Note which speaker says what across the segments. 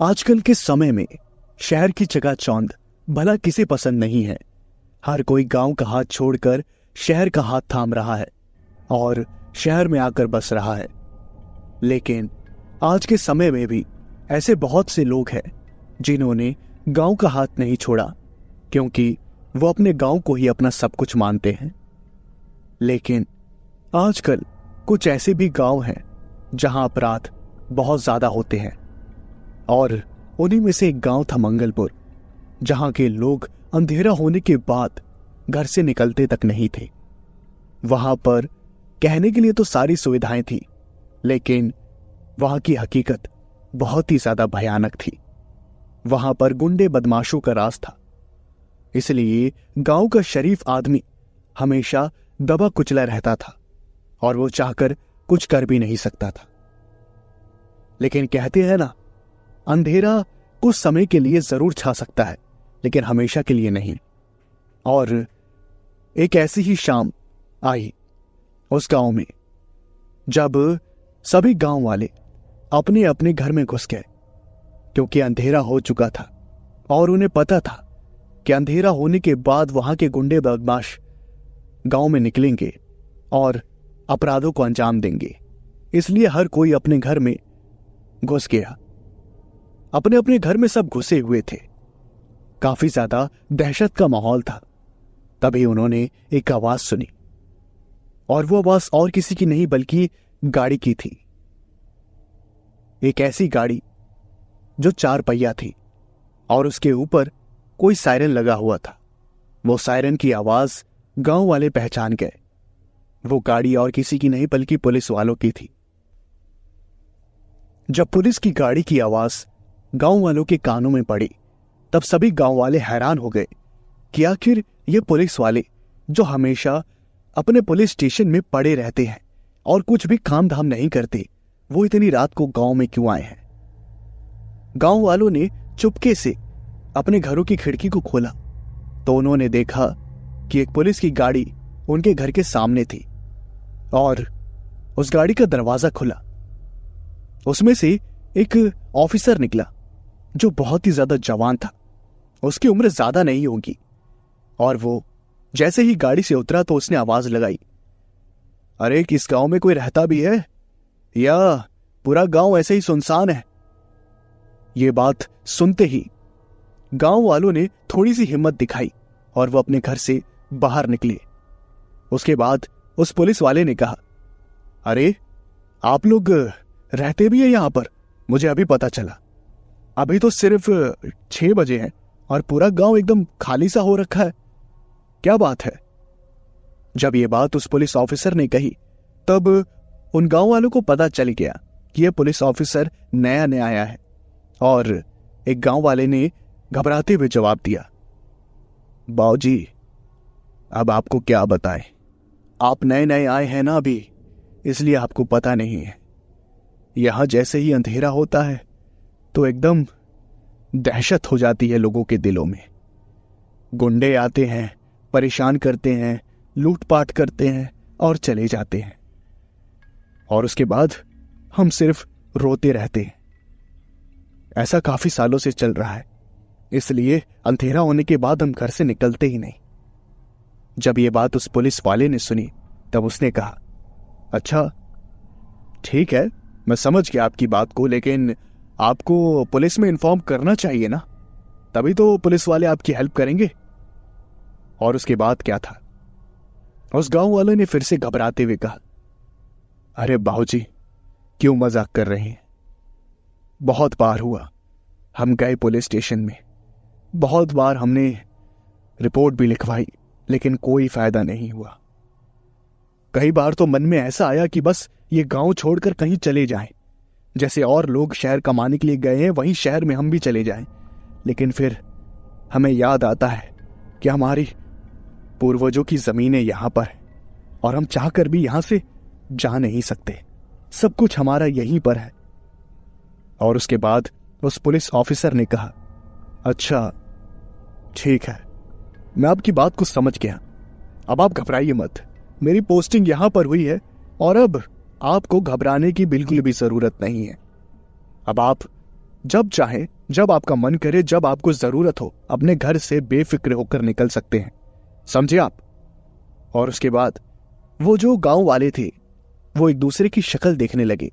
Speaker 1: आजकल के समय में शहर की जगह चौंद भला किसे पसंद नहीं है हर कोई गांव का हाथ छोड़कर शहर का हाथ थाम रहा है और शहर में आकर बस रहा है लेकिन आज के समय में भी ऐसे बहुत से लोग हैं जिन्होंने गांव का हाथ नहीं छोड़ा क्योंकि वो अपने गांव को ही अपना सब कुछ मानते हैं लेकिन आजकल कुछ ऐसे भी गांव हैं जहां अपराध बहुत ज़्यादा होते हैं और उन्हीं में से एक गांव था मंगलपुर जहां के लोग अंधेरा होने के बाद घर से निकलते तक नहीं थे वहां पर कहने के लिए तो सारी सुविधाएं थी लेकिन वहां की हकीकत बहुत ही ज्यादा भयानक थी वहां पर गुंडे बदमाशों का राज था इसलिए गांव का शरीफ आदमी हमेशा दबा कुचला रहता था और वो चाहकर कुछ कर भी नहीं सकता था लेकिन कहते हैं ना अंधेरा कुछ समय के लिए जरूर छा सकता है लेकिन हमेशा के लिए नहीं और एक ऐसी ही शाम आई उस गांव में जब सभी गांव वाले अपने अपने घर में घुस गए क्योंकि अंधेरा हो चुका था और उन्हें पता था कि अंधेरा होने के बाद वहां के गुंडे बदमाश गांव में निकलेंगे और अपराधों को अंजाम देंगे इसलिए हर कोई अपने घर में घुस गया अपने अपने घर में सब घुसे हुए थे काफी ज्यादा दहशत का माहौल था तभी उन्होंने एक आवाज सुनी और वो आवाज और किसी की नहीं बल्कि गाड़ी की थी एक ऐसी गाड़ी जो चार पहिया थी और उसके ऊपर कोई सायरन लगा हुआ था वो सायरन की आवाज गांव वाले पहचान गए वो गाड़ी और किसी की नहीं बल्कि पुलिस वालों की थी जब पुलिस की गाड़ी की आवाज गांव वालों के कानों में पड़ी तब सभी गांव वाले हैरान हो गए कि आखिर ये पुलिस वाले जो हमेशा अपने पुलिस स्टेशन में पड़े रहते हैं और कुछ भी काम धाम नहीं करते वो इतनी रात को गांव में क्यों आए हैं गांव वालों ने चुपके से अपने घरों की खिड़की को खोला तो उन्होंने देखा कि एक पुलिस की गाड़ी उनके घर के सामने थी और उस गाड़ी का दरवाजा खुला उसमें से एक ऑफिसर निकला जो बहुत ही ज्यादा जवान था उसकी उम्र ज्यादा नहीं होगी और वो जैसे ही गाड़ी से उतरा तो उसने आवाज लगाई अरे किस गांव में कोई रहता भी है या पूरा गांव ऐसे ही सुनसान है ये बात सुनते ही गांव वालों ने थोड़ी सी हिम्मत दिखाई और वो अपने घर से बाहर निकले उसके बाद उस पुलिस वाले ने कहा अरे आप लोग रहते भी है यहां पर मुझे अभी पता चला अभी तो सिर्फ छह बजे हैं और पूरा गांव एकदम खाली सा हो रखा है क्या बात है जब ये बात उस पुलिस ऑफिसर ने कही तब उन गांव वालों को पता चल गया कि यह पुलिस ऑफिसर नया नया आया है और एक गांव वाले ने घबराते हुए जवाब दिया बाऊजी अब आपको क्या बताएं आप नए नए आए हैं ना अभी इसलिए आपको पता नहीं है यहां जैसे ही अंधेरा होता है तो एकदम दहशत हो जाती है लोगों के दिलों में गुंडे आते हैं परेशान करते हैं लूटपाट करते हैं और चले जाते हैं और उसके बाद हम सिर्फ रोते रहते हैं ऐसा काफी सालों से चल रहा है इसलिए अंधेरा होने के बाद हम घर से निकलते ही नहीं जब ये बात उस पुलिस वाले ने सुनी तब उसने कहा अच्छा ठीक है मैं समझ गया आपकी बात को लेकिन आपको पुलिस में इन्फॉर्म करना चाहिए ना तभी तो पुलिस वाले आपकी हेल्प करेंगे और उसके बाद क्या था उस गांव वालों ने फिर से घबराते हुए कहा अरे बाहू जी क्यों मजाक कर रहे हैं बहुत बार हुआ हम गए पुलिस स्टेशन में बहुत बार हमने रिपोर्ट भी लिखवाई लेकिन कोई फायदा नहीं हुआ कई बार तो मन में ऐसा आया कि बस ये गांव छोड़कर कहीं चले जाएं। जैसे और लोग शहर कमाने के लिए गए हैं वहीं शहर में हम भी चले जाएं। लेकिन फिर हमें याद आता है कि हमारी पूर्वजों की ज़मीनें यहाँ पर है और हम चाह कर भी यहाँ से जा नहीं सकते सब कुछ हमारा यहीं पर है और उसके बाद उस पुलिस ऑफिसर ने कहा अच्छा ठीक है मैं आपकी बात को समझ गया अब आप घबराइए मत मेरी पोस्टिंग यहाँ पर हुई है और अब आपको घबराने की बिल्कुल भी जरूरत नहीं है अब आप जब चाहें जब आपका मन करे जब आपको जरूरत हो अपने घर से बेफिक्र होकर निकल सकते हैं समझे आप और उसके बाद वो जो गांव वाले थे वो एक दूसरे की शक्ल देखने लगे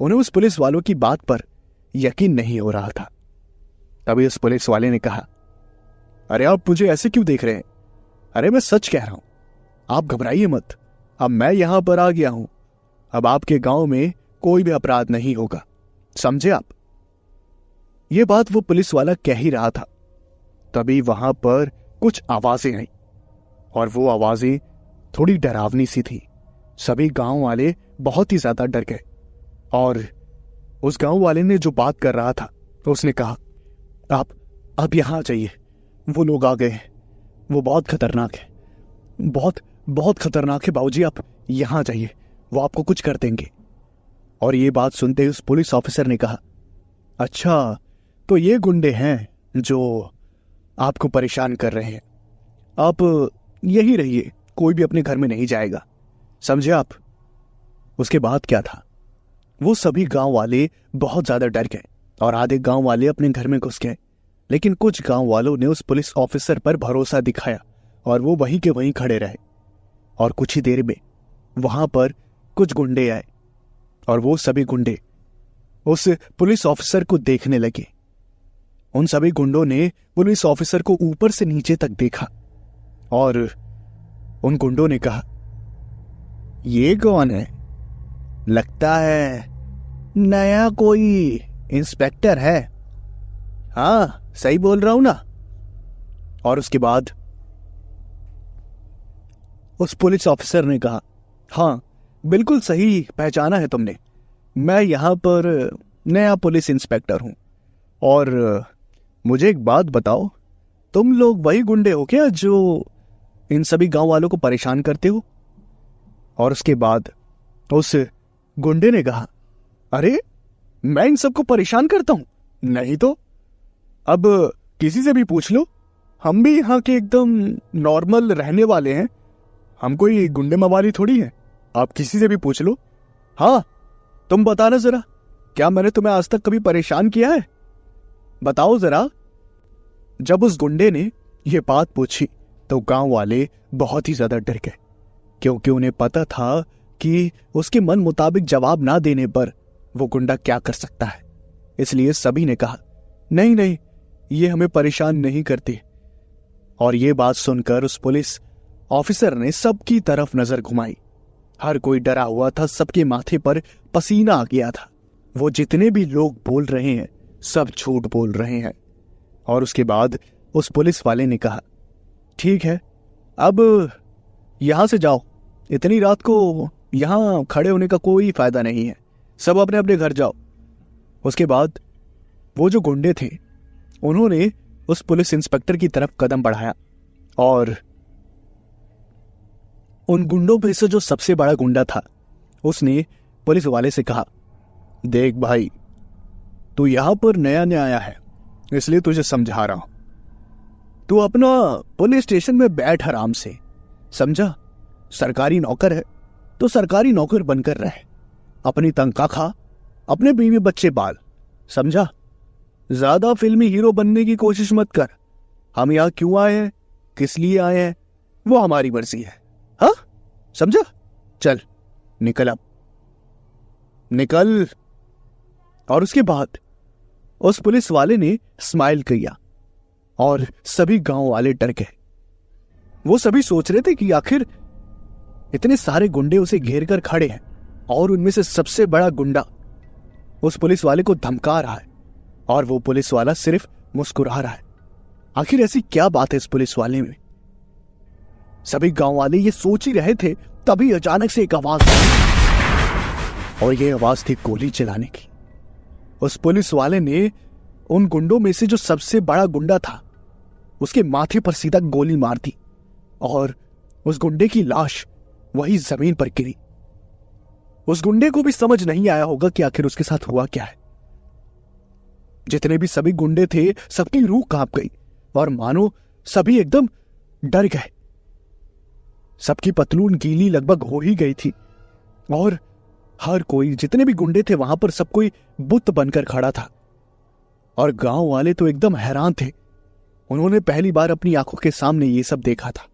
Speaker 1: उन्हें उस पुलिस वालों की बात पर यकीन नहीं हो रहा था तभी उस पुलिस वाले ने कहा अरे आप मुझे ऐसे क्यों देख रहे हैं अरे मैं सच कह रहा हूं आप घबराइए मत अब मैं यहां पर आ गया हूं अब आपके गांव में कोई भी अपराध नहीं होगा समझे आप ये बात वो पुलिस वाला कह ही रहा था तभी वहां पर कुछ आवाजें आई और वो आवाजें थोड़ी डरावनी सी थी सभी गांव वाले बहुत ही ज्यादा डर गए और उस गांव वाले ने जो बात कर रहा था तो उसने कहा आप अब यहां आ जाइए वो लोग आ गए हैं वो बहुत खतरनाक है बहुत बहुत खतरनाक है बाबूजी आप यहां जाइए वो आपको कुछ कर देंगे और ये बात सुनते ही उस पुलिस ऑफिसर ने कहा अच्छा तो ये गुंडे हैं जो आपको परेशान कर रहे हैं आप यही रहिए कोई भी अपने घर में नहीं जाएगा समझे आप उसके बाद क्या था वो सभी गांव वाले बहुत ज्यादा डर गए और आधे गांव वाले अपने घर में घुस गए लेकिन कुछ गांव वालों ने उस पुलिस ऑफिसर पर भरोसा दिखाया और वो वहीं के वहीं खड़े रहे और कुछ ही देर में वहां पर कुछ गुंडे आए और वो सभी गुंडे उस पुलिस ऑफिसर को देखने लगे उन सभी गुंडों ने पुलिस ऑफिसर को ऊपर से नीचे तक देखा और उन गुंडों ने कहा ये कौन है लगता है नया कोई इंस्पेक्टर है हाँ सही बोल रहा हूं ना और उसके बाद उस पुलिस ऑफिसर ने कहा हां बिल्कुल सही पहचाना है तुमने मैं यहाँ पर नया पुलिस इंस्पेक्टर हूँ और मुझे एक बात बताओ तुम लोग वही गुंडे हो क्या जो इन सभी गांव वालों को परेशान करते हो और उसके बाद उस गुंडे ने कहा अरे मैं इन सबको परेशान करता हूँ नहीं तो अब किसी से भी पूछ लो हम भी यहाँ के एकदम नॉर्मल रहने वाले हैं हम कोई गुंडे मवाली थोड़ी हैं आप किसी से भी पूछ लो हाँ तुम बताना जरा क्या मैंने तुम्हें आज तक कभी परेशान किया है बताओ जरा जब उस गुंडे ने यह बात पूछी तो गांव वाले बहुत ही ज्यादा डर गए क्योंकि उन्हें पता था कि उसके मन मुताबिक जवाब ना देने पर वो गुंडा क्या कर सकता है इसलिए सभी ने कहा नहीं नहीं ये हमें परेशान नहीं करती और ये बात सुनकर उस पुलिस ऑफिसर ने सबकी तरफ नजर घुमाई हर कोई डरा हुआ था सबके माथे पर पसीना आ गया था वो जितने भी लोग बोल रहे हैं सब झूठ बोल रहे हैं और उसके बाद उस पुलिस वाले ने कहा ठीक है अब यहाँ से जाओ इतनी रात को यहाँ खड़े होने का कोई फायदा नहीं है सब अपने अपने घर जाओ उसके बाद वो जो गुंडे थे उन्होंने उस पुलिस इंस्पेक्टर की तरफ कदम बढ़ाया और उन गुंडों में से जो सबसे बड़ा गुंडा था उसने पुलिस वाले से कहा देख भाई तू यहां पर नया नया आया है इसलिए तुझे समझा रहा हूं तू अपना पुलिस स्टेशन में बैठ आराम से समझा सरकारी नौकर है तो सरकारी नौकर बनकर रह अपनी तंखा खा अपने बीवी बच्चे पाल समझा ज्यादा फिल्मी हीरो बनने की कोशिश मत कर हम यहां क्यों आए हैं किस लिए आए हैं वो हमारी मर्जी है हा समझा चल निकल अब निकल और उसके बाद उस पुलिस वाले ने स्माइल किया और सभी गांव वाले डर गए वो सभी सोच रहे थे कि आखिर इतने सारे गुंडे उसे घेर कर खड़े हैं और उनमें से सबसे बड़ा गुंडा उस पुलिस वाले को धमका रहा है और वो पुलिस वाला सिर्फ मुस्कुरा रहा है आखिर ऐसी क्या बात है इस पुलिस वाले में सभी गांव वाले ये सोच ही रहे थे तभी अचानक से एक आवाज आई और ये आवाज थी गोली चलाने की उस पुलिस वाले ने उन गुंडों में से जो सबसे बड़ा गुंडा था उसके माथे पर सीधा गोली मार दी और उस गुंडे की लाश वही जमीन पर गिरी उस गुंडे को भी समझ नहीं आया होगा कि आखिर उसके साथ हुआ क्या है जितने भी सभी गुंडे थे सबकी रूह कांप गई और मानो सभी एकदम डर गए सबकी पतलून गीली लगभग हो ही गई थी और हर कोई जितने भी गुंडे थे वहां पर सब कोई बुत बनकर खड़ा था और गांव वाले तो एकदम हैरान थे उन्होंने पहली बार अपनी आंखों के सामने ये सब देखा था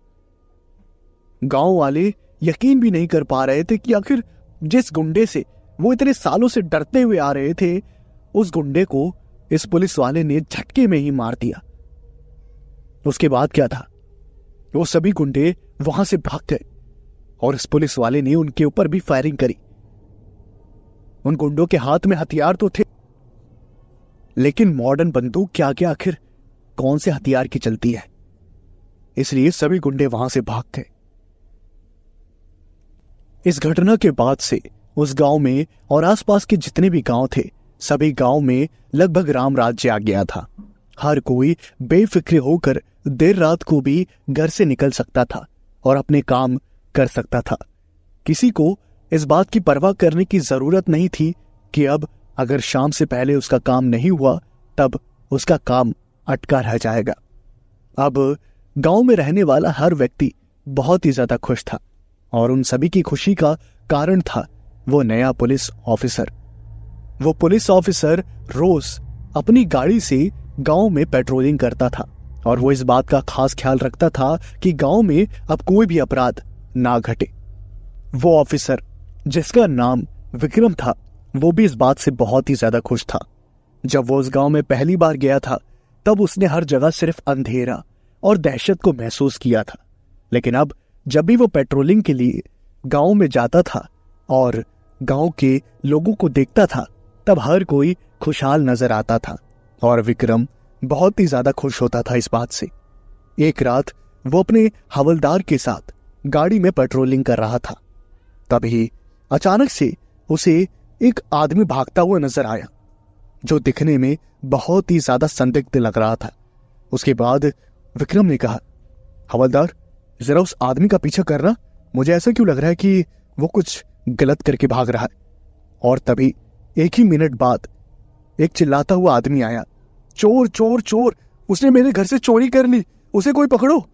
Speaker 1: गांव वाले यकीन भी नहीं कर पा रहे थे कि आखिर जिस गुंडे से वो इतने सालों से डरते हुए आ रहे थे उस गुंडे को इस पुलिस वाले ने झटके में ही मार दिया उसके बाद क्या था वो सभी गुंडे वहां से भाग गए और इस पुलिस वाले ने उनके ऊपर भी फायरिंग करी उन गुंडों के हाथ में हथियार तो थे लेकिन मॉडर्न बंदूक क्या क्या आखिर कौन से हथियार की चलती है इसलिए सभी गुंडे वहां से भाग गए इस घटना के बाद से उस गांव में और आसपास के जितने भी गांव थे सभी गांव में लगभग राम राज्य आ गया था हर कोई बेफिक्र होकर देर रात को भी घर से निकल सकता था और अपने काम कर सकता था किसी को इस बात की परवाह करने की जरूरत नहीं थी कि अब अगर शाम से पहले उसका काम नहीं हुआ तब उसका काम अटका रह जाएगा अब गांव में रहने वाला हर व्यक्ति बहुत ही ज्यादा खुश था और उन सभी की खुशी का कारण था वो नया पुलिस ऑफिसर वो पुलिस ऑफिसर रोज अपनी गाड़ी से गांव में पेट्रोलिंग करता था और वो इस बात का खास ख्याल रखता था कि गांव में अब कोई भी अपराध ना घटे वो ऑफिसर जिसका नाम विक्रम था वो भी इस बात से बहुत ही ज्यादा खुश था जब वो उस गांव में पहली बार गया था तब उसने हर जगह सिर्फ अंधेरा और दहशत को महसूस किया था लेकिन अब जब भी वो पेट्रोलिंग के लिए गांव में जाता था और गांव के लोगों को देखता था तब हर कोई खुशहाल नजर आता था और विक्रम बहुत ही ज्यादा खुश होता था इस बात से एक रात वो अपने हवलदार के साथ गाड़ी में पेट्रोलिंग कर रहा था तभी अचानक से उसे एक आदमी भागता हुआ नजर आया जो दिखने में बहुत ही ज्यादा संदिग्ध लग रहा था उसके बाद विक्रम ने कहा हवलदार जरा उस आदमी का पीछा करना मुझे ऐसा क्यों लग रहा है कि वो कुछ गलत करके भाग रहा है और तभी एक ही मिनट बाद एक चिल्लाता हुआ आदमी आया चोर चोर चोर उसने मेरे घर से चोरी कर ली उसे कोई पकड़ो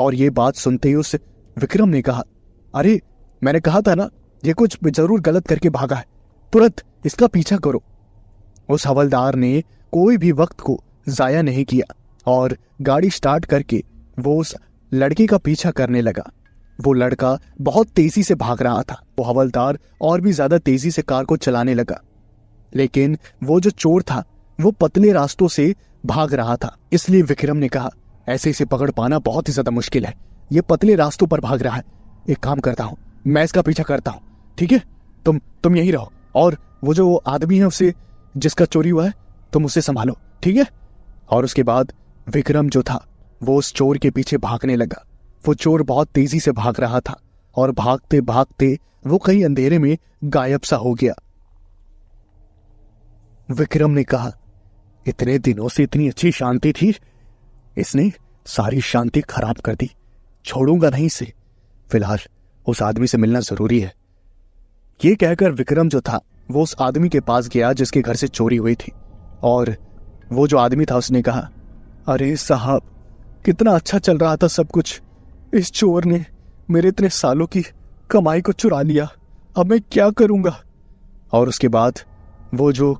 Speaker 1: और ये बात सुनते ही उस विक्रम ने कहा अरे मैंने कहा था ना ये कुछ जरूर गलत करके भागा है तुरंत इसका पीछा करो उस हवलदार ने कोई भी वक्त को जाया नहीं किया और गाड़ी स्टार्ट करके वो उस लड़के का पीछा करने लगा वो लड़का बहुत तेजी से भाग रहा था वो हवलदार और भी ज्यादा तेजी से कार को चलाने लगा लेकिन वो जो चोर था वो पतले रास्तों से भाग रहा था इसलिए विक्रम ने कहा ऐसे इसे पकड़ पाना बहुत ही ज्यादा मुश्किल है ये पतले रास्तों पर भाग रहा है एक काम करता हूँ मैं इसका पीछा करता हूँ ठीक है तुम तुम यही रहो और वो जो आदमी है उसे जिसका चोरी हुआ है तुम उसे संभालो ठीक है और उसके बाद विक्रम जो था वो उस चोर के पीछे भागने लगा वो चोर बहुत तेजी से भाग रहा था और भागते भागते वो कहीं अंधेरे में गायब सा हो गया विक्रम ने कहा इतने दिनों से इतनी अच्छी शांति थी इसने सारी शांति खराब कर दी छोड़ूंगा नहीं इसे फिलहाल उस आदमी से मिलना जरूरी है ये कहकर विक्रम जो था वो उस आदमी के पास गया जिसके घर से चोरी हुई थी और वो जो आदमी था उसने कहा अरे साहब कितना अच्छा चल रहा था सब कुछ इस चोर ने मेरे इतने सालों की कमाई को चुरा लिया अब मैं क्या करूंगा और उसके बाद वो जो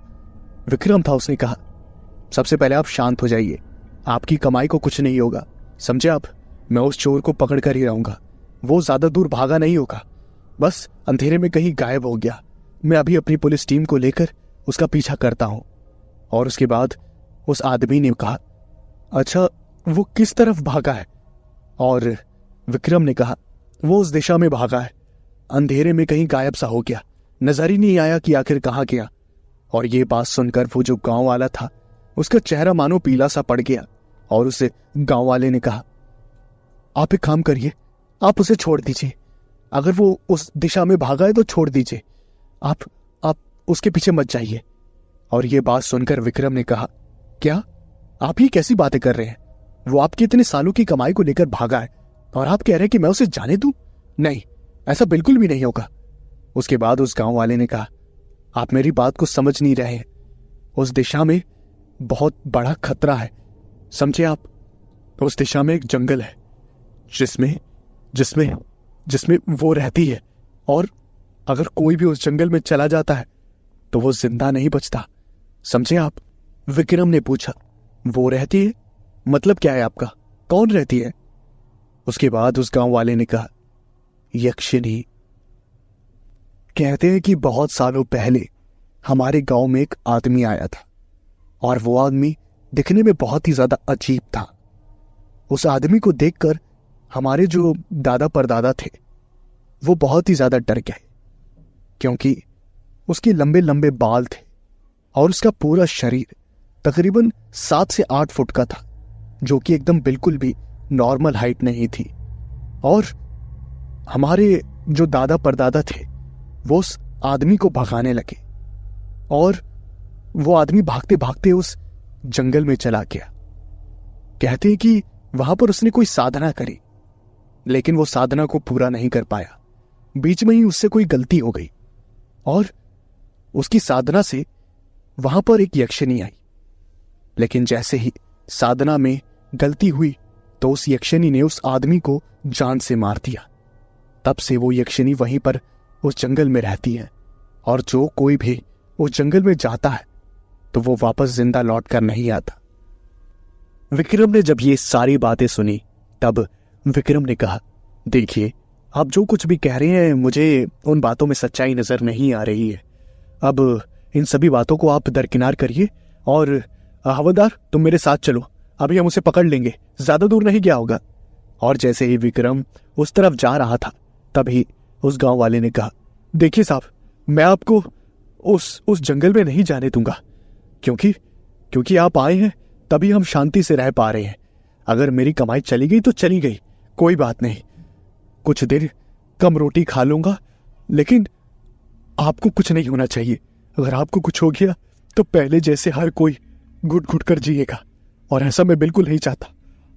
Speaker 1: विक्रम था उसने कहा सबसे पहले आप शांत हो जाइए आपकी कमाई को कुछ नहीं होगा समझे आप मैं उस चोर को पकड़ कर ही रहूंगा वो ज्यादा दूर भागा नहीं होगा बस अंधेरे में कहीं गायब हो गया मैं अभी अपनी पुलिस टीम को लेकर उसका पीछा करता हूँ और उसके बाद उस आदमी ने कहा अच्छा वो किस तरफ भागा है और विक्रम ने कहा वो उस दिशा में भागा है अंधेरे में कहीं गायब सा हो गया नजर ही नहीं आया कि आखिर कहाँ गया और ये बात सुनकर वो जो गांव वाला था उसका चेहरा मानो पीला सा पड़ गया और उसे गांव वाले ने कहा आप एक काम करिए आप उसे छोड़ दीजिए अगर वो उस दिशा में भागा है तो छोड़ दीजिए आप आप उसके पीछे मत जाइए और ये बात सुनकर विक्रम ने कहा क्या आप ये कैसी बातें कर रहे हैं वो आपकी इतने सालों की कमाई को लेकर भागा है और आप कह रहे हैं कि मैं उसे जाने दू नहीं ऐसा बिल्कुल भी नहीं होगा उसके बाद उस गांव वाले ने कहा आप मेरी बात को समझ नहीं रहे उस दिशा में बहुत बड़ा खतरा है समझे आप तो उस दिशा में एक जंगल है जिसमें जिसमें जिसमें वो रहती है और अगर कोई भी उस जंगल में चला जाता है तो वो जिंदा नहीं बचता समझे आप विक्रम ने पूछा वो रहती है मतलब क्या है आपका कौन रहती है उसके बाद उस गांव वाले ने कहा यक्षिणी कहते हैं कि बहुत सालों पहले हमारे गांव में एक आदमी आया था और वो आदमी दिखने में बहुत ही ज्यादा अजीब था उस आदमी को देखकर हमारे जो दादा परदादा थे वो बहुत ही ज्यादा डर गए क्योंकि उसके लंबे लंबे बाल थे और उसका पूरा शरीर तकरीबन सात से आठ फुट का था जो कि एकदम बिल्कुल भी नॉर्मल हाइट नहीं थी और हमारे जो दादा परदादा थे वो उस आदमी को भगाने लगे और वो आदमी भागते भागते उस जंगल में चला गया कहते हैं कि वहां पर उसने कोई साधना करी लेकिन वो साधना को पूरा नहीं कर पाया बीच में ही उससे कोई गलती हो गई और उसकी साधना से वहां पर एक यक्षिनी आई लेकिन जैसे ही साधना में गलती हुई तो उस यक्षिनी ने उस आदमी को जान से मार दिया तब से वो यक्षिनी वहीं पर उस जंगल में रहती है और जो कोई भी उस जंगल में जाता है तो वो वापस जिंदा लौट कर नहीं आता विक्रम ने जब ये सारी बातें सुनी तब विक्रम ने कहा देखिए आप जो कुछ भी कह रहे हैं मुझे उन बातों में सच्चाई नजर नहीं आ रही है अब इन सभी बातों को आप दरकिनार करिए और हवादार तुम मेरे साथ चलो अभी हम उसे पकड़ लेंगे ज्यादा दूर नहीं गया होगा और जैसे ही विक्रम उस तरफ जा रहा था तभी उस गांव वाले ने कहा देखिए साहब मैं आपको उस उस जंगल में नहीं जाने दूंगा क्योंकि क्योंकि आप आए हैं तभी हम शांति से रह पा रहे हैं अगर मेरी कमाई चली गई तो चली गई कोई बात नहीं कुछ देर कम रोटी खा लूंगा लेकिन आपको कुछ नहीं होना चाहिए अगर आपको कुछ हो गया तो पहले जैसे हर कोई घुट घुट कर जिएगा और ऐसा मैं बिल्कुल नहीं चाहता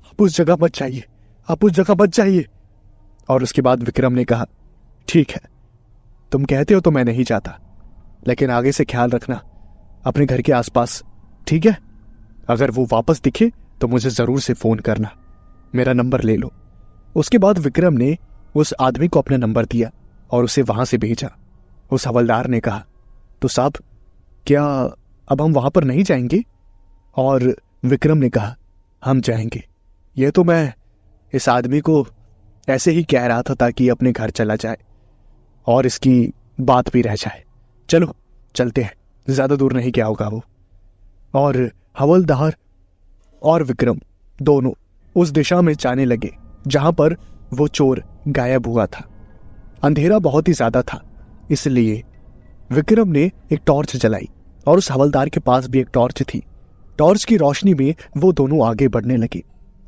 Speaker 1: आप उस जगह मत जाइए आप उस जगह मत जाइए और उसके बाद विक्रम ने कहा ठीक है तुम कहते हो तो मैं नहीं चाहता लेकिन आगे से ख्याल रखना अपने घर के आसपास ठीक है अगर वो वापस दिखे तो मुझे ज़रूर से फ़ोन करना मेरा नंबर ले लो उसके बाद विक्रम ने उस आदमी को अपना नंबर दिया और उसे वहां से भेजा उस हवलदार ने कहा तो साहब क्या अब हम वहां पर नहीं जाएंगे और विक्रम ने कहा हम जाएंगे यह तो मैं इस आदमी को ऐसे ही कह रहा था ताकि अपने घर चला जाए और इसकी बात भी रह जाए चलो चलते हैं ज़्यादा दूर नहीं गया होगा वो और हवलदार और विक्रम दोनों उस दिशा में जाने लगे जहां पर वो चोर गायब हुआ था अंधेरा बहुत ही ज़्यादा था इसलिए विक्रम ने एक टॉर्च जलाई और उस हवलदार के पास भी एक टॉर्च थी टॉर्च की रोशनी में वो दोनों आगे बढ़ने लगे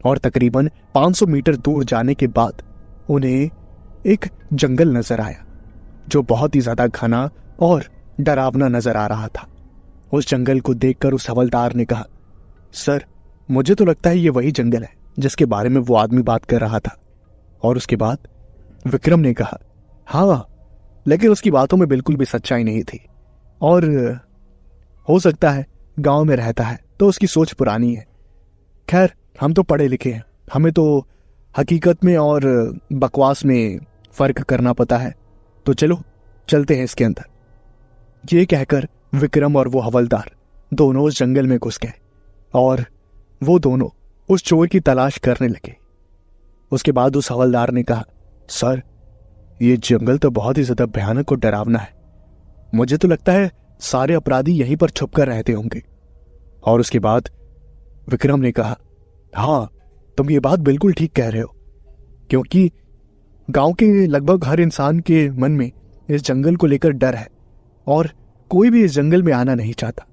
Speaker 1: और तकरीबन 500 मीटर दूर जाने के बाद उन्हें एक जंगल नजर आया जो बहुत ही ज्यादा घना और डरावना नजर आ रहा था उस जंगल को देखकर उस हवलदार ने कहा सर मुझे तो लगता है ये वही जंगल है जिसके बारे में वो आदमी बात कर रहा था और उसके बाद विक्रम ने कहा हाँ, हाँ लेकिन उसकी बातों में बिल्कुल भी सच्चाई नहीं थी और हो सकता है गांव में रहता है तो उसकी सोच पुरानी है खैर हम तो पढ़े लिखे हैं हमें तो हकीकत में और बकवास में फ़र्क करना पता है तो चलो चलते हैं इसके अंदर ये कहकर विक्रम और वो हवलदार दोनों उस जंगल में घुस गए और वो दोनों उस चोर की तलाश करने लगे उसके बाद उस हवलदार ने कहा सर ये जंगल तो बहुत ही ज्यादा भयानक और डरावना है मुझे तो लगता है सारे अपराधी यहीं पर छुप कर रहते होंगे और उसके बाद विक्रम ने कहा हाँ तुम ये बात बिल्कुल ठीक कह रहे हो क्योंकि गांव के लगभग हर इंसान के मन में इस जंगल को लेकर डर है और कोई भी इस जंगल में आना नहीं चाहता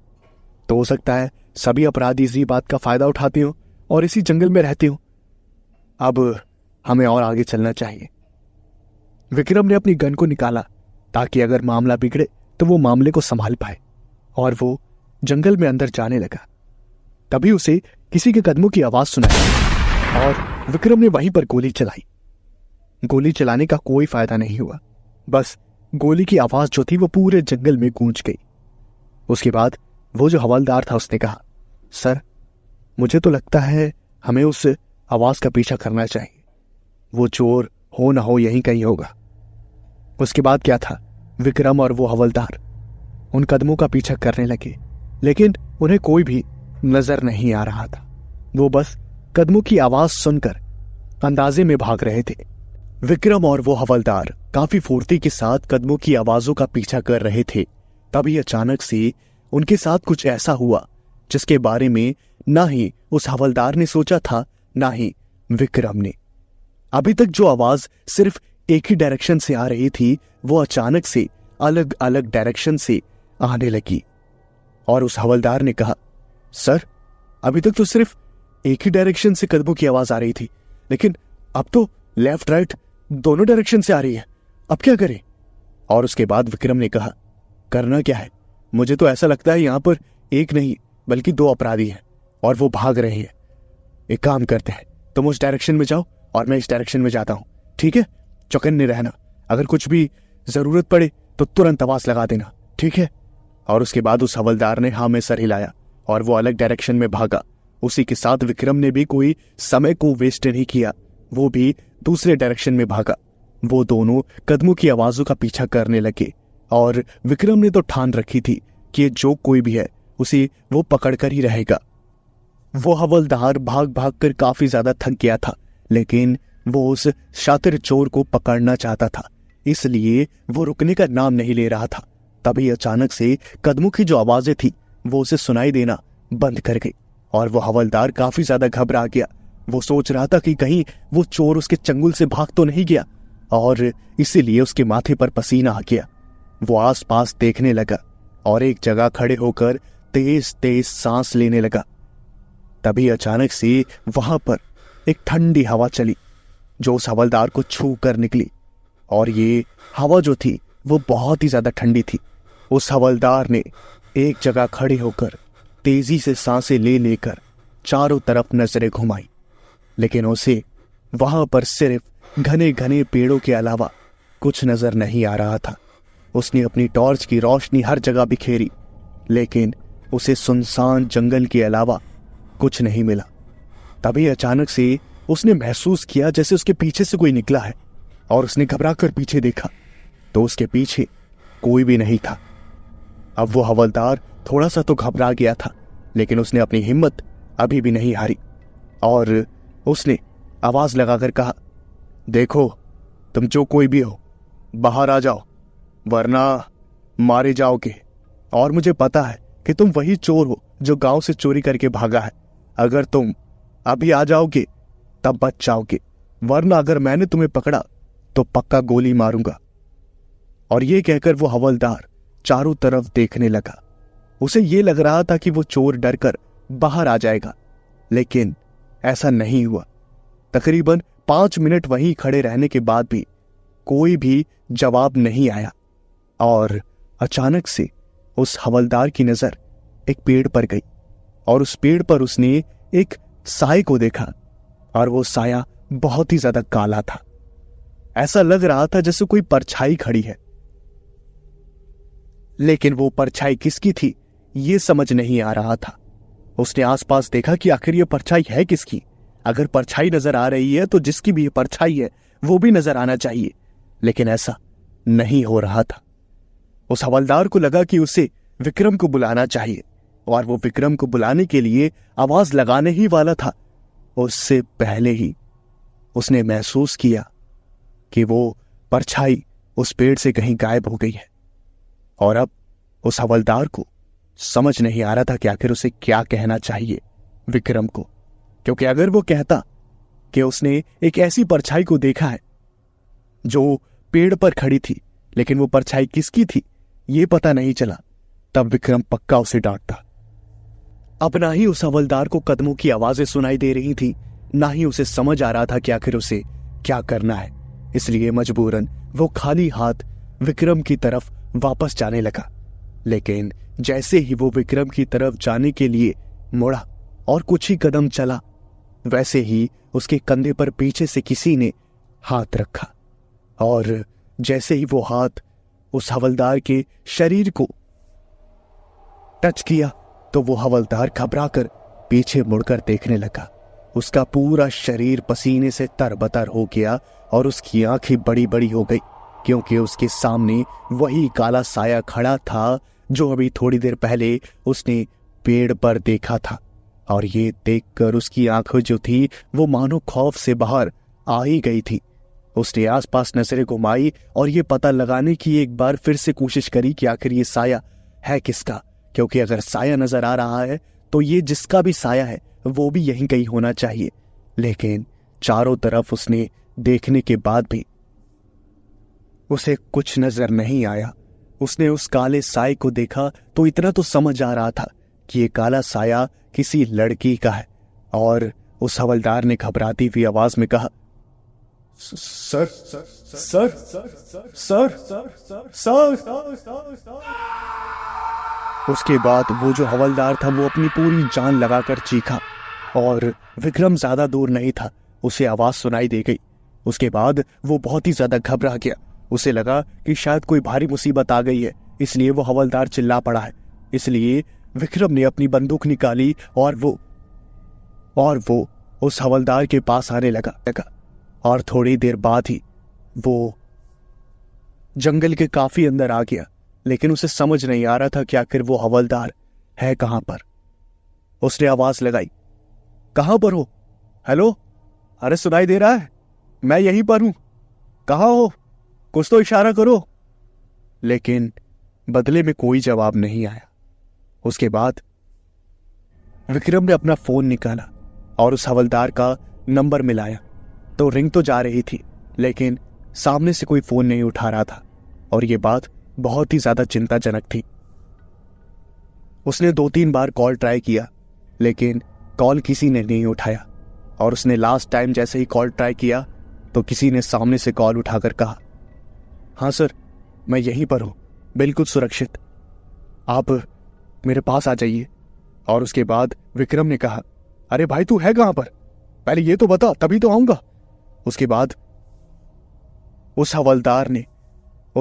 Speaker 1: तो हो सकता है सभी अपराधी इसी बात का फायदा उठाते हो और इसी जंगल में रहते हो अब हमें और आगे चलना चाहिए विक्रम ने अपनी गन को निकाला ताकि अगर मामला बिगड़े तो वो मामले को संभाल पाए और वो जंगल में अंदर जाने लगा तभी उसे किसी के कदमों की आवाज सुनाई और विक्रम ने वहीं पर गोली चलाई गोली चलाने का कोई फायदा नहीं हुआ बस गोली की आवाज जो थी वो पूरे जंगल में गूंज गई उसके बाद वो जो हवलदार था उसने कहा सर मुझे तो लगता है हमें उस आवाज का पीछा करना चाहिए वो चोर हो ना हो यहीं कहीं होगा उसके बाद क्या था विक्रम और वो हवलदार उन कदमों का पीछा करने लगे लेकिन उन्हें कोई भी नजर नहीं आ रहा था वो बस कदमों की आवाज सुनकर अंदाजे में भाग रहे थे विक्रम और वो हवलदार काफी फुर्ती के साथ कदमों की आवाजों का पीछा कर रहे थे तभी अचानक से उनके साथ कुछ ऐसा हुआ जिसके बारे में ना ही उस हवलदार ने सोचा था ना ही विक्रम ने अभी तक जो आवाज सिर्फ एक ही डायरेक्शन से आ रही थी वो अचानक से अलग अलग डायरेक्शन से आने लगी और उस हवलदार ने कहा सर अभी तक तो सिर्फ एक ही डायरेक्शन से कदमों की आवाज आ रही थी लेकिन अब तो लेफ्ट राइट दोनों डायरेक्शन से आ रही है अब क्या करें और उसके बाद विक्रम ने कहा करना क्या है मुझे तो ऐसा लगता है यहां पर एक नहीं बल्कि दो अपराधी हैं और वो भाग रहे हैं एक काम करते हैं तुम उस डायरेक्शन में जाओ और मैं इस डायरेक्शन में जाता हूं ठीक है चौकन्ने रहना अगर कुछ भी जरूरत पड़े तो तुरंत आवाज लगा देना ठीक है और उसके बाद उस हवलदार ने हाँ में सर हिलाया और वो अलग डायरेक्शन में भागा उसी के साथ विक्रम ने भी कोई समय को वेस्ट नहीं किया वो भी दूसरे डायरेक्शन में भागा वो दोनों कदमों की आवाजों का पीछा करने लगे और विक्रम ने तो ठान रखी थी कि जो कोई भी है उसे वो पकड़कर ही रहेगा वो हवलदार भाग भाग कर काफी ज्यादा थक गया था लेकिन वो उस शातिर चोर को पकड़ना चाहता था इसलिए वो रुकने का नाम नहीं ले रहा था तभी अचानक से कदमों की जो आवाजें थी वो उसे सुनाई देना बंद कर गई और वो हवलदार काफी ज्यादा घबरा गया वो सोच रहा था कि कहीं वो चोर उसके चंगुल से भाग तो नहीं गया और इसीलिए उसके माथे पर पसीना आ गया वो आसपास देखने लगा और एक जगह खड़े होकर तेज तेज सांस लेने लगा तभी अचानक से वहां पर एक ठंडी हवा चली जो उस हवलदार को छू कर निकली और ये हवा जो थी वो बहुत ही ज्यादा ठंडी थी उस हवलदार ने एक जगह खड़े होकर तेजी से सांसें ले लेकर चारों तरफ नजरें घुमाई लेकिन उसे वहां पर सिर्फ घने घने पेड़ों के अलावा कुछ नजर नहीं आ रहा था उसने अपनी टॉर्च की रोशनी हर जगह बिखेरी लेकिन उसे सुनसान जंगल के अलावा कुछ नहीं मिला तभी अचानक से उसने महसूस किया जैसे उसके पीछे से कोई निकला है और उसने घबरा कर पीछे देखा तो उसके पीछे कोई भी नहीं था अब वो हवलदार थोड़ा सा तो घबरा गया था लेकिन उसने अपनी हिम्मत अभी भी नहीं हारी और उसने आवाज लगाकर कहा देखो तुम जो कोई भी हो बाहर आ जाओ वरना मारे जाओगे और मुझे पता है कि तुम वही चोर हो जो गांव से चोरी करके भागा है अगर तुम अभी आ जाओगे तब बच जाओगे वरना अगर मैंने तुम्हें पकड़ा तो पक्का गोली मारूंगा और ये कहकर वो हवलदार चारों तरफ देखने लगा उसे ये लग रहा था कि वो चोर डरकर बाहर आ जाएगा लेकिन ऐसा नहीं हुआ तकरीबन पांच मिनट वहीं खड़े रहने के बाद भी कोई भी जवाब नहीं आया और अचानक से उस हवलदार की नजर एक पेड़ पर गई और उस पेड़ पर उसने एक साय को देखा और वो साया बहुत ही ज्यादा काला था ऐसा लग रहा था जैसे कोई परछाई खड़ी है लेकिन वो परछाई किसकी थी ये समझ नहीं आ रहा था उसने आसपास देखा कि आखिर यह परछाई है किसकी अगर परछाई नजर आ रही है तो जिसकी भी परछाई है वो भी नजर आना चाहिए लेकिन ऐसा नहीं हो रहा था उस हवलदार को लगा कि उसे विक्रम को बुलाना चाहिए और वो विक्रम को बुलाने के लिए आवाज लगाने ही वाला था उससे पहले ही उसने महसूस किया कि वो परछाई उस पेड़ से कहीं गायब हो गई है और अब उस हवलदार को समझ नहीं आ रहा था कि आखिर उसे क्या कहना चाहिए विक्रम को क्योंकि अगर वो कहता कि उसने एक ऐसी परछाई को देखा है जो पेड़ पर खड़ी थी लेकिन वो परछाई किसकी थी ये पता नहीं चला तब विक्रम पक्का उसे डांटता अब ना ही उस हवलदार को कदमों की आवाजें सुनाई दे रही थी ना ही उसे समझ आ रहा था कि आखिर उसे क्या करना है इसलिए मजबूरन वो खाली हाथ विक्रम की तरफ वापस जाने लगा लेकिन जैसे ही वो विक्रम की तरफ जाने के लिए मुड़ा और कुछ ही कदम चला वैसे ही उसके कंधे पर पीछे से किसी ने हाथ रखा और जैसे ही वो हाथ उस हवलदार के शरीर को टच किया तो वो हवलदार घबराकर पीछे मुड़कर देखने लगा उसका पूरा शरीर पसीने से तरबतर हो गया और उसकी आंखें बड़ी बड़ी हो गई क्योंकि उसके सामने वही काला साया खड़ा था जो अभी थोड़ी देर पहले उसने पेड़ पर देखा था और ये देखकर उसकी आंखें जो थी वो मानो खौफ से बाहर आ ही गई थी उसने आसपास नजरें घुमाई और ये पता लगाने की एक बार फिर से कोशिश करी कि आखिर ये साया है किसका क्योंकि अगर साया नजर आ रहा है तो ये जिसका भी साया है वो भी यहीं कहीं होना चाहिए लेकिन चारों तरफ उसने देखने के बाद भी उसे कुछ नजर नहीं आया उसने उस काले साय को देखा तो इतना तो समझ आ रहा था कि ये काला साया किसी लड़की का है और उस हवलदार ने घबराती हुई आवाज में कहा sir sir sir sir sir उसके बाद वो जो हवलदार था वो अपनी पूरी जान लगाकर चीखा और विक्रम ज्यादा दूर नहीं था उसे आवाज सुनाई दे गई उसके बाद वो बहुत ही ज्यादा घबरा गया उसे लगा कि शायद कोई भारी मुसीबत आ गई है इसलिए वो हवलदार चिल्ला पड़ा है इसलिए विक्रम ने अपनी बंदूक निकाली और वो और वो उस हवलदार के पास आने लगा लगा और थोड़ी देर बाद ही वो जंगल के काफी अंदर आ गया लेकिन उसे समझ नहीं आ रहा था कि आखिर वो हवलदार है कहां पर उसने आवाज लगाई कहां पर हो हेलो अरे सुनाई दे रहा है मैं यहीं पर हूं कहा हो कुछ तो इशारा करो लेकिन बदले में कोई जवाब नहीं आया उसके बाद विक्रम ने अपना फोन निकाला और उस हवलदार का नंबर मिलाया तो रिंग तो जा रही थी लेकिन सामने से कोई फोन नहीं उठा रहा था और ये बात बहुत ही ज्यादा चिंताजनक थी उसने दो तीन बार कॉल ट्राई किया लेकिन कॉल किसी ने नहीं उठाया और उसने लास्ट टाइम जैसे ही कॉल ट्राई किया तो किसी ने सामने से कॉल उठाकर कहा हाँ सर मैं यहीं पर हूँ बिल्कुल सुरक्षित आप मेरे पास आ जाइए और उसके बाद विक्रम ने कहा अरे भाई तू है कहाँ पर पहले ये तो बता तभी तो आऊंगा उसके बाद उस हवलदार ने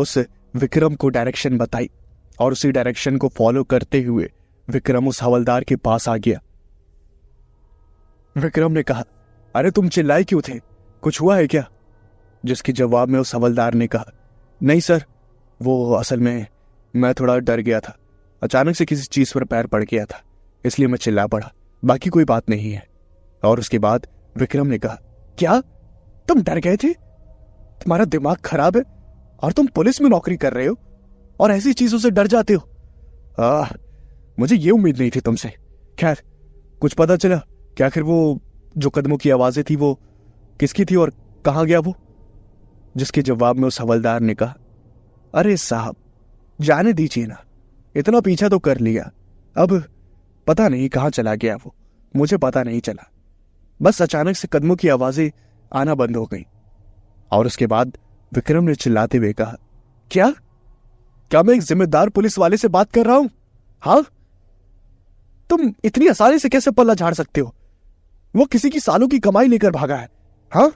Speaker 1: उस विक्रम को डायरेक्शन बताई और उसी डायरेक्शन को फॉलो करते हुए विक्रम उस हवलदार के पास आ गया विक्रम ने कहा अरे तुम चिल्लाए क्यों थे कुछ हुआ है क्या जिसके जवाब में उस हवलदार ने कहा नहीं सर वो असल में मैं थोड़ा डर गया था अचानक से किसी चीज़ पर पैर पड़ गया था इसलिए मैं चिल्ला पड़ा बाकी कोई बात नहीं है और उसके बाद विक्रम ने कहा क्या तुम डर गए थे तुम्हारा दिमाग खराब है और तुम पुलिस में नौकरी कर रहे हो और ऐसी चीजों से डर जाते हो आ, मुझे ये उम्मीद नहीं थी तुमसे खैर कुछ पता चला क्या फिर वो जो कदमों की आवाजें थी वो किसकी थी और कहाँ गया वो जिसके जवाब में उस हवलदार ने कहा अरे साहब जाने दीजिए ना इतना पीछा तो कर लिया अब पता नहीं कहाँ चला गया वो मुझे पता नहीं चला बस अचानक से कदमों की आवाजें आना बंद हो गई और उसके बाद विक्रम ने चिल्लाते हुए कहा क्या क्या मैं एक जिम्मेदार पुलिस वाले से बात कर रहा हूं हाँ तुम इतनी आसानी से कैसे पल्ला झाड़ सकते हो वो किसी की सालों की कमाई लेकर भागा है हाँ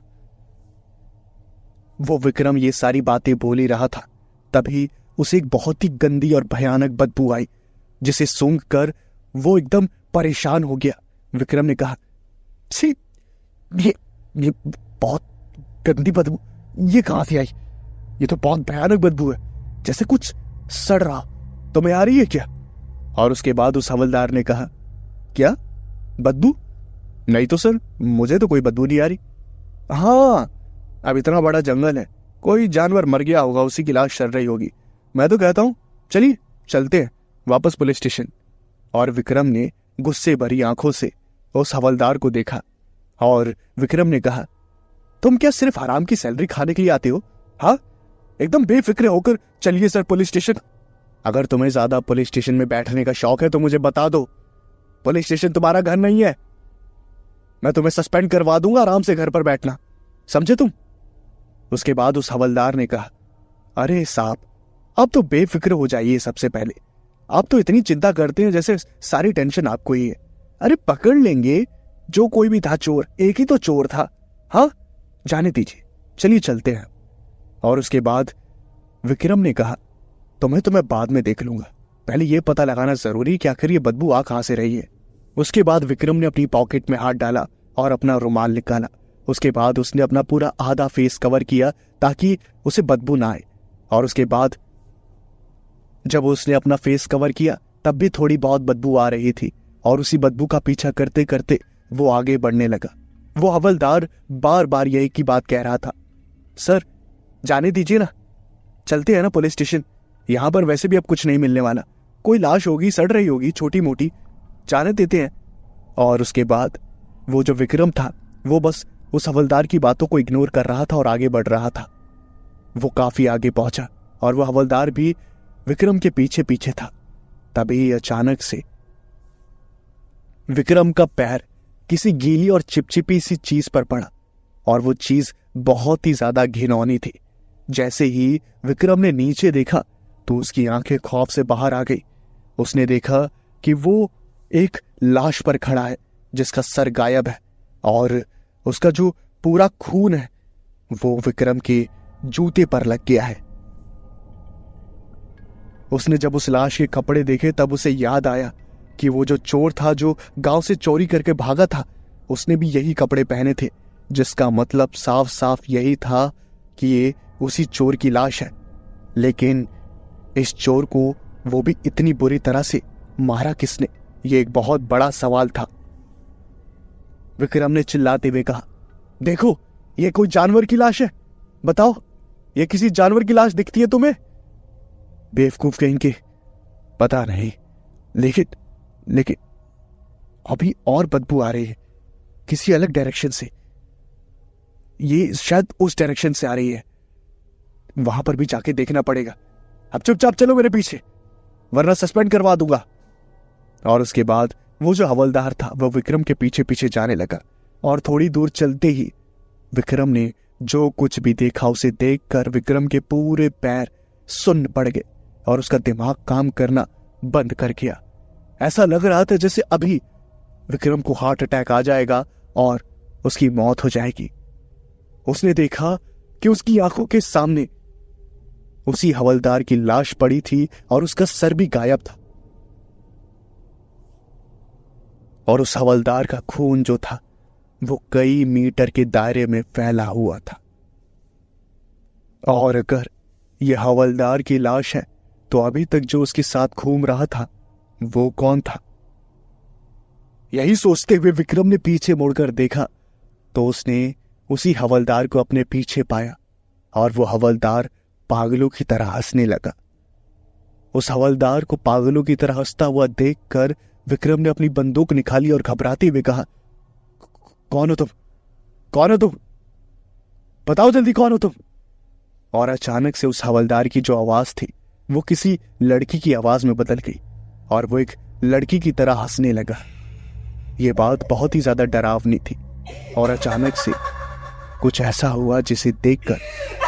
Speaker 1: वो विक्रम ये सारी बातें बोल ही रहा था तभी उसे एक बहुत ही गंदी और भयानक बदबू आई जिसे सूंघ कर वो एकदम परेशान हो गया विक्रम ने कहा सी ये ये बहुत गंदी बदबू ये कहाँ से आई ये तो बहुत भयानक बदबू है जैसे कुछ सड़ रहा तुम्हें तो आ रही है क्या और उसके बाद उस हवलदार ने कहा क्या बदबू नहीं तो सर मुझे तो कोई बदबू नहीं आ रही हाँ अब इतना बड़ा जंगल है कोई जानवर मर गया होगा उसी की लाश चल रही होगी मैं तो कहता हूँ चलिए चलते हैं वापस पुलिस स्टेशन और विक्रम ने गुस्से भरी आंखों से उस हवलदार को देखा और विक्रम ने कहा तुम क्या सिर्फ आराम की सैलरी खाने के लिए आते हो हाँ एकदम बेफिक्र होकर चलिए सर पुलिस स्टेशन अगर तुम्हें ज्यादा पुलिस स्टेशन में बैठने का शौक है तो मुझे बता दो पुलिस स्टेशन तुम्हारा घर नहीं है मैं तुम्हें सस्पेंड करवा दूंगा आराम से घर पर बैठना समझे तुम उसके बाद उस हवलदार ने कहा अरे साहब आप तो बेफिक्र हो जाइए सबसे पहले आप तो इतनी चिंता करते हैं जैसे सारी टेंशन आपको ही है अरे पकड़ लेंगे जो कोई भी था चोर एक ही तो चोर था हाँ जाने दीजिए चलिए चलते हैं और उसके बाद विक्रम ने कहा तुम्हें तो मैं बाद में देख लूंगा पहले यह पता लगाना जरूरी कि आखिर ये बदबू आ कहां से रही है उसके बाद विक्रम ने अपनी पॉकेट में हाथ डाला और अपना रुमाल निकाला उसके बाद उसने अपना पूरा आधा फेस कवर किया ताकि उसे बदबू ना आए और उसके बाद जब उसने अपना फेस कवर किया तब भी थोड़ी बहुत बदबू आ रही थी और उसी बदबू का पीछा करते करते वो आगे बढ़ने लगा वो हवलदार बार बार यही की बात कह रहा था सर जाने दीजिए ना चलते हैं ना पुलिस स्टेशन यहां पर वैसे भी अब कुछ नहीं मिलने वाला कोई लाश होगी सड़ रही होगी छोटी मोटी जाने देते हैं और उसके बाद वो जो विक्रम था वो बस उस हवलदार की बातों को इग्नोर कर रहा था और आगे बढ़ रहा था वो काफी आगे पहुंचा और वह हवलदार भी विक्रम के पीछे पीछे था तभी अचानक से विक्रम का पैर किसी गीली और चिपचिपी सी चीज पर पड़ा और वो चीज बहुत ही ज्यादा घिनौनी थी जैसे ही विक्रम ने नीचे देखा तो उसकी आंखें खौफ से बाहर आ गई उसने देखा कि वो एक लाश पर खड़ा है जिसका सर गायब है और उसका जो पूरा खून है वो विक्रम के जूते पर लग गया है उसने जब उस लाश के कपड़े देखे तब उसे याद आया कि वो जो चोर था जो गांव से चोरी करके भागा था उसने भी यही कपड़े पहने थे जिसका मतलब साफ साफ यही था कि ये उसी चोर की लाश है लेकिन इस चोर को वो भी इतनी बुरी तरह से मारा किसने ये एक बहुत बड़ा सवाल था विक्रम ने चिल्लाते हुए कहा देखो ये कोई जानवर की लाश है बताओ ये किसी जानवर की लाश दिखती है तुम्हें बेवकूफ के पता नहीं लेकिन लेकिन अभी और बदबू आ रही है किसी अलग डायरेक्शन से ये शायद उस डायरेक्शन से आ रही है वहां पर भी जाके देखना पड़ेगा अब चुपचाप चलो मेरे पीछे वरना सस्पेंड करवा दूंगा और उसके बाद वो जो हवलदार था वह विक्रम के पीछे पीछे जाने लगा और थोड़ी दूर चलते ही विक्रम ने जो कुछ भी देखा उसे देखकर विक्रम के पूरे पैर सुन्न पड़ गए और उसका दिमाग काम करना बंद कर गया ऐसा लग रहा था जैसे अभी विक्रम को हार्ट अटैक आ जाएगा और उसकी मौत हो जाएगी उसने देखा कि उसकी आंखों के सामने उसी हवलदार की लाश पड़ी थी और उसका सर भी गायब था और उस हवलदार का खून जो था वो कई मीटर के दायरे में फैला हुआ था और अगर यह हवलदार की लाश है तो अभी तक जो उसके साथ घूम रहा था वो कौन था यही सोचते हुए विक्रम ने पीछे मुड़कर देखा तो उसने उसी हवलदार को अपने पीछे पाया और वो हवलदार पागलों की तरह हंसने लगा उस हवलदार को पागलों की तरह हंसता हुआ देखकर विक्रम ने अपनी बंदूक निकाली और घबराते हुए कहा कौन हो तुम कौन हो तुम बताओ जल्दी कौन हो तुम और अचानक से उस हवलदार की जो आवाज थी वो किसी लड़की की आवाज में बदल गई और वो एक लड़की की तरह हंसने लगा ये बात बहुत ही ज्यादा डरावनी थी और अचानक से कुछ ऐसा हुआ जिसे देखकर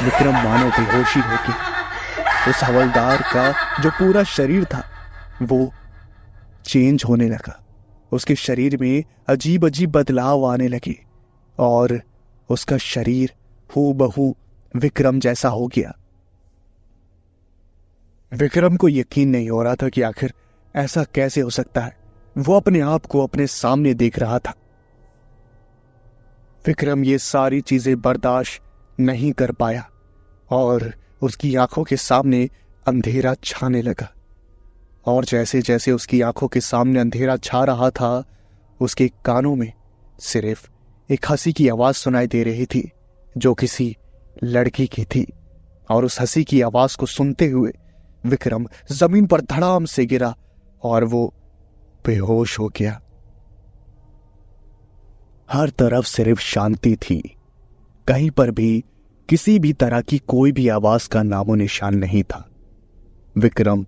Speaker 1: विक्रम मानो बेहोशी हो गया उस हवलदार का जो पूरा शरीर था वो चेंज होने लगा उसके शरीर में अजीब अजीब बदलाव आने लगे और उसका शरीर हु बहू विक्रम जैसा हो गया विक्रम को यकीन नहीं हो रहा था कि आखिर ऐसा कैसे हो सकता है वो अपने आप को अपने सामने देख रहा था विक्रम ये सारी चीजें बर्दाश्त नहीं कर पाया और उसकी आंखों के सामने अंधेरा छाने लगा और जैसे जैसे उसकी आंखों के सामने अंधेरा छा रहा था उसके कानों में सिर्फ एक हंसी की आवाज़ सुनाई दे रही थी जो किसी लड़की की थी और उस हंसी की आवाज़ को सुनते हुए विक्रम जमीन पर धड़ाम से गिरा और वो बेहोश हो गया हर तरफ सिर्फ शांति थी कहीं पर भी किसी भी तरह की कोई भी आवाज का नामो निशान नहीं था विक्रम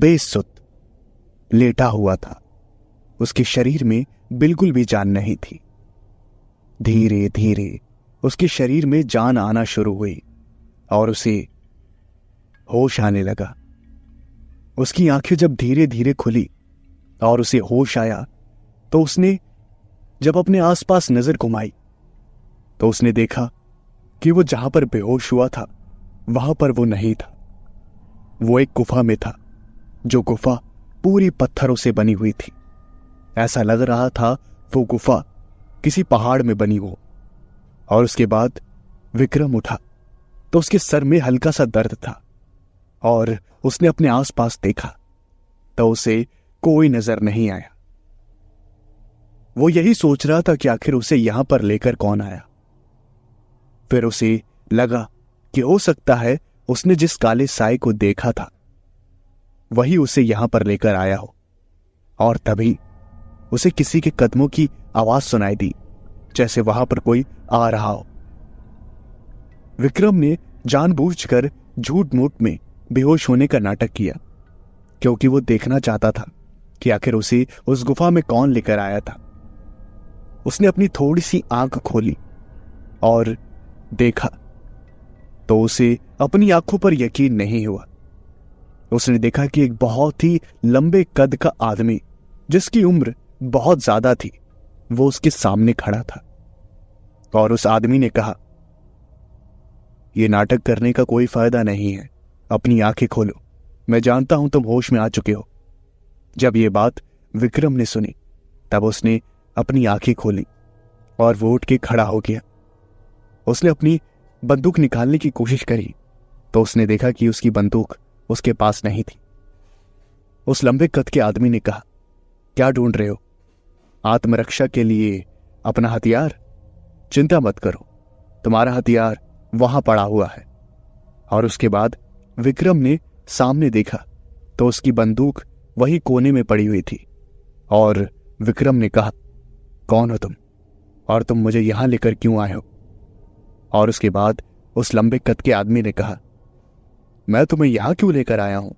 Speaker 1: बेसुत लेटा हुआ था उसके शरीर में बिल्कुल भी जान नहीं थी धीरे धीरे उसके शरीर में जान आना शुरू हुई और उसे होश आने लगा उसकी आंखें जब धीरे धीरे खुली और उसे होश आया तो उसने जब अपने आसपास नजर घुमाई तो उसने देखा कि वो जहां पर बेहोश हुआ था वहां पर वो नहीं था वो एक गुफा में था जो गुफा पूरी पत्थरों से बनी हुई थी ऐसा लग रहा था वो गुफा किसी पहाड़ में बनी हो और उसके बाद विक्रम उठा तो उसके सर में हल्का सा दर्द था और उसने अपने आसपास देखा तो उसे कोई नजर नहीं आया वो यही सोच रहा था कि आखिर उसे यहां पर लेकर कौन आया फिर उसे लगा कि हो सकता है उसने जिस काले साय को देखा था वही उसे यहां पर लेकर आया हो और तभी उसे किसी के कदमों की आवाज सुनाई दी जैसे वहां पर कोई आ रहा हो विक्रम ने जानबूझकर झूठ मूठ में बेहोश होने का नाटक किया क्योंकि वो देखना चाहता था कि आखिर उसे उस गुफा में कौन लेकर आया था उसने अपनी थोड़ी सी आंख खोली और देखा तो उसे अपनी आंखों पर यकीन नहीं हुआ उसने देखा कि एक बहुत ही लंबे कद का आदमी जिसकी उम्र बहुत ज्यादा थी वो उसके सामने खड़ा था और उस आदमी ने कहा यह नाटक करने का कोई फायदा नहीं है अपनी आंखें खोलो मैं जानता हूं तुम होश में आ चुके हो जब यह बात विक्रम ने सुनी तब उसने अपनी आंखें खोली और वो उठ के खड़ा हो गया उसने अपनी बंदूक निकालने की कोशिश करी तो उसने देखा कि उसकी बंदूक उसके पास नहीं थी उस लंबे कद के आदमी ने कहा क्या ढूंढ रहे हो आत्मरक्षा के लिए अपना हथियार चिंता मत करो तुम्हारा हथियार वहां पड़ा हुआ है और उसके बाद विक्रम ने सामने देखा तो उसकी बंदूक वही कोने में पड़ी हुई थी और विक्रम ने कहा कौन हो तुम और तुम मुझे यहां लेकर क्यों आए हो और उसके बाद उस लंबे कद के आदमी ने कहा मैं तुम्हें यहां क्यों लेकर आया हूं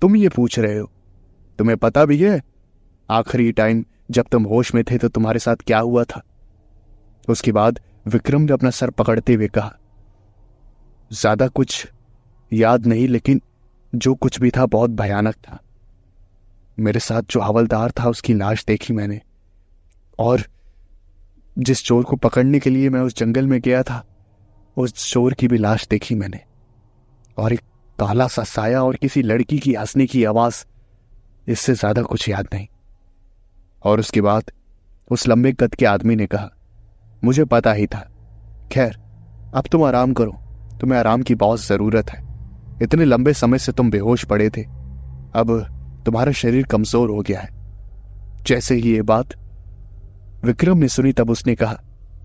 Speaker 1: तुम ये पूछ रहे हो तुम्हें पता भी है आखिरी टाइम जब तुम होश में थे तो तुम्हारे साथ क्या हुआ था उसके बाद विक्रम ने अपना सर पकड़ते हुए कहा ज्यादा कुछ याद नहीं लेकिन जो कुछ भी था बहुत भयानक था मेरे साथ जो हवलदार था उसकी लाश देखी मैंने और जिस चोर को पकड़ने के लिए मैं उस जंगल में गया था उस चोर की भी लाश देखी मैंने और एक काला सा साया और किसी लड़की की हंसने की आवाज इससे ज्यादा कुछ याद नहीं और उसके बाद उस लंबे कद के आदमी ने कहा मुझे पता ही था खैर अब तुम आराम करो तुम्हें आराम की बहुत ज़रूरत है इतने लंबे समय से तुम बेहोश पड़े थे अब तुम्हारा शरीर कमज़ोर हो गया है जैसे ही ये बात विक्रम ने सुनी तब उसने कहा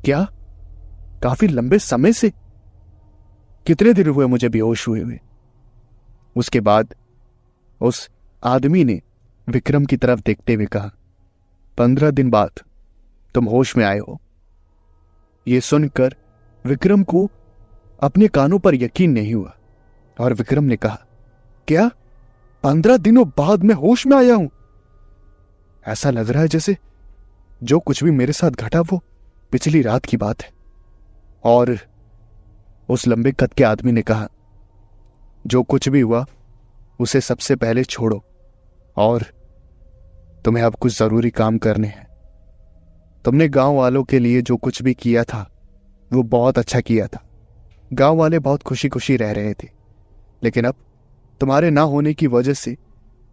Speaker 1: क्या काफी लंबे समय से कितने दिन हुए मुझे बेहोश हुए हुए उसके बाद उस आदमी ने विक्रम की तरफ देखते हुए कहा पंद्रह दिन बाद तुम होश में आए हो यह सुनकर विक्रम को अपने कानों पर यकीन नहीं हुआ और विक्रम ने कहा क्या पंद्रह दिनों बाद मैं होश में आया हूं ऐसा लग रहा है जैसे जो कुछ भी मेरे साथ घटा वो पिछली रात की बात है और उस लंबे कद के आदमी ने कहा जो कुछ भी हुआ उसे सबसे पहले छोड़ो और तुम्हें अब कुछ ज़रूरी काम करने हैं तुमने गांव वालों के लिए जो कुछ भी किया था वो बहुत अच्छा किया था गांव वाले बहुत खुशी खुशी रह रहे थे लेकिन अब तुम्हारे ना होने की वजह से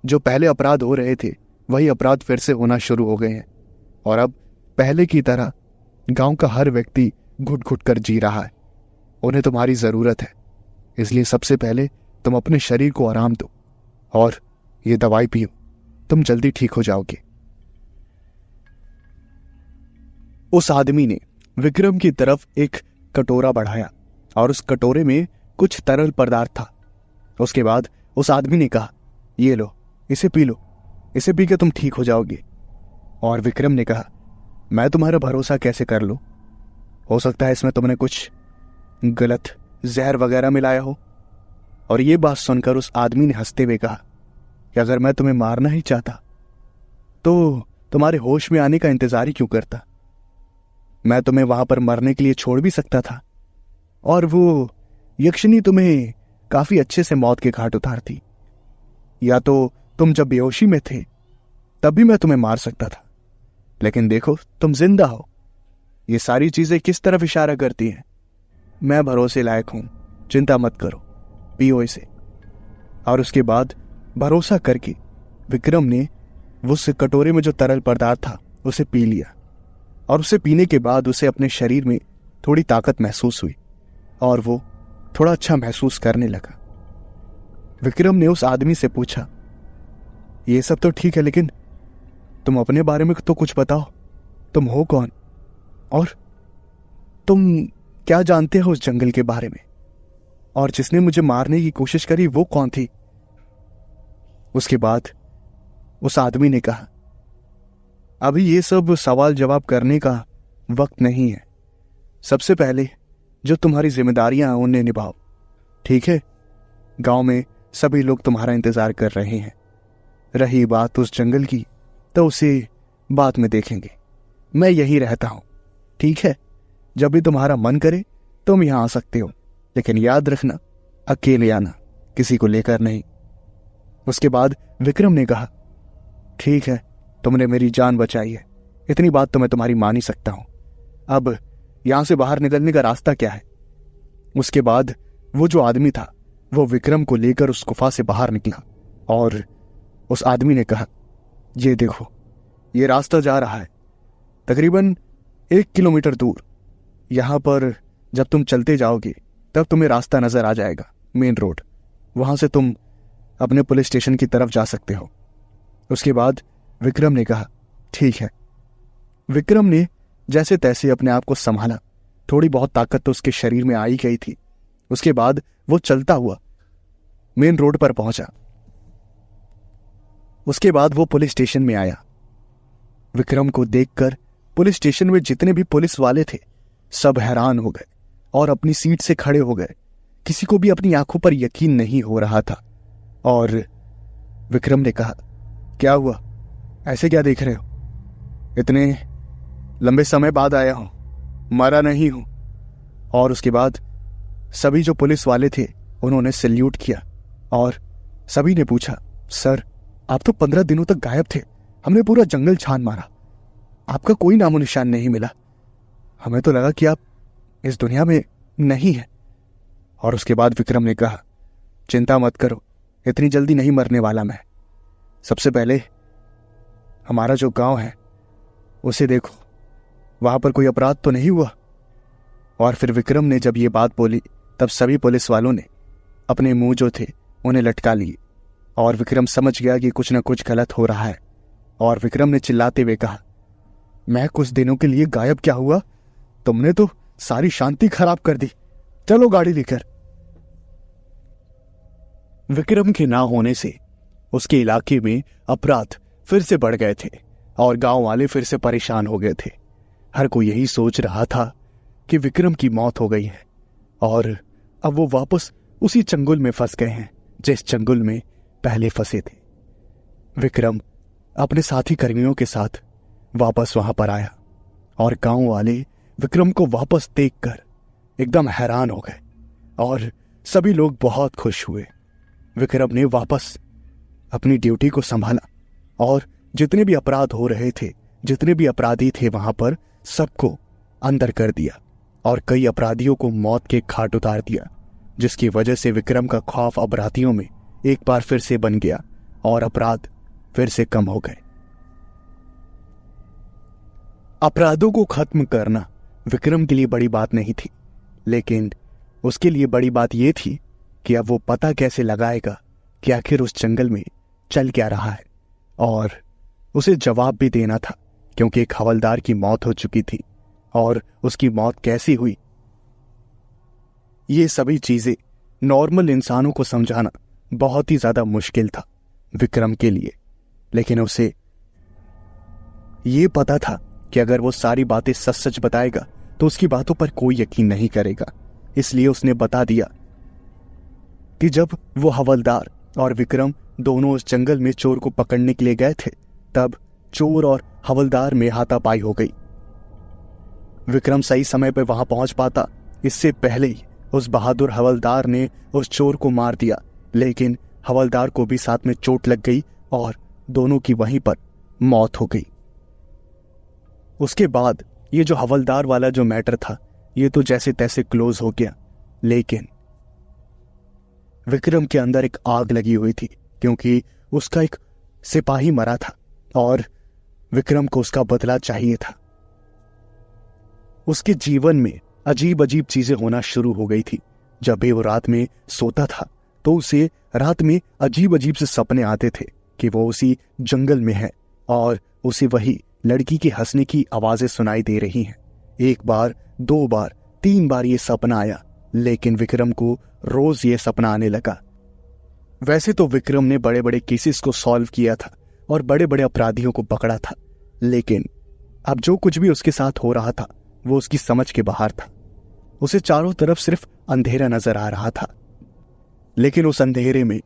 Speaker 1: जो पहले अपराध हो रहे थे वही अपराध फिर से होना शुरू हो गए हैं और अब पहले की तरह गांव का हर व्यक्ति घुट घुट कर जी रहा है उन्हें तुम्हारी ज़रूरत है इसलिए सबसे पहले तुम अपने शरीर को आराम दो और ये दवाई पियो तुम जल्दी ठीक हो जाओगे उस आदमी ने विक्रम की तरफ एक कटोरा बढ़ाया और उस कटोरे में कुछ तरल पदार्थ था उसके बाद उस आदमी ने कहा ये लो इसे पी लो इसे पी के तुम ठीक हो जाओगे और विक्रम ने कहा मैं तुम्हारा भरोसा कैसे कर लू हो सकता है इसमें तुमने कुछ गलत जहर वगैरह मिलाया हो और ये बात सुनकर उस आदमी ने हंसते हुए कहा कि अगर मैं तुम्हें मारना ही चाहता तो तुम्हारे होश में आने का इंतजार ही क्यों करता मैं तुम्हें वहां पर मरने के लिए छोड़ भी सकता था और वो यक्षिनी तुम्हें काफी अच्छे से मौत के घाट उतारती या तो तुम जब बेहोशी में थे तब भी मैं तुम्हें मार सकता था लेकिन देखो तुम जिंदा हो ये सारी चीजें किस तरफ इशारा करती हैं मैं भरोसे लायक हूं चिंता मत करो पीओ इसे और उसके बाद भरोसा करके विक्रम ने उस कटोरे में जो तरल पदार्थ था उसे पी लिया और उसे पीने के बाद उसे अपने शरीर में थोड़ी ताकत महसूस हुई और वो थोड़ा अच्छा महसूस करने लगा विक्रम ने उस आदमी से पूछा ये सब तो ठीक है लेकिन तुम अपने बारे में तो कुछ बताओ तुम हो कौन और तुम क्या जानते हो उस जंगल के बारे में और जिसने मुझे मारने की कोशिश करी वो कौन थी उसके बाद उस आदमी ने कहा अभी ये सब सवाल जवाब करने का वक्त नहीं है सबसे पहले जो तुम्हारी जिम्मेदारियां हैं उन्हें निभाओ ठीक है गांव में सभी लोग तुम्हारा इंतजार कर रहे हैं रही बात उस जंगल की तो उसे बाद में देखेंगे मैं यही रहता हूं ठीक है जब भी तुम्हारा मन करे तुम यहां आ सकते हो लेकिन याद रखना अकेले आना किसी को लेकर नहीं उसके बाद विक्रम ने कहा ठीक है तुमने मेरी जान बचाई है इतनी बात तो मैं तुम्हारी मान ही सकता हूं अब यहां से बाहर निकलने का रास्ता क्या है उसके बाद वो जो आदमी था वो विक्रम को लेकर उस गुफा से बाहर निकला और उस आदमी ने कहा ये देखो ये रास्ता जा रहा है तकरीबन एक किलोमीटर दूर यहाँ पर जब तुम चलते जाओगे तब तुम्हें रास्ता नज़र आ जाएगा मेन रोड वहां से तुम अपने पुलिस स्टेशन की तरफ जा सकते हो उसके बाद विक्रम ने कहा ठीक है विक्रम ने जैसे तैसे अपने आप को संभाला थोड़ी बहुत ताकत तो उसके शरीर में आई गई थी उसके बाद वो चलता हुआ मेन रोड पर पहुंचा उसके बाद वो पुलिस स्टेशन में आया विक्रम को देखकर पुलिस स्टेशन में जितने भी पुलिस वाले थे सब हैरान हो गए और अपनी सीट से खड़े हो गए किसी को भी अपनी आंखों पर यकीन नहीं हो रहा था और विक्रम ने कहा क्या हुआ ऐसे क्या देख रहे हो इतने लंबे समय बाद आया हूं मरा नहीं हूं और उसके बाद सभी जो पुलिस वाले थे उन्होंने सल्यूट किया और सभी ने पूछा सर आप तो पंद्रह दिनों तक गायब थे हमने पूरा जंगल छान मारा आपका कोई नामो निशान नहीं मिला हमें तो लगा कि आप इस दुनिया में नहीं है और उसके बाद विक्रम ने कहा चिंता मत करो इतनी जल्दी नहीं मरने वाला मैं सबसे पहले हमारा जो गांव है उसे देखो वहां पर कोई अपराध तो नहीं हुआ और फिर विक्रम ने जब ये बात बोली तब सभी पुलिस वालों ने अपने मुंह जो थे उन्हें लटका लिए और विक्रम समझ गया कि कुछ ना कुछ गलत हो रहा है और विक्रम ने चिल्लाते हुए कहा मैं कुछ दिनों के लिए गायब क्या हुआ तुमने तो सारी शांति खराब कर दी चलो गाड़ी लेकर विक्रम के ना होने से उसके इलाके में अपराध फिर से बढ़ गए थे और गांव वाले फिर से परेशान हो गए थे हर कोई यही सोच रहा था कि विक्रम की मौत हो गई है और अब वो वापस उसी चंगुल में फंस गए हैं जिस चंगुल में पहले फंसे थे विक्रम अपने साथी कर्मियों के साथ वापस वहां पर आया और गांव वाले विक्रम को वापस देखकर एकदम हैरान हो गए और सभी लोग बहुत खुश हुए विक्रम ने वापस अपनी ड्यूटी को संभाला और जितने भी अपराध हो रहे थे जितने भी अपराधी थे वहां पर सबको अंदर कर दिया और कई अपराधियों को मौत के घाट उतार दिया जिसकी वजह से विक्रम का खौफ अपराधियों में एक बार फिर से बन गया और अपराध फिर से कम हो गए अपराधों को खत्म करना विक्रम के लिए बड़ी बात नहीं थी लेकिन उसके लिए बड़ी बात यह थी कि अब वो पता कैसे लगाएगा कि आखिर उस जंगल में चल क्या रहा है और उसे जवाब भी देना था क्योंकि एक हवलदार की मौत हो चुकी थी और उसकी मौत कैसी हुई ये सभी चीजें नॉर्मल इंसानों को समझाना बहुत ही ज्यादा मुश्किल था विक्रम के लिए लेकिन उसे ये पता था कि अगर वो सारी बातें सच सच बताएगा तो उसकी बातों पर कोई यकीन नहीं करेगा इसलिए उसने बता दिया कि जब वो हवलदार और विक्रम दोनों उस जंगल में चोर को पकड़ने के लिए गए थे तब चोर और हवलदार में हाथापाई हो गई विक्रम सही समय पर वहां पहुंच पाता इससे पहले ही उस बहादुर हवलदार ने उस चोर को मार दिया लेकिन हवलदार को भी साथ में चोट लग गई और दोनों की वहीं पर मौत हो गई उसके बाद ये जो हवलदार वाला जो मैटर था ये तो जैसे तैसे क्लोज हो गया लेकिन विक्रम के अंदर एक आग लगी हुई थी क्योंकि उसका एक सिपाही मरा था और विक्रम को उसका बदला चाहिए था उसके जीवन में अजीब अजीब चीजें होना शुरू हो गई थी जब भी वो रात में सोता था तो उसे रात में अजीब अजीब से सपने आते थे कि वो उसी जंगल में है और उसे वही लड़की के हंसने की आवाजें सुनाई दे रही हैं एक बार दो बार तीन बार ये सपना आया लेकिन विक्रम को रोज ये सपना आने लगा वैसे तो विक्रम ने बड़े बड़े केसेस को सॉल्व किया था और बड़े बड़े अपराधियों को पकड़ा था लेकिन अब जो कुछ भी उसके साथ हो रहा था वो उसकी समझ के बाहर था उसे चारों तरफ सिर्फ अंधेरा नजर आ रहा था लेकिन उस अंधेरे में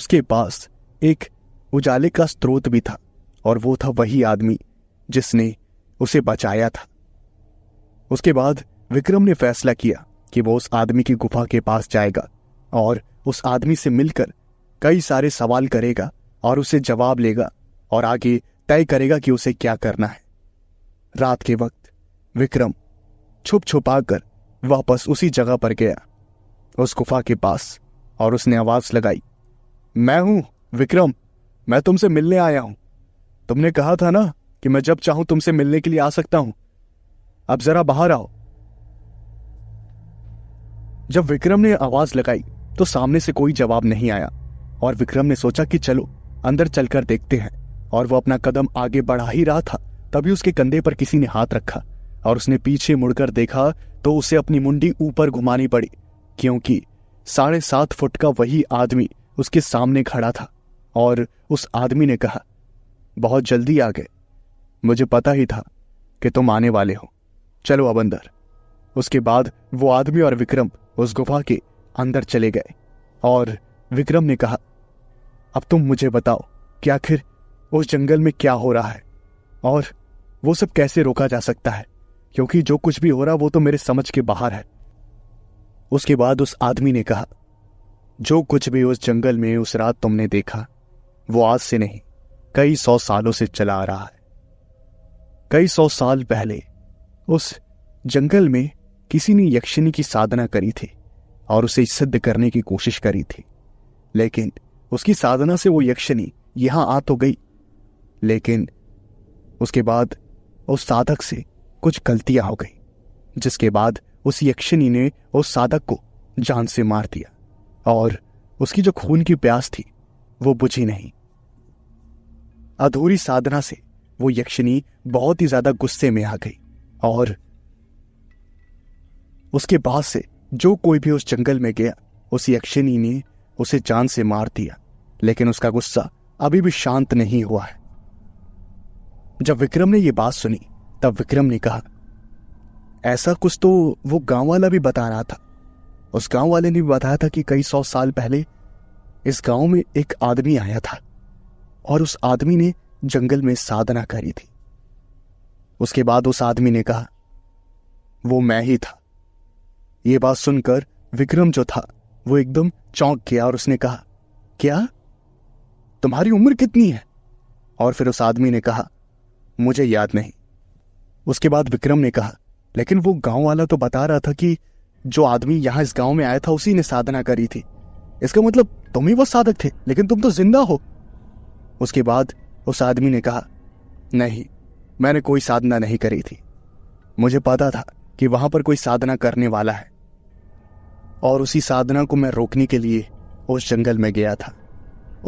Speaker 1: उसके पास एक उजाले का स्रोत भी था और वो था वही आदमी जिसने उसे बचाया था उसके बाद विक्रम ने फैसला किया कि वो उस आदमी की गुफा के पास जाएगा और उस आदमी से मिलकर कई सारे सवाल करेगा और उसे जवाब लेगा और आगे तय करेगा कि उसे क्या करना है रात के वक्त विक्रम छुप छुपा कर वापस उसी जगह पर गया उस गुफा के पास और उसने आवाज लगाई मैं हूं विक्रम मैं तुमसे मिलने आया हूं तुमने कहा था ना कि मैं जब चाहूं तुमसे मिलने के लिए आ सकता हूं अब जरा बाहर आओ जब विक्रम ने आवाज लगाई तो सामने से कोई जवाब नहीं आया और विक्रम ने सोचा कि चलो अंदर चलकर देखते हैं और वो अपना कदम आगे बढ़ा ही रहा था तभी उसके कंधे पर किसी ने हाथ रखा और उसने पीछे मुड़कर देखा तो उसे अपनी मुंडी ऊपर घुमानी पड़ी क्योंकि साढ़े सात फुट का वही आदमी उसके सामने खड़ा था और उस आदमी ने कहा बहुत जल्दी आ गए मुझे पता ही था कि तुम आने वाले हो चलो अब अंदर उसके बाद वो आदमी और विक्रम उस गुफा के अंदर चले गए और विक्रम ने कहा अब तुम मुझे बताओ कि आखिर उस जंगल में क्या हो रहा है और वो सब कैसे रोका जा सकता है क्योंकि जो कुछ भी हो रहा वो तो मेरे समझ के बाहर है उसके बाद उस आदमी ने कहा जो कुछ भी उस जंगल में उस रात तुमने देखा वो आज से नहीं कई सौ सालों से चला आ रहा है कई सौ साल पहले उस जंगल में किसी ने यक्षिणी की साधना करी थी और उसे सिद्ध करने की कोशिश करी थी लेकिन उसकी साधना से वो यक्षिणी यहां आ तो गई लेकिन उसके बाद उस साधक से कुछ गलतियां हो गई जिसके बाद उस यक्षिणी ने उस साधक को जान से मार दिया और उसकी जो खून की प्यास थी वो बुझी नहीं अधूरी साधना से वो यक्षिनी बहुत ही ज्यादा गुस्से में आ गई और उसके बाद से जो कोई भी उस जंगल में गया उस यक्षिनी ने उसे जान से मार दिया लेकिन उसका गुस्सा अभी भी शांत नहीं हुआ है जब विक्रम ने यह बात सुनी तब विक्रम ने कहा ऐसा कुछ तो वो गांव वाला भी बता रहा था उस गांव वाले ने भी बताया था कि कई सौ साल पहले इस गांव में एक आदमी आया था और उस आदमी ने जंगल में साधना करी थी उसके बाद उस आदमी ने कहा वो मैं ही था ये बात सुनकर विक्रम जो था वो एकदम चौंक गया और उसने कहा क्या तुम्हारी उम्र कितनी है और फिर उस आदमी ने कहा मुझे याद नहीं उसके बाद विक्रम ने कहा लेकिन वो गांव वाला तो बता रहा था कि जो आदमी यहां इस गांव में आया था उसी ने साधना करी थी इसका मतलब तुम ही वो साधक थे लेकिन तुम तो जिंदा हो उसके बाद उस आदमी ने कहा नहीं मैंने कोई साधना नहीं करी थी मुझे पता था कि वहां पर कोई साधना करने वाला है और उसी साधना को मैं रोकने के लिए उस जंगल में गया था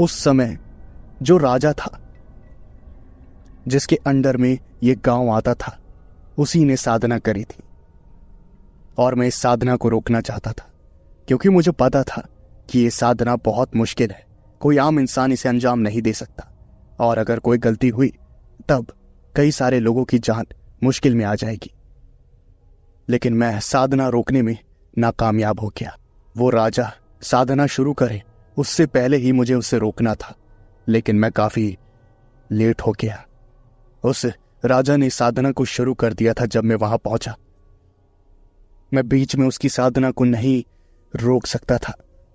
Speaker 1: उस समय जो राजा था जिसके अंडर में ये गांव आता था उसी ने साधना करी थी और मैं इस साधना को रोकना चाहता था क्योंकि मुझे पता था कि ये साधना बहुत मुश्किल है कोई आम इंसान इसे अंजाम नहीं दे सकता और अगर कोई गलती हुई तब कई सारे लोगों की जान मुश्किल में आ जाएगी लेकिन मैं साधना रोकने में नाकामयाब हो गया वो राजा साधना शुरू करे उससे पहले ही मुझे उसे रोकना था लेकिन मैं काफी लेट हो गया उस राजा ने साधना को शुरू कर दिया था जब मैं वहां पहुंचा मैं बीच में उसकी साधना को नहीं रोक सकता था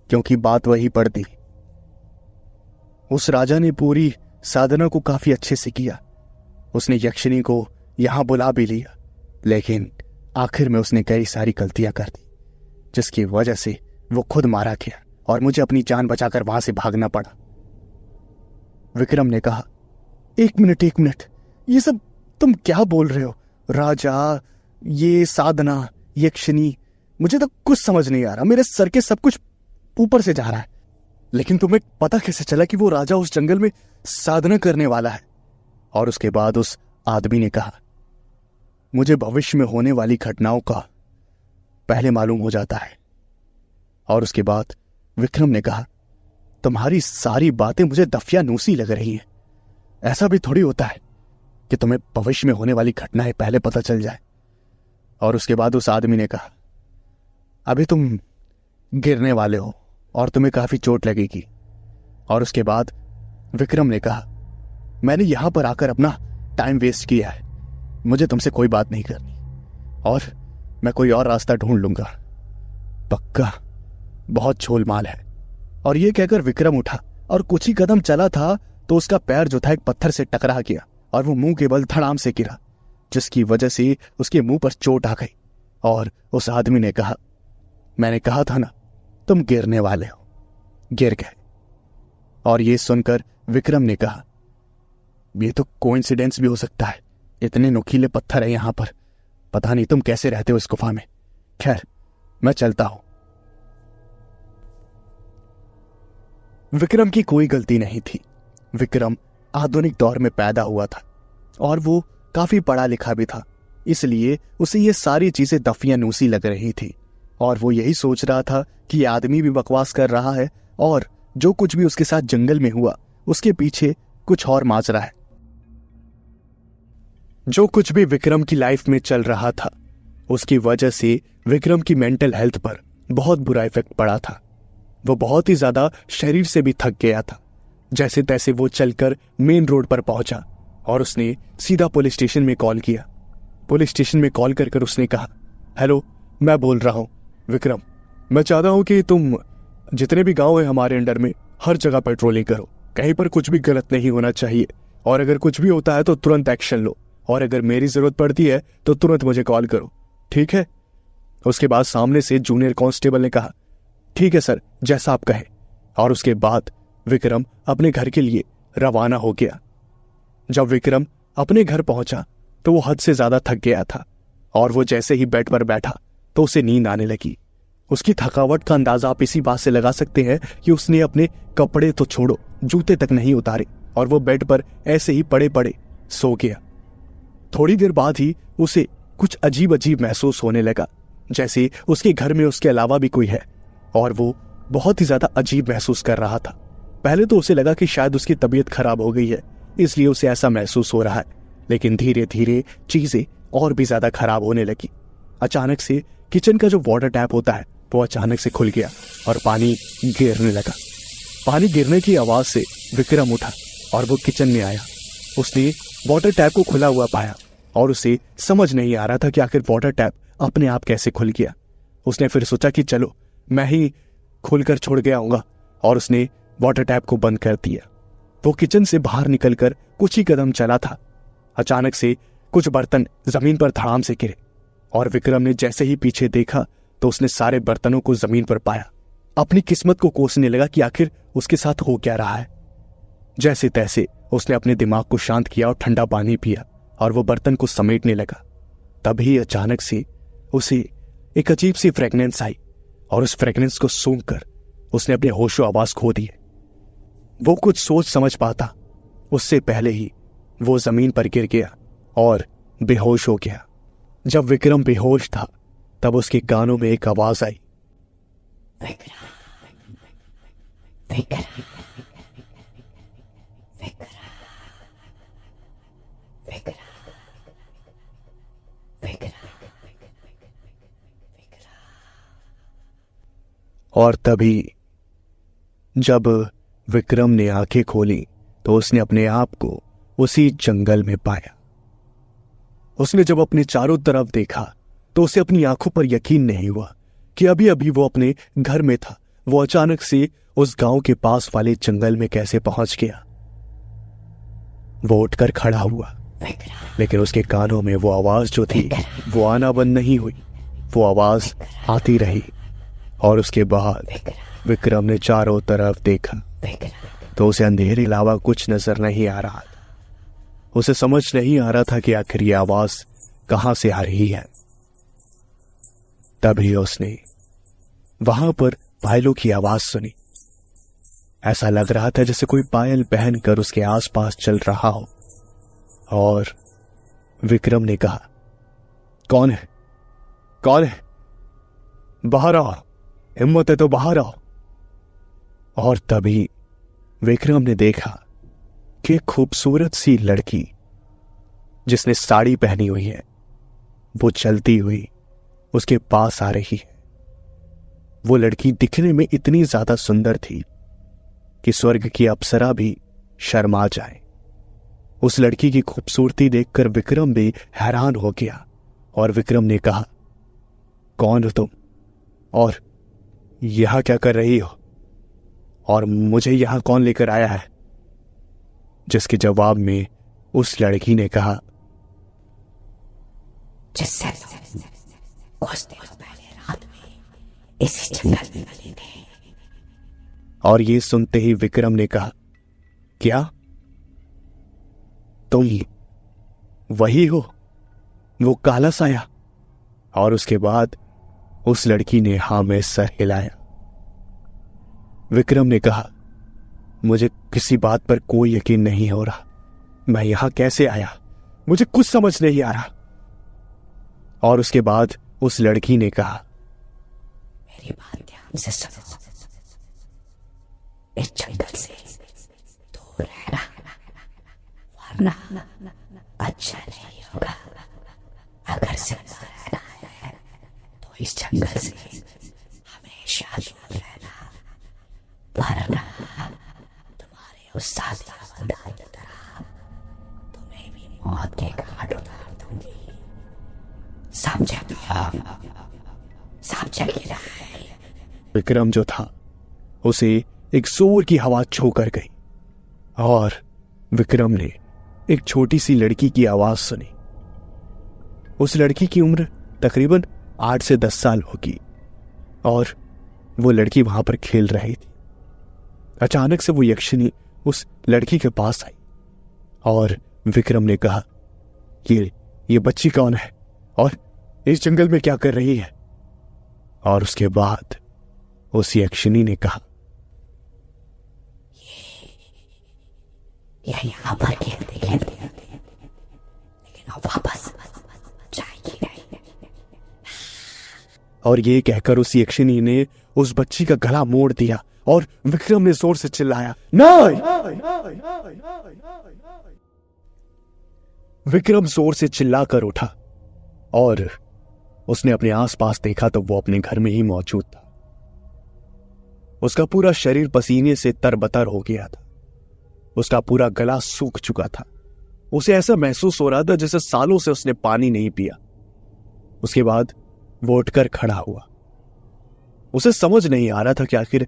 Speaker 1: क्योंकि बात वही पड़ती उस राजा ने पूरी साधना को काफी अच्छे से किया उसने यक्षिणी को यहां बुला भी लिया लेकिन आखिर में उसने कई सारी गलतियां कर दी जिसकी वजह से वो खुद मारा गया और मुझे अपनी जान बचाकर वहां से भागना पड़ा विक्रम ने कहा एक मिनट एक मिनट ये सब तुम क्या बोल रहे हो राजा ये साधना यक्षिणी मुझे तो कुछ समझ नहीं आ रहा मेरे सर के सब कुछ ऊपर से जा रहा है लेकिन तुम्हें पता कैसे चला कि वो राजा उस जंगल में साधना करने वाला है और उसके बाद उस आदमी ने कहा मुझे भविष्य में होने वाली घटनाओं का पहले मालूम हो जाता है और उसके बाद विक्रम ने कहा तुम्हारी सारी बातें मुझे दफिया नूसी लग रही हैं ऐसा भी थोड़ी होता है कि तुम्हें भविष्य में होने वाली घटनाएं पहले पता चल जाए और उसके बाद उस आदमी ने कहा अभी तुम गिरने वाले हो और तुम्हें काफ़ी चोट लगेगी और उसके बाद विक्रम ने कहा मैंने यहां पर आकर अपना टाइम वेस्ट किया है मुझे तुमसे कोई बात नहीं करनी और मैं कोई और रास्ता ढूंढ लूंगा पक्का बहुत माल है और यह कहकर विक्रम उठा और कुछ ही कदम चला था तो उसका पैर जो था एक पत्थर से टकरा गया और वो मुंह के बल धड़ाम से गिरा जिसकी वजह से उसके मुंह पर चोट आ गई और उस आदमी ने कहा मैंने कहा था ना तुम गिरने वाले हो गिर गए और ये सुनकर विक्रम ने कहा ये तो कोइंसिडेंस भी हो सकता है इतने नुकीले पत्थर है यहां पर पता नहीं तुम कैसे रहते हो इस गुफा में खैर मैं चलता हूं विक्रम की कोई गलती नहीं थी विक्रम आधुनिक दौर में पैदा हुआ था और वो काफी पढ़ा लिखा भी था इसलिए उसे ये सारी चीजें दफियानूसी लग रही थी और वो यही सोच रहा था कि आदमी भी बकवास कर रहा है और जो कुछ भी उसके साथ जंगल में हुआ उसके पीछे कुछ और रहा है जो कुछ भी विक्रम की लाइफ में चल रहा था उसकी वजह से विक्रम की मेंटल हेल्थ पर बहुत बुरा इफेक्ट पड़ा था वो बहुत ही ज्यादा शरीर से भी थक गया था जैसे तैसे वो चलकर मेन रोड पर पहुंचा और उसने सीधा पुलिस स्टेशन में कॉल किया पुलिस स्टेशन में कॉल कर कर उसने कहा हेलो मैं बोल रहा हूं विक्रम मैं चाहता हूँ कि तुम जितने भी गांव है हमारे अंडर में हर जगह पेट्रोलिंग करो कहीं पर कुछ भी गलत नहीं होना चाहिए और अगर कुछ भी होता है तो तुरंत एक्शन लो और अगर मेरी जरूरत पड़ती है तो तुरंत मुझे कॉल करो ठीक है उसके बाद सामने से जूनियर कांस्टेबल ने कहा ठीक है सर जैसा आप कहें और उसके बाद विक्रम अपने घर के लिए रवाना हो गया जब विक्रम अपने घर पहुंचा तो वो हद से ज्यादा थक गया था और वो जैसे ही बेड पर बैठा तो उसे नींद आने लगी उसकी थकावट का अंदाजा आप इसी बात से लगा सकते हैं कि उसने अपने कपड़े तो छोड़ो जूते तक नहीं उतारे और वो बेड पर ऐसे ही पड़े पड़े सो गया थोड़ी देर बाद ही उसे कुछ अजीब अजीब महसूस होने लगा जैसे उसके घर में उसके अलावा भी कोई है और वो बहुत ही ज्यादा अजीब महसूस कर रहा था पहले तो उसे लगा कि शायद उसकी तबीयत खराब हो गई है इसलिए उसे ऐसा महसूस हो रहा है लेकिन धीरे धीरे चीजें और भी ज्यादा खराब होने लगी अचानक से किचन का जो वाटर टैप होता है वो अचानक से खुल गया और पानी गिरने लगा पानी गिरने की आवाज से विक्रम उठा और वो किचन में आया उसने वाटर टैप को खुला हुआ पाया और उसे समझ नहीं आ रहा था कि आखिर वाटर टैप अपने आप कैसे खुल गया उसने फिर सोचा कि चलो मैं ही खुलकर छोड़ गया हूँ और उसने वाटर टैप को बंद कर दिया वो किचन से बाहर निकलकर कुछ ही कदम चला था अचानक से कुछ बर्तन जमीन पर धड़ाम से गिरे और विक्रम ने जैसे ही पीछे देखा तो उसने सारे बर्तनों को जमीन पर पाया अपनी किस्मत को कोसने लगा कि आखिर उसके साथ हो क्या रहा है जैसे तैसे उसने अपने दिमाग को शांत किया और ठंडा पानी पिया और वो बर्तन को समेटने लगा तभी अचानक से उसे एक अजीब सी फ्रेगनेंस आई और उस फ्रेगनेंस को सूंघ कर उसने अपने होशो आवाज खो दिए वो कुछ सोच समझ पाता उससे पहले ही वो जमीन पर गिर गया और बेहोश हो गया जब विक्रम बेहोश था तब उसके कानों में एक आवाज आई और तभी जब विक्रम ने आंखें खोली तो उसने अपने आप को उसी जंगल में पाया उसने जब अपने चारों तरफ देखा तो उसे अपनी आंखों पर यकीन नहीं हुआ कि अभी अभी वो अपने घर में था वो अचानक से उस गांव के पास वाले जंगल में कैसे पहुंच गया वो उठकर खड़ा हुआ लेकिन उसके कानों में वो आवाज जो थी वो आना बंद नहीं हुई वो आवाज आती रही और उसके बाद विक्रम ने चारों तरफ देखा तो उसे अंधेरे अलावा कुछ नजर नहीं आ रहा उसे समझ नहीं आ रहा था कि आखिर यह आवाज कहां से आ रही है तभी उसने वहां पर पायलों की आवाज सुनी ऐसा लग रहा था जैसे कोई पायल पहनकर उसके आसपास चल रहा हो और विक्रम ने कहा कौन है कौन है बाहर आओ हिम्मत है तो बाहर आओ और तभी विक्रम ने देखा कि खूबसूरत सी लड़की जिसने साड़ी पहनी हुई है वो चलती हुई उसके पास आ रही है वो लड़की दिखने में इतनी ज्यादा सुंदर थी कि स्वर्ग की अप्सरा भी शर्मा जाए उस लड़की की खूबसूरती देखकर विक्रम भी हैरान हो गया और विक्रम ने कहा कौन हो तुम और यह क्या कर रही हो और मुझे यहां कौन लेकर आया है जिसके जवाब में उस लड़की ने कहा और ये सुनते ही विक्रम ने कहा क्या तुम वही हो वो काला साया और उसके बाद उस लड़की ने हा में सर हिलाया विक्रम ने कहा मुझे किसी बात पर कोई यकीन नहीं हो रहा मैं यहां कैसे आया मुझे कुछ समझ नहीं आ रहा और उसके बाद उस लड़की ने कहा मेरी बात ध्यान से सुनो
Speaker 2: इस जंगल से
Speaker 1: दूर रहना
Speaker 2: वरना अच्छा नहीं होगा अगर जिंदा रहना है तो इस जंगल से हमेशा दूर रहना वरना गुस्सा से खुदा की तरह तुम्हें भी मौत के घाट उतार दूंगी
Speaker 1: समझे समझे विक्रम जो था उसे एक जोर की हवा छू कर गई और विक्रम ने एक छोटी सी लड़की की आवाज सुनी उस लड़की की उम्र तकरीबन आठ से दस साल होगी और वो लड़की वहां पर खेल रही थी अचानक से वो यक्षिणी उस लड़की के पास आई और विक्रम ने कहा ये ये बच्ची कौन है और इस जंगल में क्या कर रही है और उसके बाद उस यक्षिणी ने कहा पर खेलते खेलते लेकिन अब वापस जाएगी नहीं और ये कहकर उस यक्षिणी ने उस बच्ची का गला मोड़ दिया और विक्रम ने जोर से चिल्लाया विक्रम जोर से चिल्लाकर उठा और उसने अपने आसपास देखा तो वो अपने घर में ही मौजूद था उसका पूरा शरीर पसीने से तरबतर हो गया था उसका पूरा गला सूख चुका था उसे ऐसा महसूस हो रहा था जैसे सालों से उसने पानी नहीं पिया उसके बाद वो उठकर खड़ा हुआ उसे समझ नहीं आ रहा था कि आखिर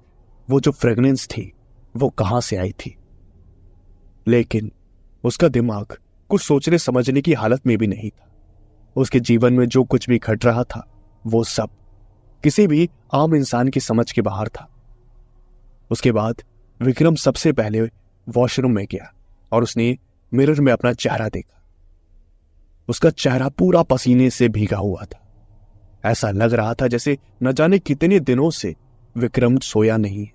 Speaker 1: वो जो फ्रेगनेंस थी वो कहां से आई थी लेकिन उसका दिमाग कुछ सोचने समझने की हालत में भी नहीं था उसके जीवन में जो कुछ भी घट रहा था वो सब किसी भी आम इंसान की समझ के बाहर था उसके बाद विक्रम सबसे पहले वॉशरूम में गया और उसने मिरर में अपना चेहरा देखा उसका चेहरा पूरा पसीने से भीगा हुआ था ऐसा लग रहा था जैसे न जाने कितने दिनों से विक्रम सोया नहीं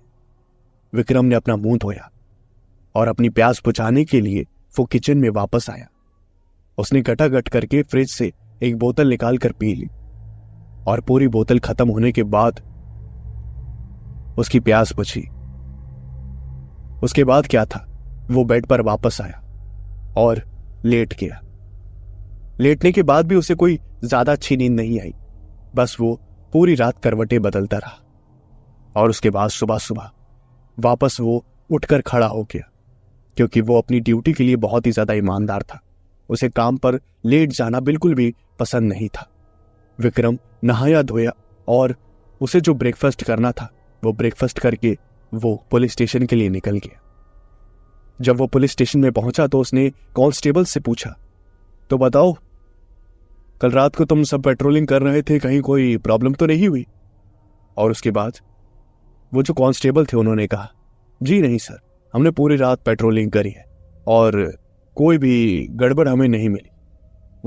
Speaker 1: विक्रम ने अपना मुंह धोया और अपनी प्यास बुझाने के लिए वो किचन में वापस आया उसने गटागट करके फ्रिज से एक बोतल निकालकर पी ली और पूरी बोतल खत्म होने के बाद उसकी प्यास बुझी उसके बाद क्या था वो बेड पर वापस आया और लेट गया लेटने के बाद भी उसे कोई ज्यादा अच्छी नींद नहीं आई बस वो पूरी रात करवटे बदलता रहा और उसके बाद सुबह सुबह वापस वो उठकर खड़ा हो गया क्योंकि वो अपनी ड्यूटी के लिए बहुत ही ज्यादा ईमानदार था उसे काम पर लेट जाना बिल्कुल भी पसंद नहीं था विक्रम नहाया धोया और उसे जो ब्रेकफास्ट करना था वो ब्रेकफास्ट करके वो पुलिस स्टेशन के लिए निकल गया जब वो पुलिस स्टेशन में पहुंचा तो उसने कॉन्स्टेबल से पूछा तो बताओ कल रात को तुम सब पेट्रोलिंग कर रहे थे कहीं कोई प्रॉब्लम तो नहीं हुई और उसके बाद वो जो कांस्टेबल थे उन्होंने कहा जी नहीं सर हमने पूरी रात पेट्रोलिंग करी है और कोई भी गड़बड़ हमें नहीं मिली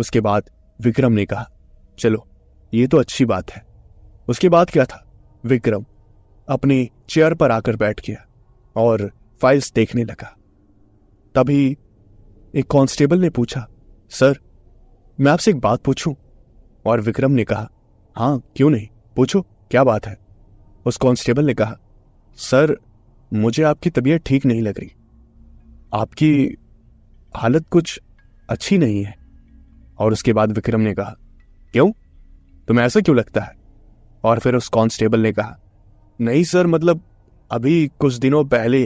Speaker 1: उसके बाद विक्रम ने कहा चलो ये तो अच्छी बात है उसके बाद क्या था विक्रम अपनी चेयर पर आकर बैठ गया और फाइल्स देखने लगा तभी एक कांस्टेबल ने पूछा सर मैं आपसे एक बात पूछूं और विक्रम ने कहा हाँ क्यों नहीं पूछो क्या बात है उस कांस्टेबल ने कहा सर मुझे आपकी तबीयत ठीक नहीं लग रही आपकी हालत कुछ अच्छी नहीं है और उसके बाद विक्रम ने कहा क्यों तुम्हें ऐसा क्यों लगता है और फिर उस कांस्टेबल ने कहा नहीं सर मतलब अभी कुछ दिनों पहले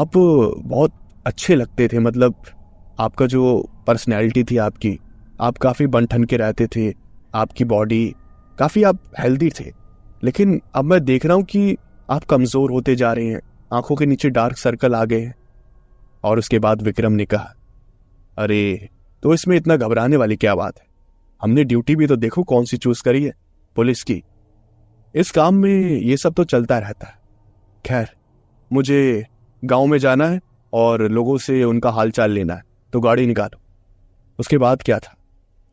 Speaker 1: आप बहुत अच्छे लगते थे मतलब आपका जो पर्सनैलिटी थी आपकी आप काफ़ी बन ठन के रहते थे आपकी बॉडी काफ़ी आप हेल्दी थे लेकिन अब मैं देख रहा हूं कि आप कमज़ोर होते जा रहे हैं आंखों के नीचे डार्क सर्कल आ गए हैं और उसके बाद विक्रम ने कहा अरे तो इसमें इतना घबराने वाली क्या बात है हमने ड्यूटी भी तो देखो कौन सी चूज करी है पुलिस की इस काम में ये सब तो चलता रहता है खैर मुझे गांव में जाना है और लोगों से उनका हालचाल लेना है तो गाड़ी निकालो उसके बाद क्या था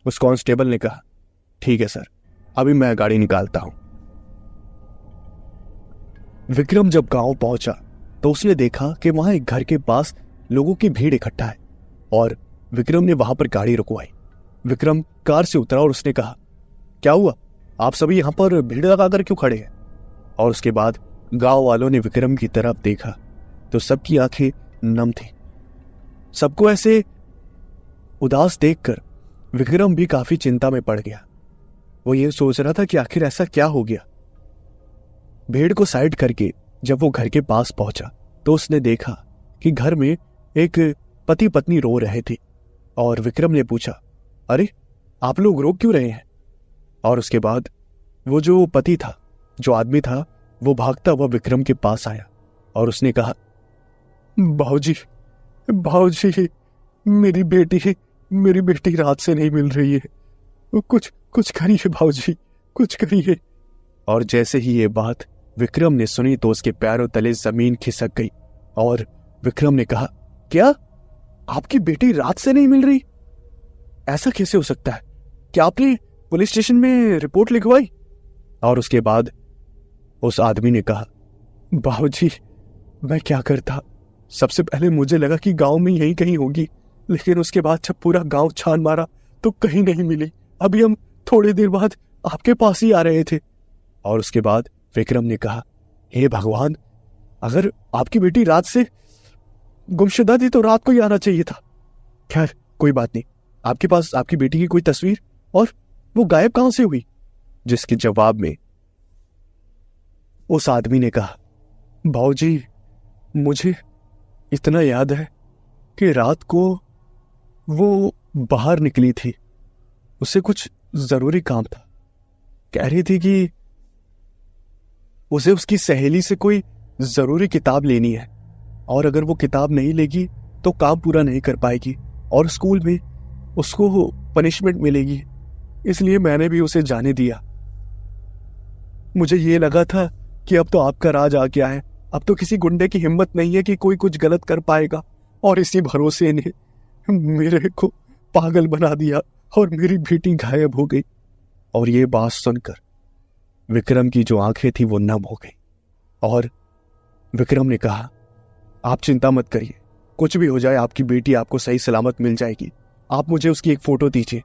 Speaker 1: उस कांस्टेबल ने कहा ठीक है सर अभी मैं गाड़ी निकालता हूँ विक्रम जब गांव पहुंचा तो उसने देखा कि वहां एक घर के पास लोगों की भीड़ इकट्ठा है और विक्रम ने वहां पर गाड़ी रुकवाई विक्रम कार से उतरा और उसने कहा क्या हुआ आप सभी यहाँ पर भीड़ लगाकर क्यों खड़े हैं और उसके बाद गांव वालों ने विक्रम की तरफ देखा तो सबकी आंखें नम थी सबको ऐसे उदास देखकर विक्रम भी काफी चिंता में पड़ गया वो ये सोच रहा था कि आखिर ऐसा क्या हो गया भेड़ को साइड करके जब वो घर के पास पहुंचा तो उसने देखा कि घर में एक पति पत्नी रो रहे थे और विक्रम ने पूछा अरे आप लोग रो क्यों रहे हैं और उसके बाद वो जो पति था जो आदमी था वो भागता हुआ विक्रम के पास आया और उसने कहा भाजी भाजी मेरी बेटी मेरी बेटी रात से नहीं मिल रही है कुछ कुछ करिए भाजी कुछ करिए और जैसे ही ये बात विक्रम ने सुनी तो उसके पैरों तले जमीन खिसक गई और विक्रम ने कहा क्या आपकी बेटी रात से नहीं मिल रही ऐसा कैसे हो सकता है क्या आपने पुलिस स्टेशन में रिपोर्ट लिखवाई और उसके बाद उस आदमी ने कहा बाबूजी मैं क्या करता सबसे पहले मुझे लगा कि गांव में यही कहीं होगी लेकिन उसके बाद जब पूरा गांव छान मारा तो कहीं नहीं मिली अभी हम थोड़ी देर बाद आपके पास ही आ रहे थे और उसके बाद विक्रम ने कहा हे hey भगवान अगर आपकी बेटी रात से गुमशुदा थी तो रात को ही आना चाहिए था खैर कोई बात नहीं आपके पास आपकी बेटी की कोई तस्वीर और वो गायब कहां से हुई जिसके जवाब में उस आदमी ने कहा जी मुझे इतना याद है कि रात को वो बाहर निकली थी उसे कुछ ज़रूरी काम था कह रही थी कि उसे उसकी सहेली से कोई ज़रूरी किताब लेनी है और अगर वो किताब नहीं लेगी तो काम पूरा नहीं कर पाएगी और स्कूल में उसको पनिशमेंट मिलेगी इसलिए मैंने भी उसे जाने दिया मुझे ये लगा था कि अब तो आपका राज आ गया है अब तो किसी गुंडे की हिम्मत नहीं है कि कोई कुछ गलत कर पाएगा और इसी भरोसे ने मेरे को पागल बना दिया और मेरी बेटी गायब हो गई और ये बात सुनकर विक्रम की जो आंखें थी वो नम हो गई और विक्रम ने कहा आप चिंता मत करिए कुछ भी हो जाए आपकी बेटी आपको सही सलामत मिल जाएगी आप मुझे उसकी एक फ़ोटो दीजिए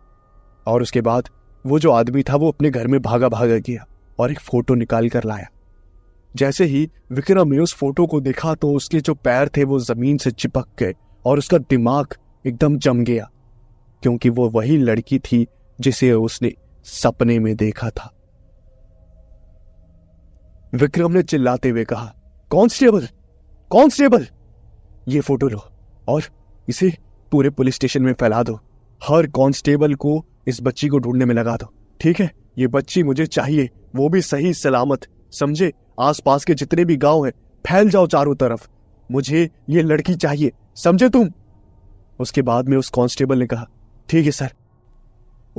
Speaker 1: और उसके बाद वो जो आदमी था वो अपने घर में भागा भागा गया और एक फ़ोटो निकाल कर लाया जैसे ही विक्रम ने उस फोटो को देखा तो उसके जो पैर थे वो ज़मीन से चिपक गए और उसका दिमाग एकदम जम गया क्योंकि वो वही लड़की थी जिसे उसने सपने में देखा था विक्रम ने चिल्लाते हुए कहा कांस्टेबल कांस्टेबल ये फोटो लो और इसे पूरे पुलिस स्टेशन में फैला दो हर कांस्टेबल को इस बच्ची को ढूंढने में लगा दो ठीक है ये बच्ची मुझे चाहिए वो भी सही सलामत समझे आसपास के जितने भी गांव हैं फैल जाओ चारों तरफ मुझे ये लड़की चाहिए समझे तुम उसके बाद में उस कांस्टेबल ने कहा ठीक है सर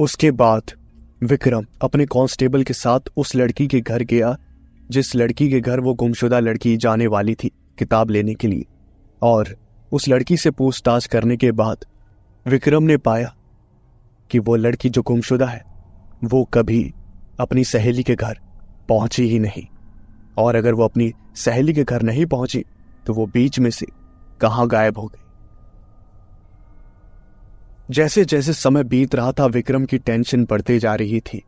Speaker 1: उसके बाद विक्रम अपने कांस्टेबल के साथ उस लड़की के घर गया जिस लड़की के घर वो गुमशुदा लड़की जाने वाली थी किताब लेने के लिए और उस लड़की से पूछताछ करने के बाद विक्रम ने पाया कि वो लड़की जो गुमशुदा है वो कभी अपनी सहेली के घर पहुंची ही नहीं और अगर वो अपनी सहेली के घर नहीं पहुंची तो वो बीच में से कहां गायब हो गई जैसे जैसे समय बीत रहा था विक्रम की टेंशन बढ़ते जा रही थी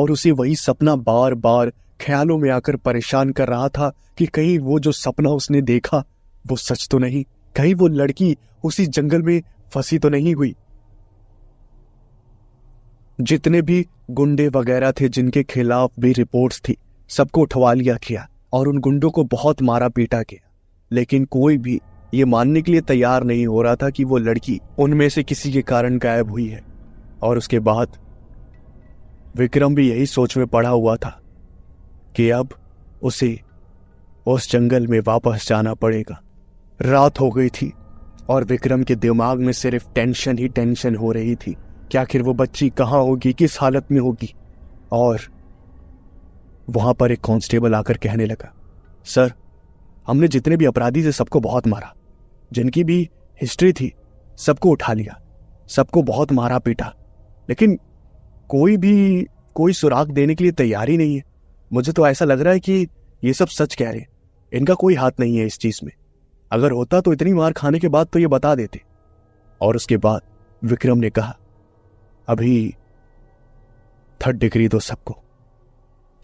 Speaker 1: और उसे वही सपना बार बार ख्यालों में आकर परेशान कर रहा था कि कहीं वो जो सपना उसने देखा वो सच तो नहीं कहीं वो लड़की उसी जंगल में फंसी तो नहीं हुई जितने भी गुंडे वगैरह थे जिनके खिलाफ भी रिपोर्ट्स थी सबको उठवा लिया किया और उन गुंडों को बहुत मारा पीटा गया लेकिन कोई भी ये मानने के लिए तैयार नहीं हो रहा था कि वो लड़की उनमें से किसी के कारण गायब हुई है और उसके बाद विक्रम भी यही सोच में पड़ा हुआ था कि अब उसे उस जंगल में वापस जाना पड़ेगा रात हो गई थी और विक्रम के दिमाग में सिर्फ टेंशन ही टेंशन हो रही थी कि आखिर वो बच्ची कहाँ होगी किस हालत में होगी और वहां पर एक कांस्टेबल आकर कहने लगा सर हमने जितने भी अपराधी थे सबको बहुत मारा जिनकी भी हिस्ट्री थी सबको उठा लिया सबको बहुत मारा पीटा लेकिन कोई भी कोई सुराग देने के लिए तैयार ही नहीं है मुझे तो ऐसा लग रहा है कि ये सब सच कह रहे हैं इनका कोई हाथ नहीं है इस चीज में अगर होता तो इतनी मार खाने के बाद तो ये बता देते और उसके बाद विक्रम ने कहा अभी थर्ड डिग्री दो सबको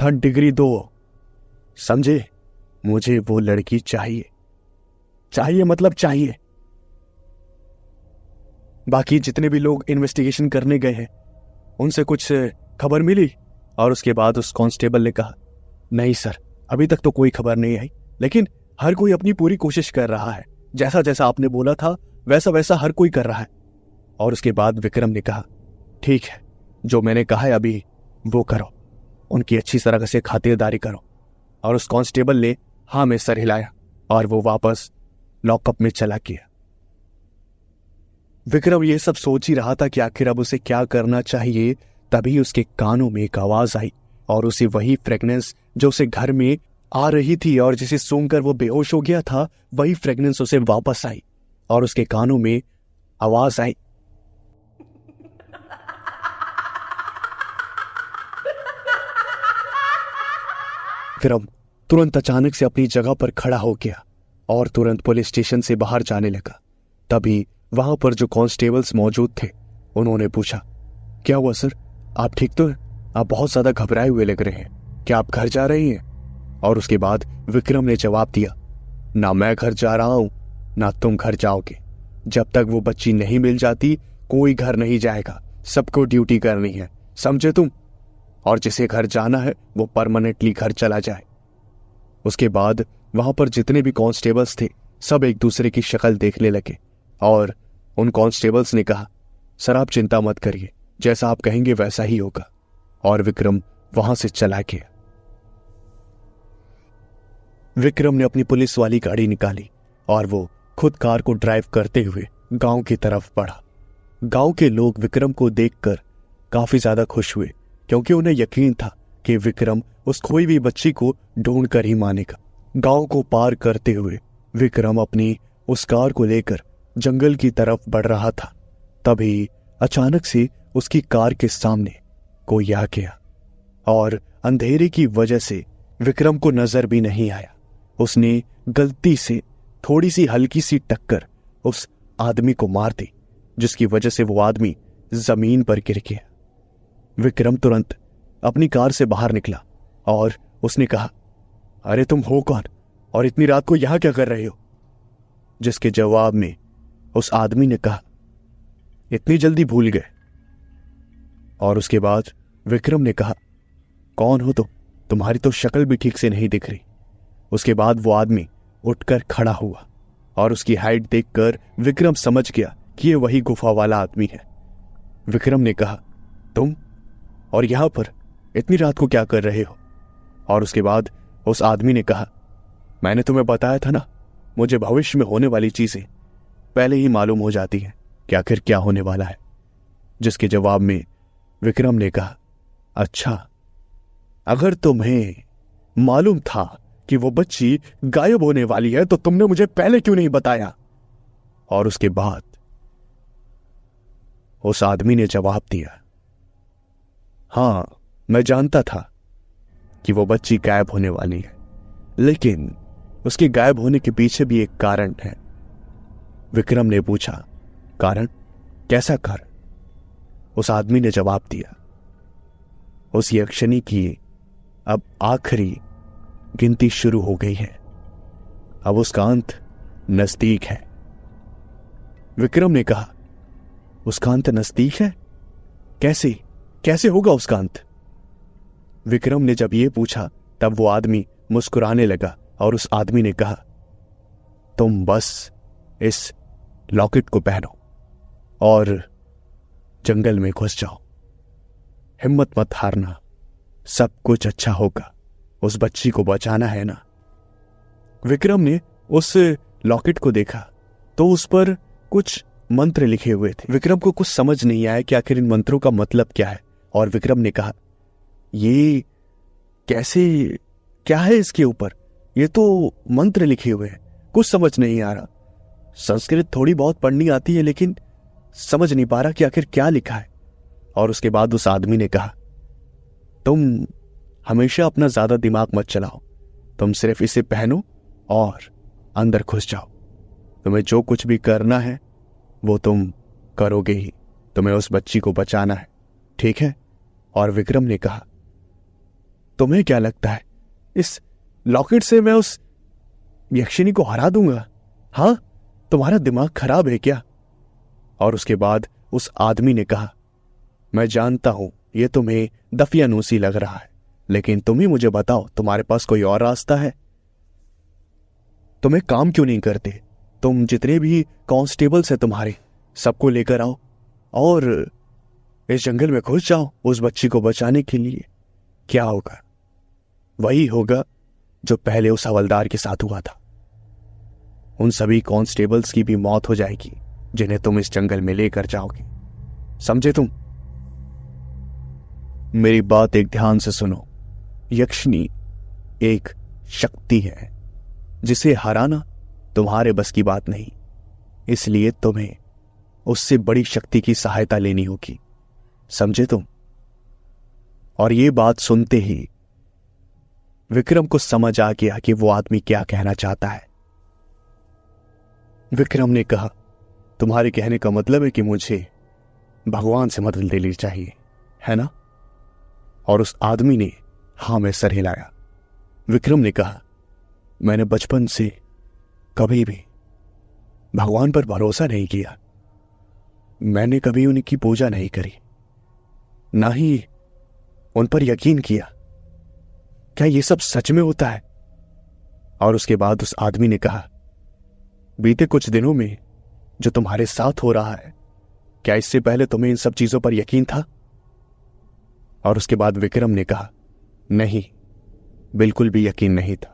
Speaker 1: थर्ड डिग्री दो समझे मुझे वो लड़की चाहिए चाहिए मतलब चाहिए बाकी जितने भी लोग इन्वेस्टिगेशन करने गए हैं उनसे कुछ खबर मिली और उसके बाद उस कांस्टेबल ने कहा नहीं सर अभी तक तो कोई खबर नहीं आई लेकिन हर कोई अपनी पूरी कोशिश कर रहा है जैसा जैसा आपने बोला था वैसा वैसा हर कोई कर रहा है और उसके बाद विक्रम ने कहा ठीक है जो मैंने कहा है अभी वो करो उनकी अच्छी तरह से खातिरदारी करो और उस कांस्टेबल ने हाँ में सर हिलाया और वो वापस लॉकअप में चला गया विक्रम ये सब सोच ही रहा था कि आखिर अब उसे क्या करना चाहिए तभी उसके कानों में एक आवाज आई और उसे वही फ्रेगनेंस जो उसे घर में आ रही थी और जिसे सूंघकर वो बेहोश हो गया था वही फ्रेगनेंस उसे वापस आई और उसके कानों में आवाज आई विक्रम तुरंत अचानक से अपनी जगह पर खड़ा हो गया और तुरंत पुलिस स्टेशन से बाहर जाने लगा तभी वहां पर जो कांस्टेबल्स मौजूद थे उन्होंने पूछा क्या हुआ सर आप ठीक तो हैं आप बहुत ज्यादा घबराए हुए लग रहे हैं क्या आप घर जा रही हैं और उसके बाद विक्रम ने जवाब दिया ना मैं घर जा रहा हूं ना तुम घर जाओगे जब तक वो बच्ची नहीं मिल जाती कोई घर नहीं जाएगा सबको ड्यूटी करनी है समझे तुम और जिसे घर जाना है वो परमानेंटली घर चला जाए उसके बाद वहां पर जितने भी कांस्टेबल्स थे सब एक दूसरे की शक्ल देखने लगे और उन कांस्टेबल्स ने कहा सर आप चिंता मत करिए जैसा आप कहेंगे वैसा ही होगा और विक्रम वहां से चला गया विक्रम ने अपनी पुलिस वाली गाड़ी निकाली और वो खुद कार को ड्राइव करते हुए गांव की तरफ बढ़ा गांव के लोग विक्रम को देखकर काफी ज्यादा खुश हुए क्योंकि उन्हें यकीन था कि विक्रम उस खोई हुई बच्ची को ढूंढ कर ही मानेगा गांव को पार करते हुए विक्रम अपनी उस कार को लेकर जंगल की तरफ बढ़ रहा था तभी अचानक से उसकी कार के सामने कोई आ गया और अंधेरे की वजह से विक्रम को नजर भी नहीं आया उसने गलती से थोड़ी सी हल्की सी टक्कर उस आदमी को मार दी जिसकी वजह से वो आदमी जमीन पर गिर गया विक्रम तुरंत अपनी कार से बाहर निकला और उसने कहा अरे तुम हो कौन और इतनी रात को यहां क्या कर रहे हो जिसके जवाब में उस आदमी ने कहा इतनी जल्दी भूल गए और उसके बाद विक्रम ने कहा कौन हो तो तुम्हारी तो शक्ल भी ठीक से नहीं दिख रही उसके बाद वो आदमी उठकर खड़ा हुआ और उसकी हाइट देखकर विक्रम समझ गया कि ये वही गुफा वाला आदमी है विक्रम ने कहा तुम और यहां पर इतनी रात को क्या कर रहे हो और उसके बाद उस आदमी ने कहा मैंने तुम्हें बताया था ना मुझे भविष्य में होने वाली चीजें पहले ही मालूम हो जाती हैं कि आखिर क्या होने वाला है जिसके जवाब में विक्रम ने कहा अच्छा अगर तुम्हें मालूम था कि वो बच्ची गायब होने वाली है तो तुमने मुझे पहले क्यों नहीं बताया और उसके बाद उस आदमी ने जवाब दिया हां मैं जानता था कि वो बच्ची गायब होने वाली है लेकिन उसके गायब होने के पीछे भी एक कारण है विक्रम ने पूछा कारण कैसा कारण उस आदमी ने जवाब दिया उस यक्षिणी की अब आखिरी गिनती शुरू हो गई है अब उसका अंत नजदीक है विक्रम ने कहा उसका अंत नजदीक है कैसे कैसे होगा उसका अंत विक्रम ने जब यह पूछा तब वो आदमी मुस्कुराने लगा और उस आदमी ने कहा तुम बस इस लॉकेट को पहनो और जंगल में घुस जाओ हिम्मत मत हारना सब कुछ अच्छा होगा उस बच्ची को बचाना है ना विक्रम ने उस लॉकेट को देखा तो उस पर कुछ मंत्र लिखे हुए थे विक्रम को कुछ समझ नहीं आया कि आखिर इन मंत्रों का मतलब क्या है और विक्रम ने कहा ये कैसे क्या है इसके ऊपर ये तो मंत्र लिखे हुए हैं कुछ समझ नहीं आ रहा संस्कृत थोड़ी बहुत पढ़नी आती है लेकिन समझ नहीं पा रहा कि आखिर क्या लिखा है और उसके बाद उस आदमी ने कहा तुम हमेशा अपना ज्यादा दिमाग मत चलाओ तुम सिर्फ इसे पहनो और अंदर घुस जाओ तुम्हें जो कुछ भी करना है वो तुम करोगे ही तुम्हें उस बच्ची को बचाना है ठीक है और विक्रम ने कहा तुम्हें क्या लगता है इस लॉकेट से मैं उस यक्षिणी को हरा दूंगा हाँ तुम्हारा दिमाग खराब है क्या और उसके बाद उस आदमी ने कहा मैं जानता हूं ये तुम्हें दफियानूसी लग रहा है लेकिन तुम ही मुझे बताओ तुम्हारे पास कोई और रास्ता है तुम्हें काम क्यों नहीं करते तुम जितने भी कांस्टेबल्स हैं तुम्हारे सबको लेकर आओ और इस जंगल में घुस जाओ उस बच्ची को बचाने के लिए क्या होगा वही होगा जो पहले उस हवलदार के साथ हुआ था उन सभी कांस्टेबल्स की भी मौत हो जाएगी जिन्हें तुम इस जंगल में लेकर जाओगे समझे तुम मेरी बात एक ध्यान से सुनो यक्षिणी एक शक्ति है जिसे हराना तुम्हारे बस की बात नहीं इसलिए तुम्हें उससे बड़ी शक्ति की सहायता लेनी होगी समझे तुम और ये बात सुनते ही विक्रम को समझ आ गया कि वो आदमी क्या कहना चाहता है विक्रम ने कहा तुम्हारे कहने का मतलब है कि मुझे भगवान से मदद लेनी चाहिए है ना और उस आदमी ने हाँ मैं सर हिलाया विक्रम ने कहा मैंने बचपन से कभी भी भगवान पर भरोसा नहीं किया मैंने कभी उनकी पूजा नहीं करी ना ही उन पर यकीन किया क्या यह सब सच में होता है और उसके बाद उस आदमी ने कहा बीते कुछ दिनों में जो तुम्हारे साथ हो रहा है क्या इससे पहले तुम्हें इन सब चीजों पर यकीन था और उसके बाद विक्रम ने कहा नहीं बिल्कुल भी यकीन नहीं था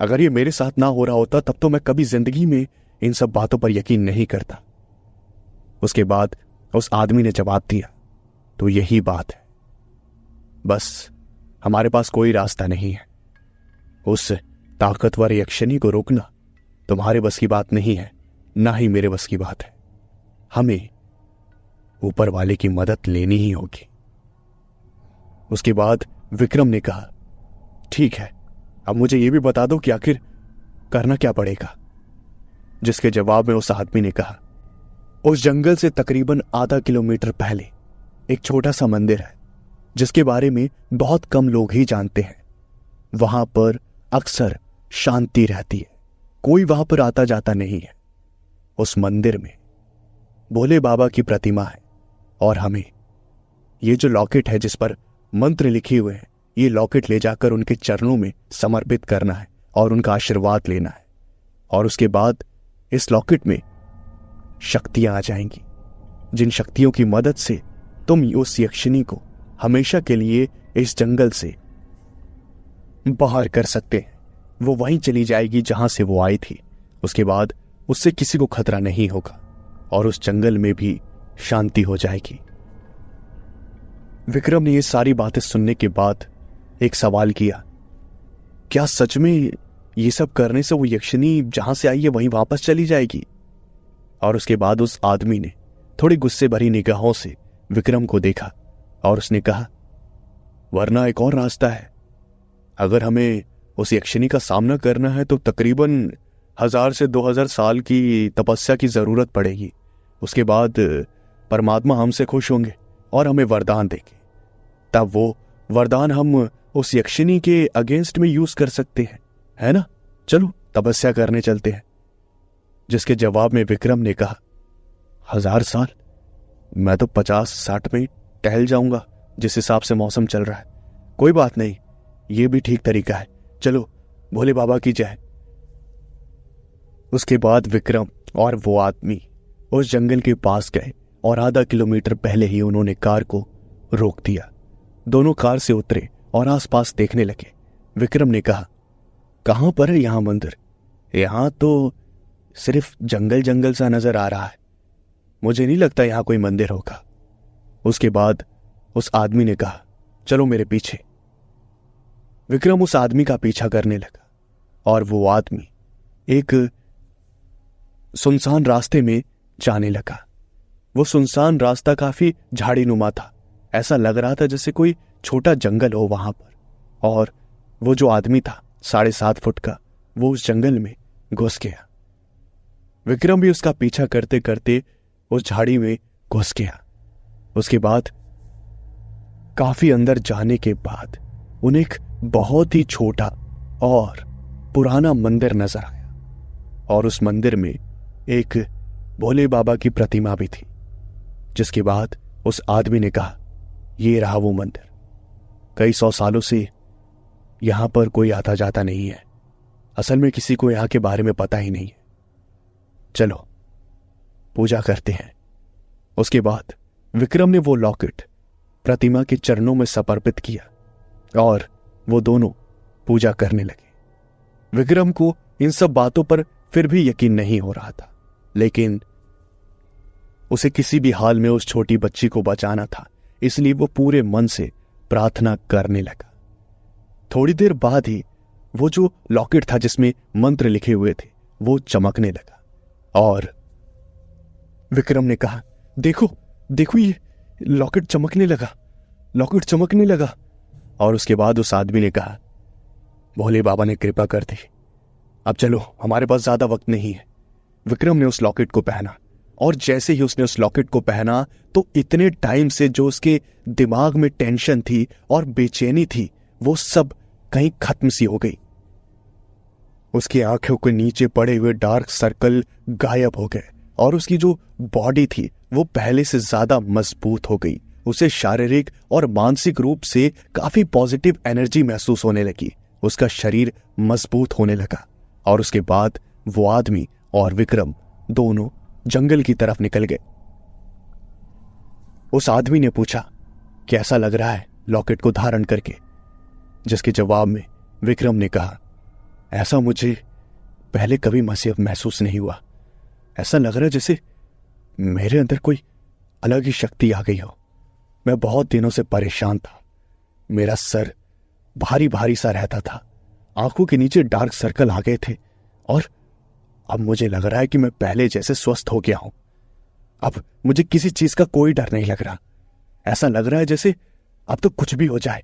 Speaker 1: अगर ये मेरे साथ ना हो रहा होता तब तो मैं कभी जिंदगी में इन सब बातों पर यकीन नहीं करता उसके बाद उस आदमी ने जवाब दिया तो यही बात है बस हमारे पास कोई रास्ता नहीं है उस ताकतवर यक्षिणी को रोकना तुम्हारे बस की बात नहीं है ना ही मेरे बस की बात है हमें ऊपर वाले की मदद लेनी ही होगी उसके बाद विक्रम ने कहा ठीक है अब मुझे यह भी बता दो कि आखिर करना क्या पड़ेगा जिसके जवाब में उस आदमी ने कहा उस जंगल से तकरीबन आधा किलोमीटर पहले एक छोटा सा मंदिर है जिसके बारे में बहुत कम लोग ही जानते हैं वहां पर अक्सर शांति रहती है कोई वहां पर आता जाता नहीं है उस मंदिर में भोले बाबा की प्रतिमा है और हमें ये जो लॉकेट है जिस पर मंत्र लिखे हुए हैं ये लॉकेट ले जाकर उनके चरणों में समर्पित करना है और उनका आशीर्वाद लेना है और उसके बाद इस लॉकेट में शक्तियां आ जाएंगी जिन शक्तियों की मदद से तुम उस यक्षिणी को हमेशा के लिए इस जंगल से बाहर कर सकते हैं वो वहीं चली जाएगी जहां से वो आई थी उसके बाद उससे किसी को खतरा नहीं होगा और उस जंगल में भी शांति हो जाएगी विक्रम ने ये सारी बातें सुनने के बाद एक सवाल किया क्या सच में ये सब करने से वो यक्षिणी जहां से आई है वहीं वापस चली जाएगी और उसके बाद उस आदमी ने थोड़ी गुस्से भरी निगाहों से विक्रम को देखा और उसने कहा वरना एक और रास्ता है अगर हमें उस यक्षिनी का सामना करना है तो तकरीबन हज़ार से दो हज़ार साल की तपस्या की ज़रूरत पड़ेगी उसके बाद परमात्मा हमसे खुश होंगे और हमें वरदान देंगे तब वो वरदान हम उस यक्षिणी के अगेंस्ट में यूज़ कर सकते हैं है ना चलो तपस्या करने चलते हैं जिसके जवाब में विक्रम ने कहा हजार साल मैं तो पचास साठ में टहल जाऊंगा जिस हिसाब से मौसम चल रहा है कोई बात नहीं ये भी ठीक तरीका है चलो भोले बाबा की जय उसके बाद विक्रम और वो आदमी उस जंगल के पास गए और आधा किलोमीटर पहले ही उन्होंने कार को रोक दिया दोनों कार से उतरे और आसपास देखने लगे विक्रम ने कहा कहां पर है यहाँ मंदिर यहाँ तो सिर्फ जंगल जंगल सा नजर आ रहा है मुझे नहीं लगता यहाँ कोई मंदिर होगा उसके बाद उस आदमी ने कहा चलो मेरे पीछे विक्रम उस आदमी का पीछा करने लगा और वो आदमी एक सुनसान रास्ते में जाने लगा वो सुनसान रास्ता काफी झाड़ी नुमा था ऐसा लग रहा था जैसे कोई छोटा जंगल हो वहां पर और वो जो आदमी था साढ़े सात फुट का वो उस जंगल में घुस गया विक्रम भी उसका पीछा करते करते उस झाड़ी में घुस गया उसके बाद काफी अंदर जाने के बाद उन्हें एक बहुत ही छोटा और पुराना मंदिर नजर आया और उस मंदिर में एक भोले बाबा की प्रतिमा भी थी जिसके बाद उस आदमी ने कहा ये रहा वो मंदिर कई सौ सालों से यहां पर कोई आता जाता नहीं है असल में किसी को यहां के बारे में पता ही नहीं है चलो पूजा करते हैं उसके बाद विक्रम ने वो लॉकेट प्रतिमा के चरणों में समर्पित किया और वो दोनों पूजा करने लगे विक्रम को इन सब बातों पर फिर भी यकीन नहीं हो रहा था लेकिन उसे किसी भी हाल में उस छोटी बच्ची को बचाना था इसलिए वो पूरे मन से प्रार्थना करने लगा थोड़ी देर बाद ही वो जो लॉकेट था जिसमें मंत्र लिखे हुए थे वो चमकने लगा और विक्रम ने कहा देखो देखो ये लॉकेट चमकने लगा लॉकेट चमकने लगा और उसके बाद उस आदमी ने कहा भोले बाबा ने कृपा कर दी अब चलो हमारे पास ज्यादा वक्त नहीं है विक्रम ने उस लॉकेट को पहना और जैसे ही उसने उस लॉकेट को पहना तो इतने टाइम से जो उसके दिमाग में टेंशन थी और बेचैनी थी वो सब कहीं खत्म सी हो गई उसकी आंखों के नीचे पड़े हुए डार्क सर्कल गायब हो गए और उसकी जो बॉडी थी वो पहले से ज्यादा मजबूत हो गई उसे शारीरिक और मानसिक रूप से काफी पॉजिटिव एनर्जी महसूस होने लगी उसका शरीर मजबूत होने लगा और उसके बाद वो आदमी और विक्रम दोनों जंगल की तरफ निकल गए उस आदमी ने पूछा कैसा लग रहा है लॉकेट को धारण करके जिसके जवाब में विक्रम ने कहा ऐसा मुझे पहले कभी मसीब महसूस नहीं हुआ ऐसा लग रहा जैसे मेरे अंदर कोई अलग ही शक्ति आ गई हो मैं बहुत दिनों से परेशान था मेरा सर भारी भारी सा रहता था आंखों के नीचे डार्क सर्कल आ गए थे और अब मुझे लग रहा है कि मैं पहले जैसे स्वस्थ हो गया हूं अब मुझे किसी चीज का कोई डर नहीं लग रहा ऐसा लग रहा है जैसे अब तो कुछ भी हो जाए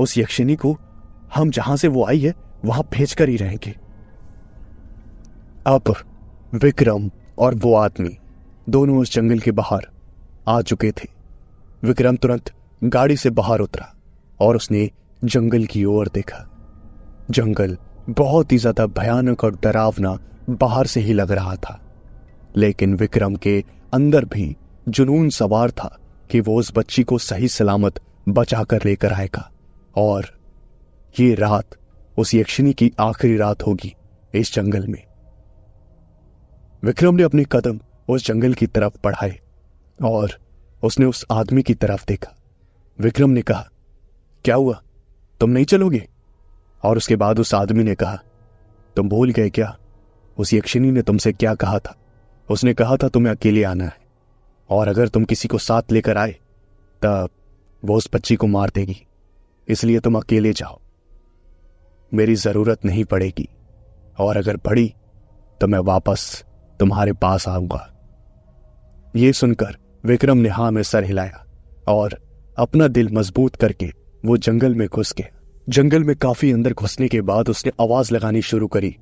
Speaker 1: उस यक्षिणी को हम जहां से वो आई है वहां भेज कर ही रहेंगे अब विक्रम और वो आदमी दोनों उस जंगल के बाहर आ चुके थे विक्रम तुरंत गाड़ी से बाहर उतरा और उसने जंगल की ओर देखा जंगल बहुत ही ज्यादा भयानक और डरावना बाहर से ही लग रहा था लेकिन विक्रम के अंदर भी जुनून सवार था कि वो उस बच्ची को सही सलामत बचाकर लेकर आएगा और ये रात उस यक्षिणी की आखिरी रात होगी इस जंगल में विक्रम ने अपने कदम उस जंगल की तरफ बढ़ाए और उसने उस आदमी की तरफ देखा विक्रम ने कहा क्या हुआ तुम नहीं चलोगे और उसके बाद उस आदमी ने कहा तुम भूल गए क्या उस यक्षिणी ने तुमसे क्या कहा था उसने कहा था तुम्हें अकेले आना है और अगर तुम किसी को साथ लेकर आए तब वो उस बच्ची को मार देगी इसलिए तुम अकेले जाओ मेरी जरूरत नहीं पड़ेगी और अगर पड़ी तो मैं वापस तुम्हारे पास आऊंगा ये सुनकर विक्रम ने हा में सर हिलाया और अपना दिल मजबूत करके वो जंगल में घुस गया जंगल में काफी अंदर घुसने के बाद उसने आवाज लगानी शुरू करी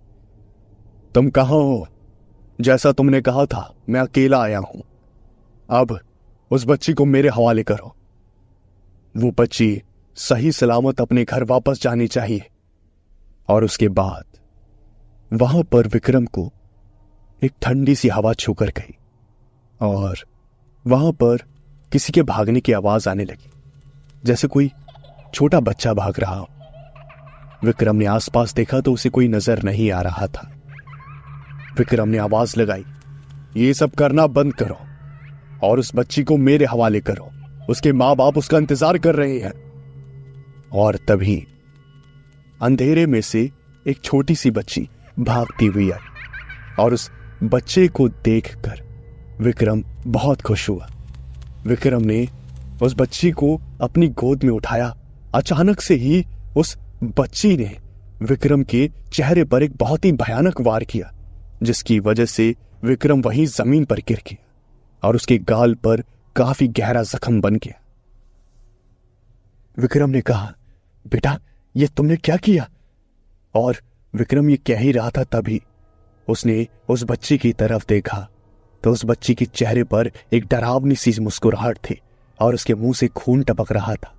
Speaker 1: तुम कहा हो जैसा तुमने कहा था मैं अकेला आया हूं अब उस बच्ची को मेरे हवाले करो वो बच्ची सही सलामत अपने घर वापस जानी चाहिए और उसके बाद वहां पर विक्रम को एक ठंडी सी हवा छूकर गई और वहां पर किसी के भागने की आवाज आने लगी जैसे कोई छोटा बच्चा भाग रहा हो विक्रम ने आसपास देखा तो उसे कोई नजर नहीं आ रहा था विक्रम ने आवाज लगाई ये सब करना बंद करो और उस बच्ची को मेरे हवाले करो उसके मां बाप उसका इंतजार कर रहे हैं और तभी अंधेरे में से एक छोटी सी बच्ची भागती हुई आई और उस बच्चे को देखकर विक्रम बहुत खुश हुआ विक्रम ने उस बच्ची को अपनी गोद में उठाया अचानक से ही उस बच्ची ने विक्रम के चेहरे पर एक बहुत ही भयानक वार किया जिसकी वजह से विक्रम वही जमीन पर गिर गया और उसके गाल पर काफी गहरा जख्म बन गया विक्रम ने कहा बेटा ये तुमने क्या किया और विक्रम ये कह ही रहा था तभी उसने उस बच्ची की तरफ देखा तो उस बच्ची के चेहरे पर एक डरावनी सी मुस्कुराहट थी और उसके मुंह से खून टपक रहा था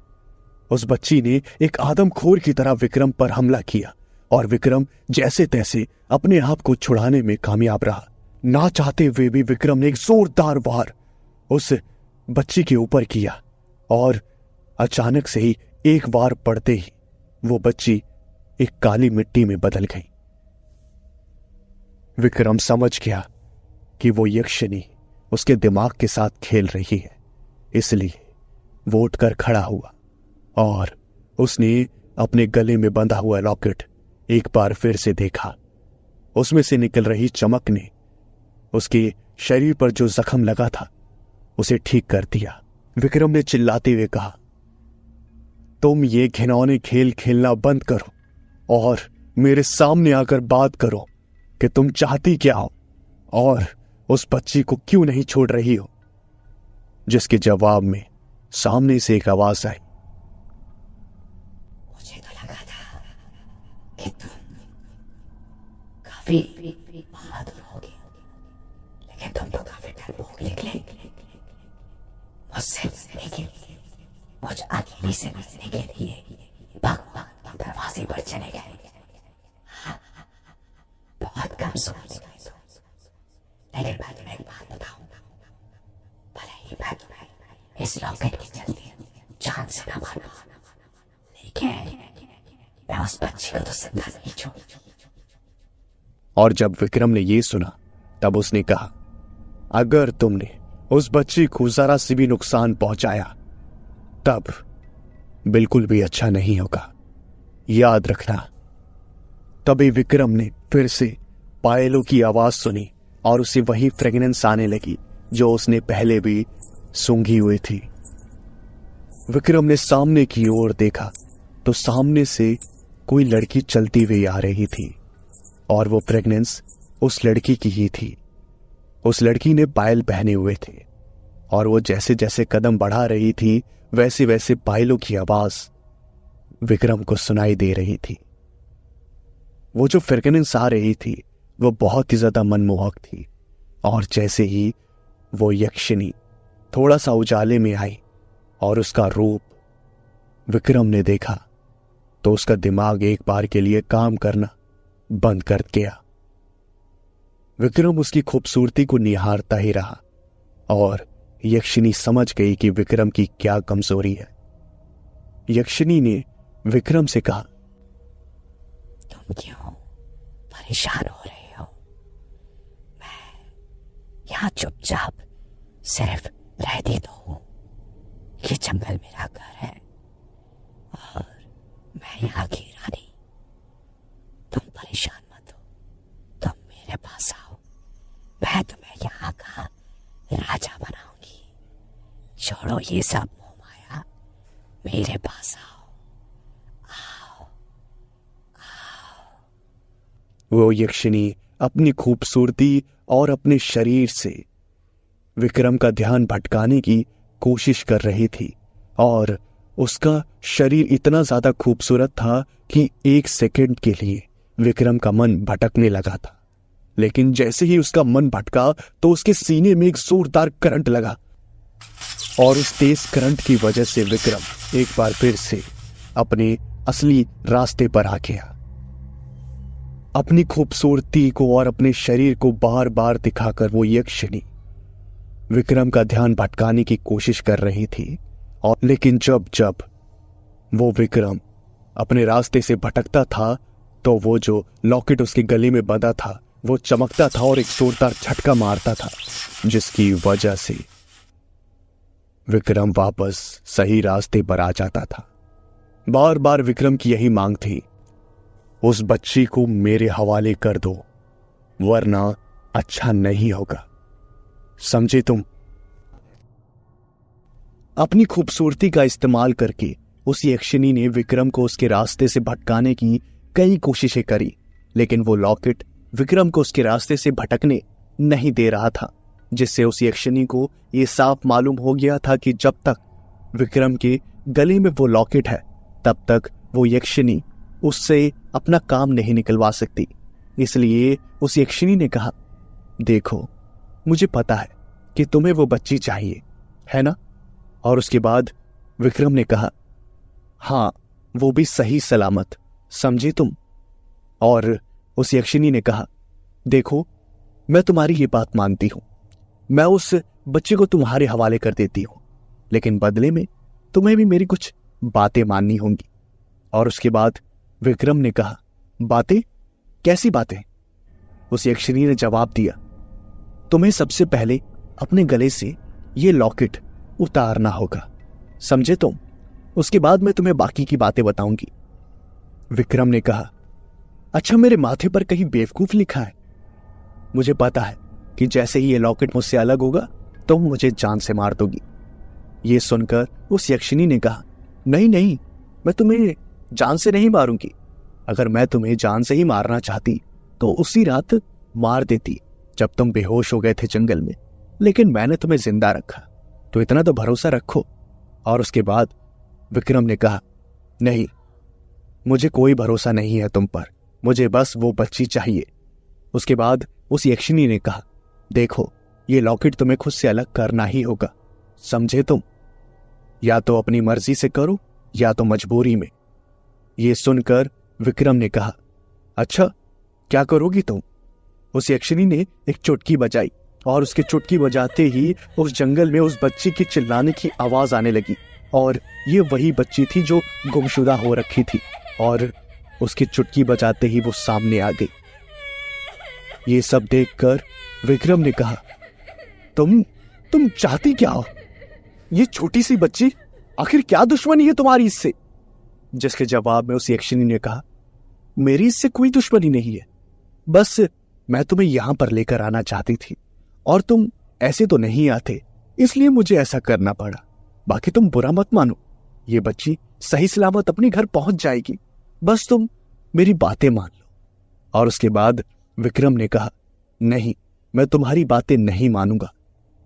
Speaker 1: उस बच्ची ने एक आदमखोर की तरह विक्रम पर हमला किया और विक्रम जैसे तैसे अपने आप को छुड़ाने में कामयाब रहा ना चाहते हुए भी विक्रम ने एक जोरदार वार उस बच्ची के ऊपर किया और अचानक से ही एक बार पड़ते ही वो बच्ची एक काली मिट्टी में बदल गई विक्रम समझ गया कि वो यक्षिणी उसके दिमाग के साथ खेल रही है इसलिए वो उठकर खड़ा हुआ और उसने अपने गले में बंधा हुआ लॉकेट एक बार फिर से देखा उसमें से निकल रही चमक ने उसके शरीर पर जो जख्म लगा था उसे ठीक कर दिया विक्रम ने चिल्लाते हुए कहा तुम ये घिनौने खेल खेलना बंद करो और मेरे सामने आकर बात करो कि तुम चाहती क्या हो और उस बच्ची को क्यों नहीं छोड़ रही हो जिसके जवाब में सामने से एक आवाज आई
Speaker 2: कि तुम काफी बहादुर हो गए लेकिन तुम तो काफी डरपोक निकले मुझसे मिलने के लिए मुझ अकेली से मिलने के लिए भगवान दरवाजे पर चले गए हाँ, बहुत कम सोच गए लेकिन मैं तुम्हें एक बात बताऊंगा भले ही मैं तुम्हें इस लॉकेट के चलते जान से ना मारूंगा
Speaker 1: तो और जब विक्रम ने यह सुना तब उसने कहा अगर तुमने उस बच्ची को जरा सी भी नुकसान पहुंचाया तब बिल्कुल भी अच्छा नहीं होगा याद रखना तभी विक्रम ने फिर से पायलों की आवाज सुनी और उसे वही फ्रेगनेंस आने लगी जो उसने पहले भी सूंघी हुई थी विक्रम ने सामने की ओर देखा तो सामने से कोई लड़की चलती हुई आ रही थी और वो प्रेग्नेंस उस लड़की की ही थी उस लड़की ने पायल पहने हुए थे और वो जैसे जैसे कदम बढ़ा रही थी वैसे वैसे पायलों की आवाज विक्रम को सुनाई दे रही थी वो जो फ्रेगनेंस आ रही थी वो बहुत ही ज्यादा मनमोहक थी और जैसे ही वो यक्षिनी थोड़ा सा उजाले में आई और उसका रूप विक्रम ने देखा तो उसका दिमाग एक बार के लिए काम करना बंद कर गया विक्रम उसकी खूबसूरती को निहारता ही रहा और यक्षिणी समझ गई कि विक्रम की क्या कमजोरी है यक्षिणी ने विक्रम से कहा तुम क्यों परेशान
Speaker 2: हो रहे हो मैं यहां चुपचाप सिर्फ रहती तो हूं ये जंगल मेरा घर है और मैं यहाँ घेरा नहीं तुम परेशान मत हो तुम मेरे पास आओ मैं तुम्हें यहाँ का राजा बनाऊंगी छोड़ो ये सब मोह माया मेरे पास आओ आओ
Speaker 1: आओ वो यक्षिणी अपनी खूबसूरती और अपने शरीर से विक्रम का ध्यान भटकाने की कोशिश कर रही थी और उसका शरीर इतना ज्यादा खूबसूरत था कि एक सेकेंड के लिए विक्रम का मन भटकने लगा था लेकिन जैसे ही उसका मन भटका तो उसके सीने में एक जोरदार करंट लगा और उस तेज करंट की वजह से विक्रम एक बार फिर से अपने असली रास्ते पर आ गया अपनी खूबसूरती को और अपने शरीर को बार बार दिखाकर वो यक्षिणी विक्रम का ध्यान भटकाने की कोशिश कर रही थी और लेकिन जब जब वो विक्रम अपने रास्ते से भटकता था तो वो जो लॉकेट उसकी गली में बंधा था वो चमकता था और एक जोरदार झटका मारता था जिसकी वजह से विक्रम वापस सही रास्ते पर आ जाता था बार बार विक्रम की यही मांग थी उस बच्ची को मेरे हवाले कर दो वरना अच्छा नहीं होगा समझे तुम अपनी खूबसूरती का इस्तेमाल करके उस यक्षिनी ने विक्रम को उसके रास्ते से भटकाने की कई कोशिशें करी लेकिन वो लॉकेट विक्रम को उसके रास्ते से भटकने नहीं दे रहा था जिससे उस यक्षिनी को ये साफ मालूम हो गया था कि जब तक विक्रम के गले में वो लॉकेट है तब तक वो यक्षिनी उससे अपना काम नहीं निकलवा सकती इसलिए उस यक्षिनी ने कहा देखो मुझे पता है कि तुम्हें वो बच्ची चाहिए है ना और उसके बाद विक्रम ने कहा हाँ वो भी सही सलामत समझे तुम और उस यक्षिनी ने कहा देखो मैं तुम्हारी ये बात मानती हूं मैं उस बच्चे को तुम्हारे हवाले कर देती हूं लेकिन बदले में तुम्हें भी मेरी कुछ बातें माननी होंगी और उसके बाद विक्रम ने कहा बातें कैसी बातें उस यक्षिनी ने जवाब दिया तुम्हें सबसे पहले अपने गले से ये लॉकेट उतारना होगा समझे तुम उसके बाद मैं तुम्हें बाकी की बातें बताऊंगी विक्रम ने कहा अच्छा मेरे माथे पर कहीं बेवकूफ लिखा है मुझे पता है कि जैसे ही ये लॉकेट मुझसे अलग होगा तुम तो मुझे जान से मार दोगी ये सुनकर उस यक्षिणी ने कहा नहीं नहीं मैं तुम्हें जान से नहीं मारूंगी अगर मैं तुम्हें जान से ही मारना चाहती तो उसी रात मार देती जब तुम बेहोश हो गए थे जंगल में लेकिन मैंने तुम्हें जिंदा रखा तो इतना तो भरोसा रखो और उसके बाद विक्रम ने कहा नहीं मुझे कोई भरोसा नहीं है तुम पर मुझे बस वो बच्ची चाहिए उसके बाद उस यक्षिणी ने कहा देखो ये लॉकेट तुम्हें खुद से अलग करना ही होगा समझे तुम या तो अपनी मर्जी से करो या तो मजबूरी में ये सुनकर विक्रम ने कहा अच्छा क्या करोगी तुम उस यक्षिणी ने एक चुटकी बजाई और उसकी चुटकी बजाते ही उस जंगल में उस बच्ची की चिल्लाने की आवाज़ आने लगी और ये वही बच्ची थी जो गुमशुदा हो रखी थी और उसकी चुटकी बजाते ही वो सामने आ गई ये सब देखकर विक्रम ने कहा तुम तुम चाहती क्या हो ये छोटी सी बच्ची आखिर क्या दुश्मनी है तुम्हारी इससे जिसके जवाब में उस यक्षिणी ने कहा मेरी इससे कोई दुश्मनी नहीं है बस मैं तुम्हें यहां पर लेकर आना चाहती थी और तुम ऐसे तो नहीं आते इसलिए मुझे ऐसा करना पड़ा बाकी तुम बुरा मत मानो ये बच्ची सही सलामत अपने घर पहुंच जाएगी बस तुम मेरी बातें मान लो और उसके बाद विक्रम ने कहा नहीं मैं तुम्हारी बातें नहीं मानूंगा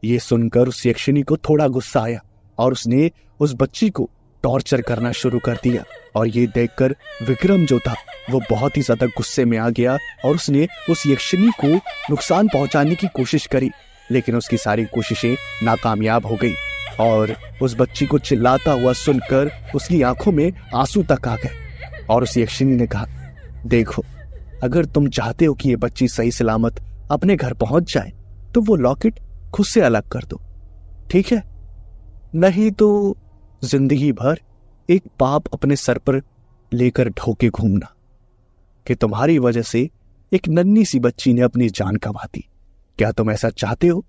Speaker 1: ये सुनकर उस यक्षिणी को थोड़ा गुस्सा आया और उसने उस बच्ची को टॉर्चर करना शुरू कर दिया और ये देखकर विक्रम जो था वो बहुत ही ज्यादा गुस्से में आ गया और उसने उस यक्षिणी को नुकसान पहुंचाने की कोशिश करी लेकिन उसकी सारी कोशिशें नाकामयाब हो गई और उस बच्ची को चिल्लाता हुआ सुनकर उसकी आंखों में आंसू तक आ गए और उस यक्षिणी ने कहा देखो अगर तुम चाहते हो कि ये बच्ची सही सलामत अपने घर पहुंच जाए तो वो लॉकेट खुद से अलग कर दो ठीक है नहीं तो जिंदगी भर एक पाप अपने सर पर लेकर ढोके घूमना कि तुम्हारी वजह से एक नन्ही सी बच्ची ने अपनी जान कमा दी क्या तुम ऐसा चाहते हो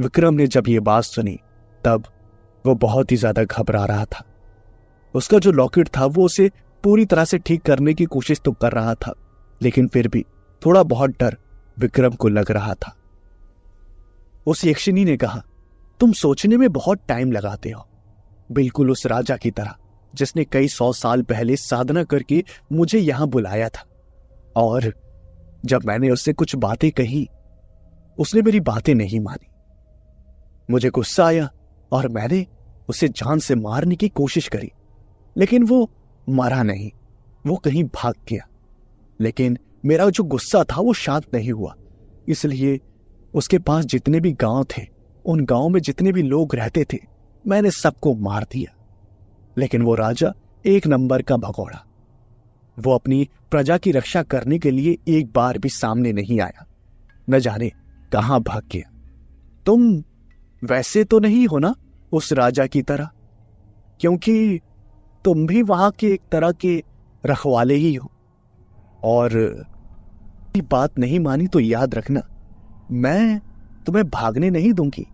Speaker 1: विक्रम ने जब ये बात सुनी तब वो बहुत ही ज्यादा घबरा रहा था उसका जो लॉकेट था वो उसे पूरी तरह से ठीक करने की कोशिश तो कर रहा था लेकिन फिर भी थोड़ा बहुत डर विक्रम को लग रहा था उस यक्षिनी ने कहा तुम सोचने में बहुत टाइम लगाते हो बिल्कुल उस राजा की तरह जिसने कई सौ साल पहले साधना करके मुझे यहां बुलाया था और जब मैंने उससे कुछ बातें कही उसने मेरी बातें नहीं मानी मुझे गुस्सा आया और मैंने उसे जान से मारने की कोशिश करी लेकिन वो मरा नहीं वो कहीं भाग गया लेकिन मेरा जो गुस्सा था वो शांत नहीं हुआ इसलिए उसके पास जितने भी गांव थे उन गांव में जितने भी लोग रहते थे मैंने सबको मार दिया लेकिन वो राजा एक नंबर का भगोड़ा वो अपनी प्रजा की रक्षा करने के लिए एक बार भी सामने नहीं आया न जाने कहां भाग गया तुम वैसे तो नहीं हो ना उस राजा की तरह क्योंकि तुम भी वहां के एक तरह के रखवाले ही हो और बात नहीं मानी तो याद रखना मैं तुम्हें भागने नहीं दूंगी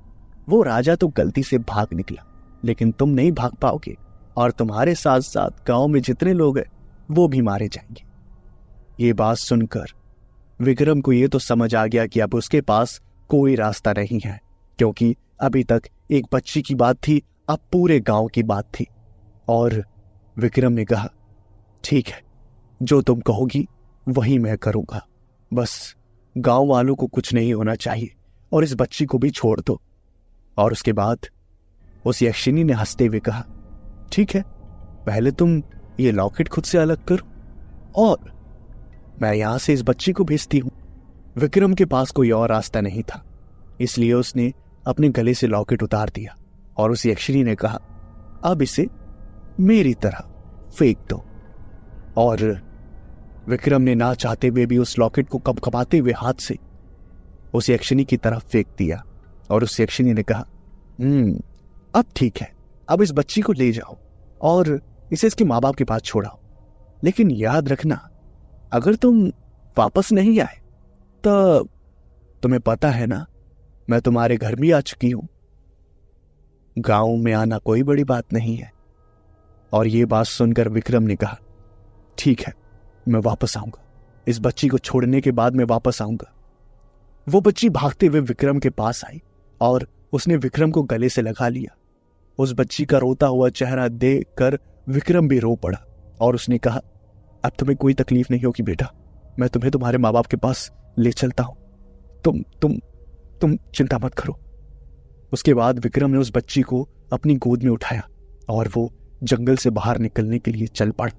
Speaker 1: वो राजा तो गलती से भाग निकला लेकिन तुम नहीं भाग पाओगे और तुम्हारे साथ साथ गांव में जितने लोग हैं वो भी मारे जाएंगे ये बात सुनकर विक्रम को यह तो समझ आ गया कि अब उसके पास कोई रास्ता नहीं है क्योंकि अभी तक एक बच्ची की बात थी अब पूरे गांव की बात थी और विक्रम ने कहा ठीक है जो तुम कहोगी वही मैं करूंगा बस गांव वालों को कुछ नहीं होना चाहिए और इस बच्ची को भी छोड़ दो और उसके बाद उस यक्षिनी ने हंसते हुए कहा ठीक है पहले तुम ये लॉकेट खुद से अलग करो और मैं यहां से इस बच्ची को भेजती हूं विक्रम के पास कोई और रास्ता नहीं था इसलिए उसने अपने गले से लॉकेट उतार दिया और उस यक्षिनी ने कहा अब इसे मेरी तरह फेंक दो और विक्रम ने ना चाहते हुए भी उस लॉकेट को कपकपाते हुए हाथ से उस यक्षिनी की तरफ फेंक दिया और उस यक्षिणी ने कहा हम्म, अब ठीक है अब इस बच्ची को ले जाओ और इसे इसके माँ बाप के पास छोड़ाओ लेकिन याद रखना अगर तुम वापस नहीं आए तो तुम्हें पता है ना मैं तुम्हारे घर भी आ चुकी हूं गांव में आना कोई बड़ी बात नहीं है और ये बात सुनकर विक्रम ने कहा ठीक है मैं वापस आऊंगा इस बच्ची को छोड़ने के बाद मैं वापस आऊंगा वो बच्ची भागते हुए विक्रम के पास आई और उसने विक्रम को गले से लगा लिया उस बच्ची का रोता हुआ चेहरा देख कर विक्रम भी रो पड़ा और उसने कहा अब तुम्हें कोई तकलीफ नहीं होगी बेटा मैं तुम्हें तुम्हारे माँ बाप के पास ले चलता हूँ तुम तुम तुम चिंता मत करो उसके बाद विक्रम ने उस बच्ची को अपनी गोद में उठाया और वो जंगल से बाहर निकलने के लिए चल पड़ा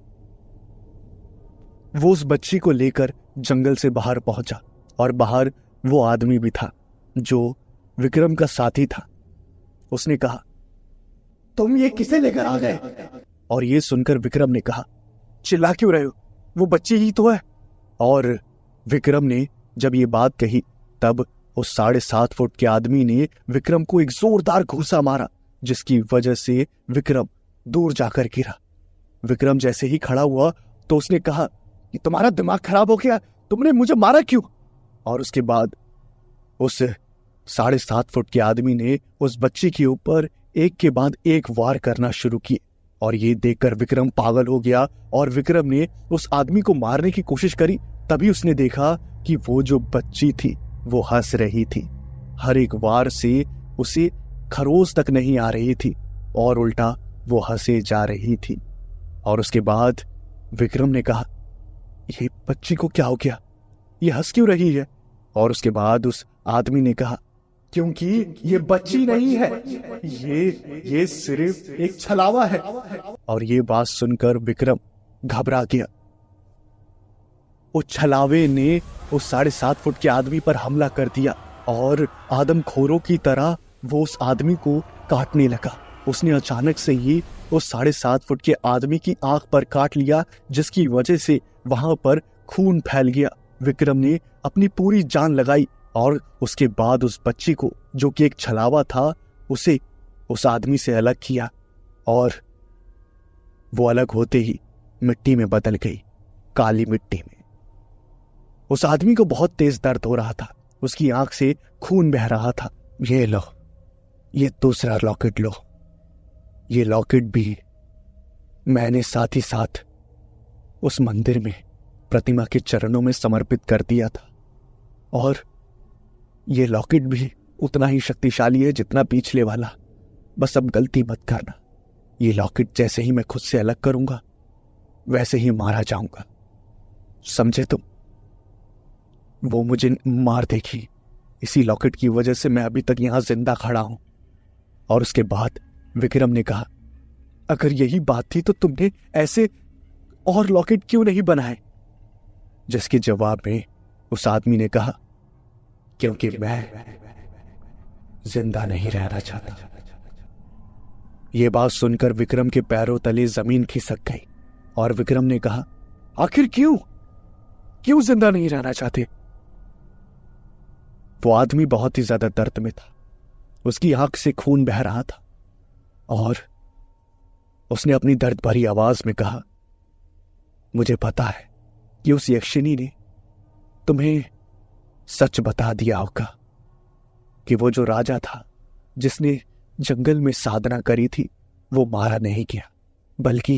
Speaker 1: वो उस बच्ची को लेकर जंगल से बाहर पहुंचा और बाहर वो आदमी भी था जो विक्रम का साथी था उसने कहा तुम ये किसे लेकर आ गए और ये सुनकर विक्रम ने कहा चिल्ला क्यों रहे हो वो बच्ची ही तो है और विक्रम ने जब ये बात कही तब उस साढ़े सात फुट के आदमी ने विक्रम को एक जोरदार घूसा मारा जिसकी वजह से विक्रम दूर जाकर गिरा विक्रम जैसे ही खड़ा हुआ तो उसने कहा कि तुम्हारा दिमाग खराब हो गया तुमने मुझे मारा क्यों और उसके बाद उस साढ़े सात फुट के आदमी ने उस बच्ची के ऊपर एक के बाद एक वार करना शुरू किए और ये देखकर विक्रम पागल हो गया और विक्रम ने उस आदमी को मारने की कोशिश करी तभी उसने देखा कि वो जो बच्ची थी वो हंस रही थी हर एक वार से उसे खरोस तक नहीं आ रही थी और उल्टा वो हंसे जा रही थी और उसके बाद विक्रम ने कहा ये बच्ची को क्या हो गया ये हंस क्यों रही है और उसके बाद उस आदमी ने कहा क्योंकि ये बच्ची नहीं है ये ये सिर्फ एक छलावा है और ये बात सुनकर विक्रम घबरा गया उस छलावे ने उस साढ़े सात फुट के आदमी पर हमला कर दिया और आदमखोरों की तरह वो उस आदमी को काटने लगा उसने अचानक से ही उस साढ़े सात फुट के आदमी की आंख पर काट लिया जिसकी वजह से वहां पर खून फैल गया विक्रम ने अपनी पूरी जान लगाई और उसके बाद उस बच्ची को जो कि एक छलावा था उसे उस आदमी से अलग किया और वो अलग होते ही मिट्टी में बदल गई काली मिट्टी में उस आदमी को बहुत तेज दर्द हो रहा था उसकी आंख से खून बह रहा था ये लो ये दूसरा लॉकेट लो ये लॉकेट भी मैंने साथ ही साथ उस मंदिर में प्रतिमा के चरणों में समर्पित कर दिया था और ये लॉकेट भी उतना ही शक्तिशाली है जितना पिछले वाला बस अब गलती मत करना ये लॉकेट जैसे ही मैं खुद से अलग करूंगा वैसे ही मारा जाऊंगा समझे तुम वो मुझे मार देगी इसी लॉकेट की वजह से मैं अभी तक यहां जिंदा खड़ा हूं और उसके बाद विक्रम ने कहा अगर यही बात थी तो तुमने ऐसे और लॉकेट क्यों नहीं बनाए जिसके जवाब में उस आदमी ने कहा क्योंकि मैं जिंदा नहीं रहना चाहता ये बात सुनकर विक्रम के पैरों तले जमीन खिसक गई और विक्रम ने कहा आखिर क्यों क्यों जिंदा नहीं रहना चाहते वो आदमी बहुत ही ज्यादा दर्द में था उसकी आंख से खून बह रहा था और उसने अपनी दर्द भरी आवाज में कहा मुझे पता है कि उस यक्षिनी ने तुम्हें सच बता दिया होगा कि वो जो राजा था जिसने जंगल में साधना करी थी वो मारा नहीं गया बल्कि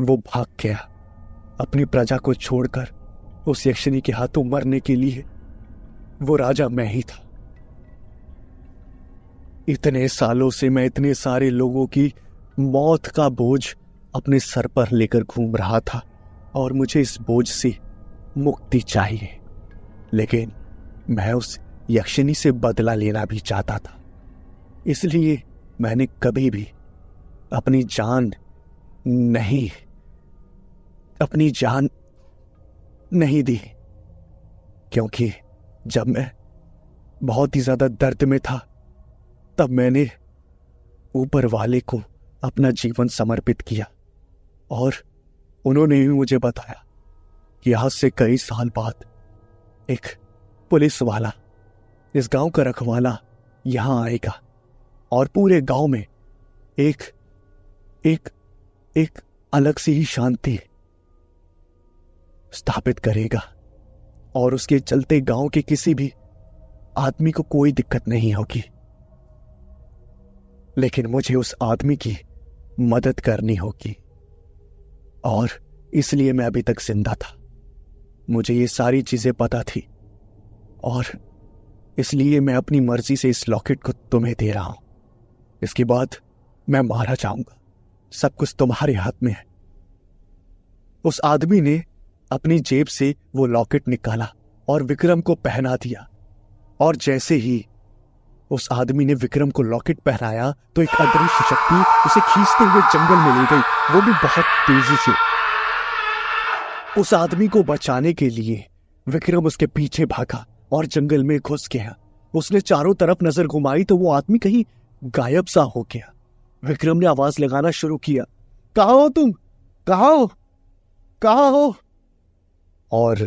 Speaker 1: वो भाग गया अपनी प्रजा को छोड़कर उस यक्षिणी के हाथों मरने के लिए वो राजा मैं ही था इतने सालों से मैं इतने सारे लोगों की मौत का बोझ अपने सर पर लेकर घूम रहा था और मुझे इस बोझ से मुक्ति चाहिए लेकिन मैं उस यक्षिणी से बदला लेना भी चाहता था इसलिए मैंने कभी भी अपनी जान नहीं अपनी जान नहीं दी क्योंकि जब मैं बहुत ही ज्यादा दर्द में था तब मैंने ऊपर वाले को अपना जीवन समर्पित किया और उन्होंने ही मुझे बताया कि आज से कई साल बाद एक पुलिस वाला इस गांव का रखवाला यहां आएगा और पूरे गांव में एक एक एक अलग सी ही शांति स्थापित करेगा और उसके चलते गांव के किसी भी आदमी को कोई दिक्कत नहीं होगी लेकिन मुझे उस आदमी की मदद करनी होगी और इसलिए मैं अभी तक जिंदा था मुझे ये सारी चीजें पता थी और इसलिए मैं अपनी मर्जी से इस लॉकेट को तुम्हें दे रहा हूं इसके बाद मैं मारा जाऊंगा सब कुछ तुम्हारे हाथ में है उस आदमी ने अपनी जेब से वो लॉकेट निकाला और विक्रम को पहना दिया और जैसे ही उस आदमी ने विक्रम को लॉकेट पहनाया तो एक अदृश्य शक्ति उसे खींचते हुए जंगल में ले गई वो भी बहुत तेजी से उस आदमी को बचाने के लिए विक्रम उसके पीछे भागा और जंगल में घुस गया उसने चारों तरफ नजर घुमाई तो वो आदमी कहीं गायब सा हो गया विक्रम ने आवाज लगाना शुरू किया कहा हो तुम कहा हो कहा हो और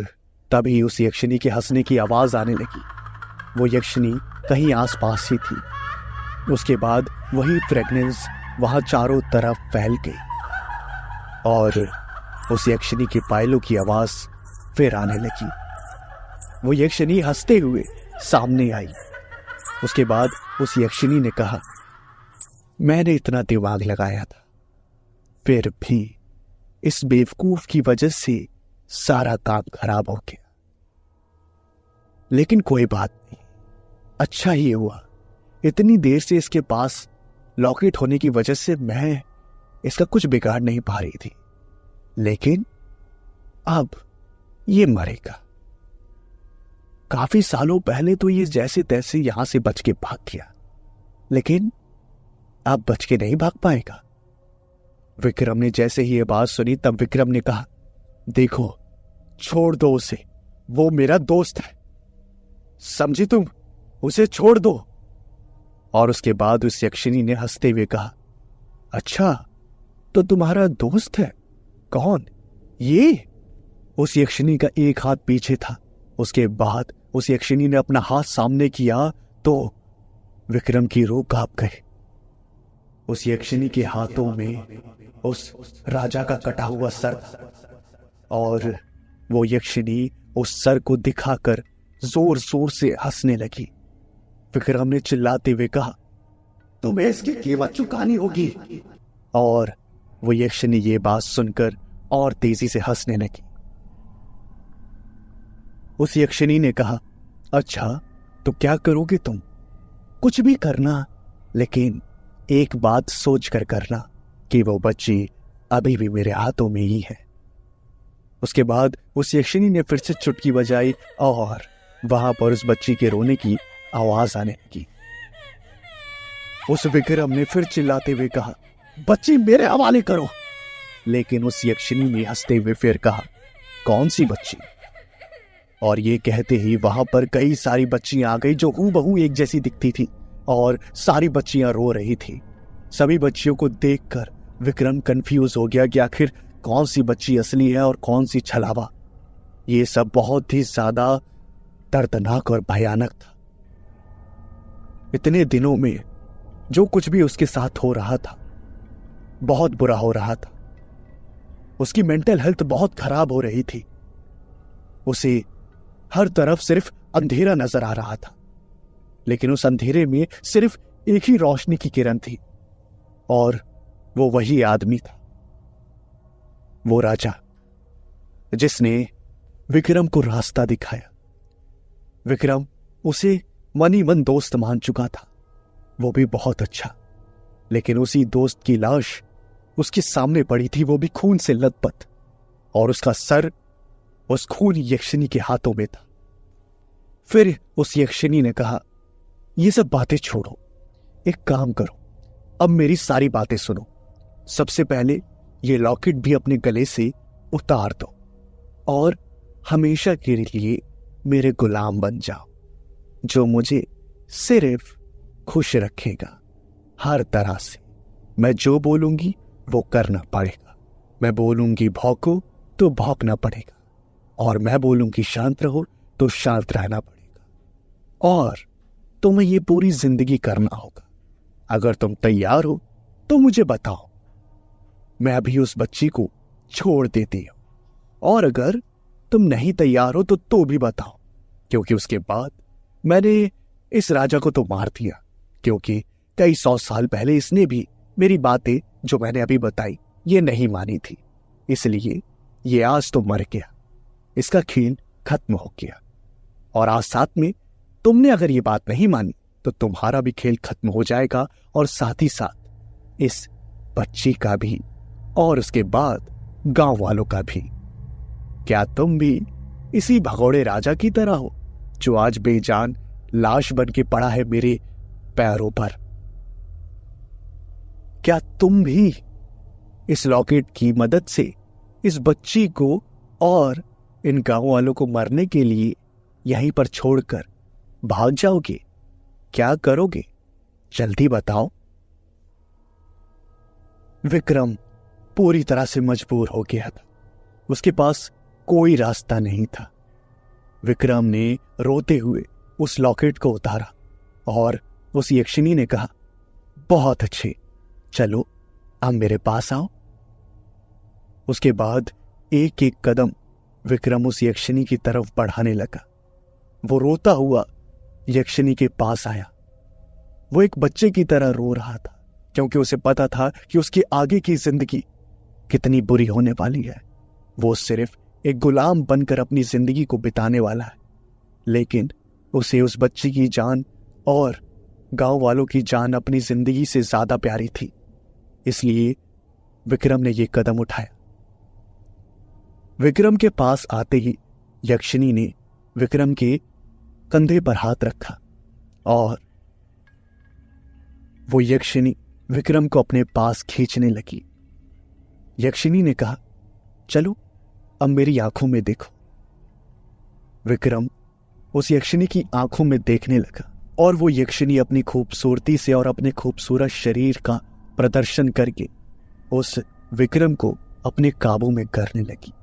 Speaker 1: तभी उस यक्षिणी के हंसने की आवाज आने लगी वो यक्षिणी कहीं आसपास ही थी उसके बाद वही प्रेगनेंस वहां चारों तरफ फैल गई और उस यक्षिणी के पायलों की आवाज फिर आने लगी वो यक्षिनी हंसते हुए सामने आई उसके बाद उस यक्षिनी ने कहा मैंने इतना दिमाग लगाया था फिर भी इस बेवकूफ की वजह से सारा काम खराब हो गया लेकिन कोई बात नहीं अच्छा ही हुआ इतनी देर से इसके पास लॉकेट होने की वजह से मैं इसका कुछ बिगाड़ नहीं पा रही थी लेकिन अब ये मरेगा काफी सालों पहले तो ये जैसे तैसे यहां से बच के भाग गया लेकिन आप बच के नहीं भाग पाएगा विक्रम ने जैसे ही यह बात सुनी तब विक्रम ने कहा देखो छोड़ दो उसे वो मेरा दोस्त है समझी तुम उसे छोड़ दो और उसके बाद उस यक्षिणी ने हंसते हुए कहा अच्छा तो तुम्हारा दोस्त है कौन ये उस यक्षिणी का एक हाथ पीछे था उसके बाद उस यक्षिणी ने अपना हाथ सामने किया तो विक्रम की रूह कांप गए उस यक्षिणी के हाथों में उस राजा का कटा हुआ सर और वो यक्षिणी उस सर को दिखाकर जोर जोर से हंसने लगी विक्रम ने चिल्लाते हुए कहा तुम्हें इसकी कीमत चुकानी होगी और वो यक्षिणी ये बात सुनकर और तेजी से हंसने लगी उस यक्षिणी ने कहा अच्छा तो क्या करोगे तुम कुछ भी करना लेकिन एक बात सोच कर करना कि वो बच्ची अभी भी मेरे हाथों में ही है उसके बाद उस यक्षिणी ने फिर से चुटकी बजाई और वहां पर उस बच्ची के रोने की आवाज आने लगी उस विक्रम ने फिर चिल्लाते हुए कहा बच्ची मेरे हवाले करो लेकिन उस यक्षिणी ने हंसते हुए फिर कहा कौन सी बच्ची और ये कहते ही वहां पर कई सारी बच्चियां आ गई जो बहू एक जैसी दिखती थी और सारी बच्चियां रो रही थी सभी बच्चियों को देखकर विक्रम कंफ्यूज हो गया कि आखिर कौन सी बच्ची असली है और कौन सी छलावा ये सब बहुत ही ज्यादा दर्दनाक और भयानक था इतने दिनों में जो कुछ भी उसके साथ हो रहा था बहुत बुरा हो रहा था उसकी मेंटल हेल्थ बहुत खराब हो रही थी उसे हर तरफ सिर्फ अंधेरा नजर आ रहा था लेकिन उस अंधेरे में सिर्फ एक ही रोशनी की किरण थी और वो वही आदमी था वो राजा जिसने विक्रम को रास्ता दिखाया विक्रम उसे मनी मन दोस्त मान चुका था वो भी बहुत अच्छा लेकिन उसी दोस्त की लाश उसके सामने पड़ी थी वो भी खून से लतपत और उसका सर उस खून यक्षिनी के हाथों में था फिर उस यक्षिनी ने कहा ये सब बातें छोड़ो एक काम करो अब मेरी सारी बातें सुनो सबसे पहले ये लॉकेट भी अपने गले से उतार दो और हमेशा के लिए मेरे गुलाम बन जाओ जो मुझे सिर्फ खुश रखेगा हर तरह से मैं जो बोलूंगी वो करना पड़ेगा मैं बोलूंगी भौको तो भौंकना पड़ेगा और मैं बोलूं कि शांत रहो तो शांत रहना पड़ेगा और तुम्हें ये पूरी जिंदगी करना होगा अगर तुम तैयार हो तो मुझे बताओ मैं अभी उस बच्ची को छोड़ देती हूं और अगर तुम नहीं तैयार हो तो तो भी बताओ क्योंकि उसके बाद मैंने इस राजा को तो मार दिया क्योंकि कई सौ साल पहले इसने भी मेरी बातें जो मैंने अभी बताई ये नहीं मानी थी इसलिए ये आज तो मर गया इसका खेल खत्म हो गया और आज साथ में तुमने अगर ये बात नहीं मानी तो तुम्हारा भी खेल खत्म हो जाएगा और साथ ही साथ इस बच्ची का भी और उसके बाद गांव वालों का भी क्या तुम भी इसी भगोड़े राजा की तरह हो जो आज बेजान लाश बन के पड़ा है मेरे पैरों पर क्या तुम भी इस लॉकेट की मदद से इस बच्ची को और इन गांव वालों को मरने के लिए यहीं पर छोड़कर भाग जाओगे क्या करोगे जल्दी बताओ विक्रम पूरी तरह से मजबूर हो गया था उसके पास कोई रास्ता नहीं था विक्रम ने रोते हुए उस लॉकेट को उतारा और उस यक्षिणी ने कहा बहुत अच्छे चलो अब मेरे पास आओ उसके बाद एक एक कदम विक्रम उस यक्षिणी की तरफ बढ़ाने लगा वो रोता हुआ यक्षिणी के पास आया वो एक बच्चे की तरह रो रहा था क्योंकि उसे पता था कि उसकी आगे की जिंदगी कितनी बुरी होने वाली है वो सिर्फ एक गुलाम बनकर अपनी जिंदगी को बिताने वाला है लेकिन उसे उस बच्चे की जान और गांव वालों की जान अपनी जिंदगी से ज्यादा प्यारी थी इसलिए विक्रम ने यह कदम उठाया विक्रम के पास आते ही यक्षिणी ने विक्रम के कंधे पर हाथ रखा और वो यक्षिणी विक्रम को अपने पास खींचने लगी यक्षिणी ने कहा चलो अब मेरी आंखों में देखो विक्रम उस यक्षिणी की आंखों में देखने लगा और वो यक्षिणी अपनी खूबसूरती से और अपने खूबसूरत शरीर का प्रदर्शन करके उस विक्रम को अपने काबू में करने लगी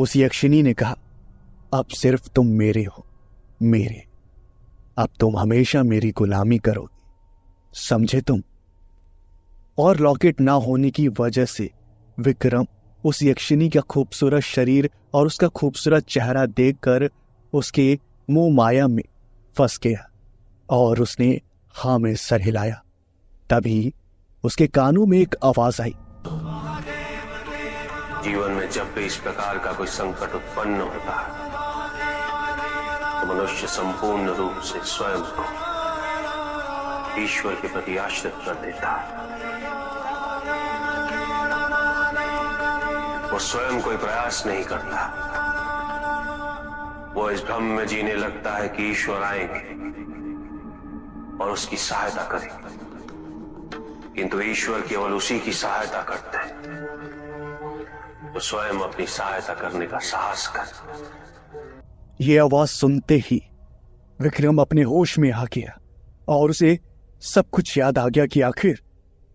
Speaker 1: उस यक्षिणी ने कहा अब सिर्फ तुम मेरे हो मेरे अब तुम हमेशा मेरी गुलामी करोगे समझे तुम और लॉकेट ना होने की वजह से विक्रम उस यक्षिणी का खूबसूरत शरीर और उसका खूबसूरत चेहरा देखकर उसके मुंह माया में फंस गया और उसने हा में सर हिलाया तभी उसके कानों में एक आवाज आई जब भी इस प्रकार का कोई संकट उत्पन्न होता है तो मनुष्य संपूर्ण रूप से स्वयं को ईश्वर के प्रति आश्रित कर देता है वो स्वयं कोई प्रयास नहीं करता वो इस भ्रम में जीने लगता है कि ईश्वर आएंगे और उसकी सहायता करेंगे किंतु ईश्वर केवल उसी की सहायता करते हैं स्वयं अपनी सहायता करने का साहस कर ये आवाज सुनते ही विक्रम अपने होश में आ गया और उसे सब कुछ याद आ गया कि आखिर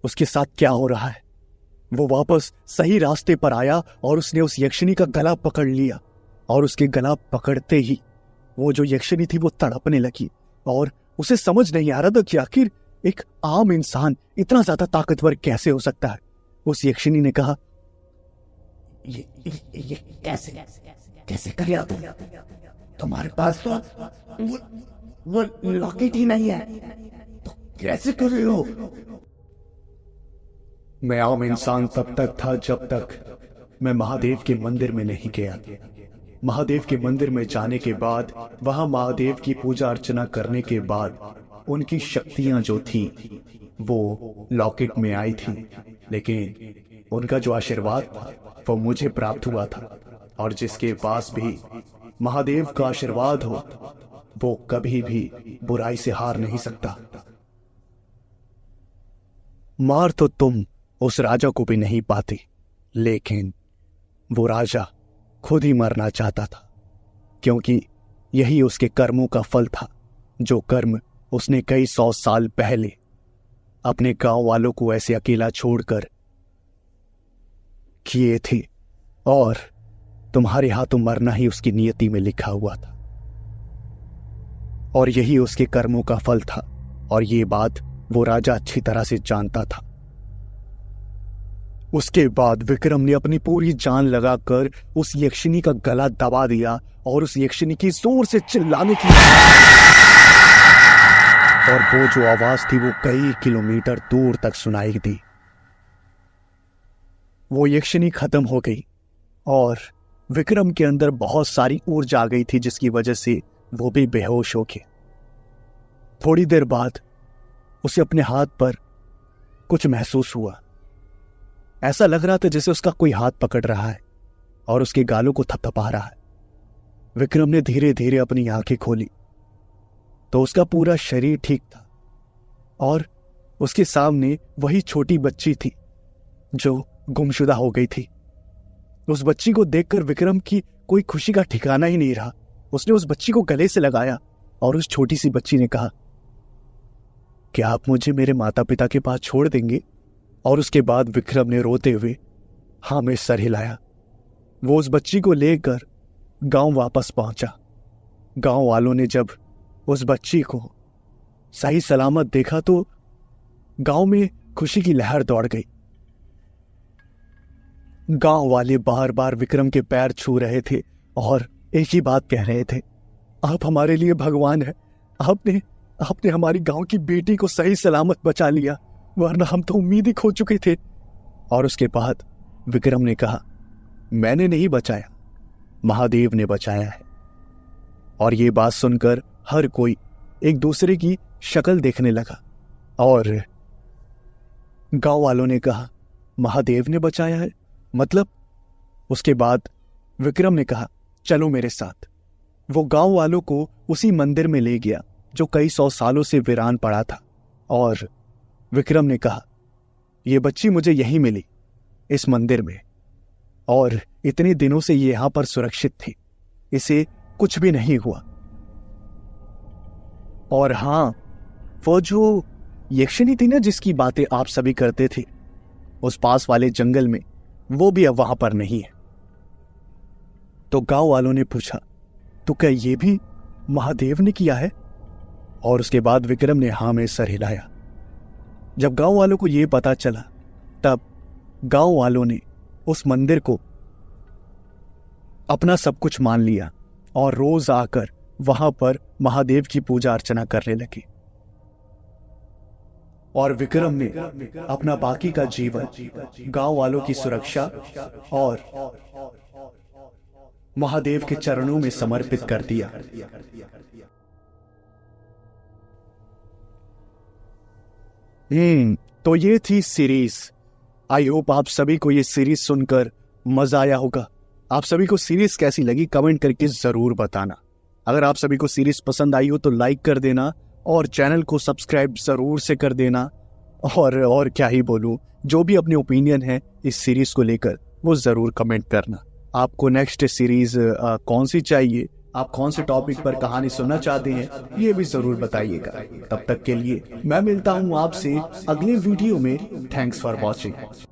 Speaker 1: उसके साथ क्या हो रहा है वो वापस सही रास्ते पर आया और उसने उस यक्षिणी का गला पकड़ लिया और उसके गला पकड़ते ही वो जो यक्षिणी थी वो तड़पने लगी और उसे समझ नहीं आ रहा था कि आखिर एक आम इंसान इतना ज्यादा ताकतवर कैसे हो सकता है उस यक्षिणी ने कहा ये ये, ये कैसे कैसे कर लिया तुम तुम्हारे पास तो वो वो लॉकेट ही नहीं है तो कैसे कर रहे हो मैं आम इंसान तब तक था जब तक मैं महादेव के मंदिर में नहीं गया महादेव के मंदिर में जाने के बाद वहां महादेव की पूजा अर्चना करने के बाद उनकी शक्तियां जो थी वो लॉकेट में आई थी लेकिन उनका जो आशीर्वाद वो मुझे प्राप्त हुआ था और जिसके पास भी महादेव का आशीर्वाद हो वो कभी भी बुराई से हार नहीं सकता मार तो तुम उस राजा को भी नहीं पाती लेकिन वो राजा खुद ही मरना चाहता था क्योंकि यही उसके कर्मों का फल था जो कर्म उसने कई सौ साल पहले अपने गांव वालों को ऐसे अकेला छोड़कर किए थे और तुम्हारे हाथों मरना ही उसकी नियति में लिखा हुआ था और यही उसके कर्मों का फल था और ये बात वो राजा अच्छी तरह से जानता था उसके बाद विक्रम ने अपनी पूरी जान लगाकर उस यक्षिणी का गला दबा दिया और उस यक्षिणी की जोर से चिल्लाने की और वो जो आवाज थी वो कई किलोमीटर दूर तक सुनाई दी वो यक्षिणी खत्म हो गई और विक्रम के अंदर बहुत सारी ऊर्जा आ गई थी जिसकी वजह से वो भी बेहोश हो गया थोड़ी देर बाद उसे अपने हाथ पर कुछ महसूस हुआ ऐसा लग रहा था जैसे उसका कोई हाथ पकड़ रहा है और उसके गालों को थपथपा रहा है विक्रम ने धीरे धीरे अपनी आंखें खोली तो उसका पूरा शरीर ठीक था और उसके सामने वही छोटी बच्ची थी जो गुमशुदा हो गई थी उस बच्ची को देखकर विक्रम की कोई खुशी का ठिकाना ही नहीं रहा उसने उस बच्ची को गले से लगाया और उस छोटी सी बच्ची ने कहा क्या आप मुझे मेरे माता पिता के पास छोड़ देंगे और उसके बाद विक्रम ने रोते हुए हाँ में सर हिलाया वो उस बच्ची को लेकर गांव वापस पहुंचा गांव वालों ने जब उस बच्ची को सही सलामत देखा तो गांव में खुशी की लहर दौड़ गई गांव वाले बार बार विक्रम के पैर छू रहे थे और एक ही बात कह रहे थे आप हमारे लिए भगवान है आपने आपने हमारी गांव की बेटी को सही सलामत बचा लिया वरना हम तो उम्मीद ही खो चुके थे और उसके बाद विक्रम ने कहा मैंने नहीं बचाया महादेव ने बचाया है और ये बात सुनकर हर कोई एक दूसरे की शक्ल देखने लगा और गांव वालों ने कहा महादेव ने बचाया है मतलब उसके बाद विक्रम ने कहा चलो मेरे साथ वो गांव वालों को उसी मंदिर में ले गया जो कई सौ सालों से वीरान पड़ा था और विक्रम ने कहा यह बच्ची मुझे यहीं मिली इस मंदिर में और इतने दिनों से ये यहां पर सुरक्षित थी इसे कुछ भी नहीं हुआ और हां वो जो यक्षिणी थी ना जिसकी बातें आप सभी करते थे उस पास वाले जंगल में वो भी अब वहां पर नहीं है तो गांव वालों ने पूछा तो क्या ये भी महादेव ने किया है और उसके बाद विक्रम ने हा में सर हिलाया जब गांव वालों को यह पता चला तब गांव वालों ने उस मंदिर को अपना सब कुछ मान लिया और रोज आकर वहां पर महादेव की पूजा अर्चना करने लगी और विक्रम ने अपना बाकी का जीवन गांव वालों की सुरक्षा और महादेव के चरणों में समर्पित कर दिया हम्म तो ये थी सीरीज आई होप आप सभी को ये सीरीज सुनकर मजा आया होगा आप सभी को सीरीज कैसी लगी कमेंट करके जरूर बताना अगर आप सभी को सीरीज पसंद आई हो तो लाइक कर देना और चैनल को सब्सक्राइब ज़रूर से कर देना और और क्या ही बोलूँ जो भी अपने ओपिनियन है इस सीरीज़ को लेकर वो ज़रूर कमेंट करना आपको नेक्स्ट सीरीज़ कौन सी चाहिए आप कौन से टॉपिक पर कहानी सुनना चाहते हैं ये भी जरूर बताइएगा तब तक के लिए मैं मिलता हूँ आपसे अगले वीडियो में थैंक्स फॉर वॉचिंग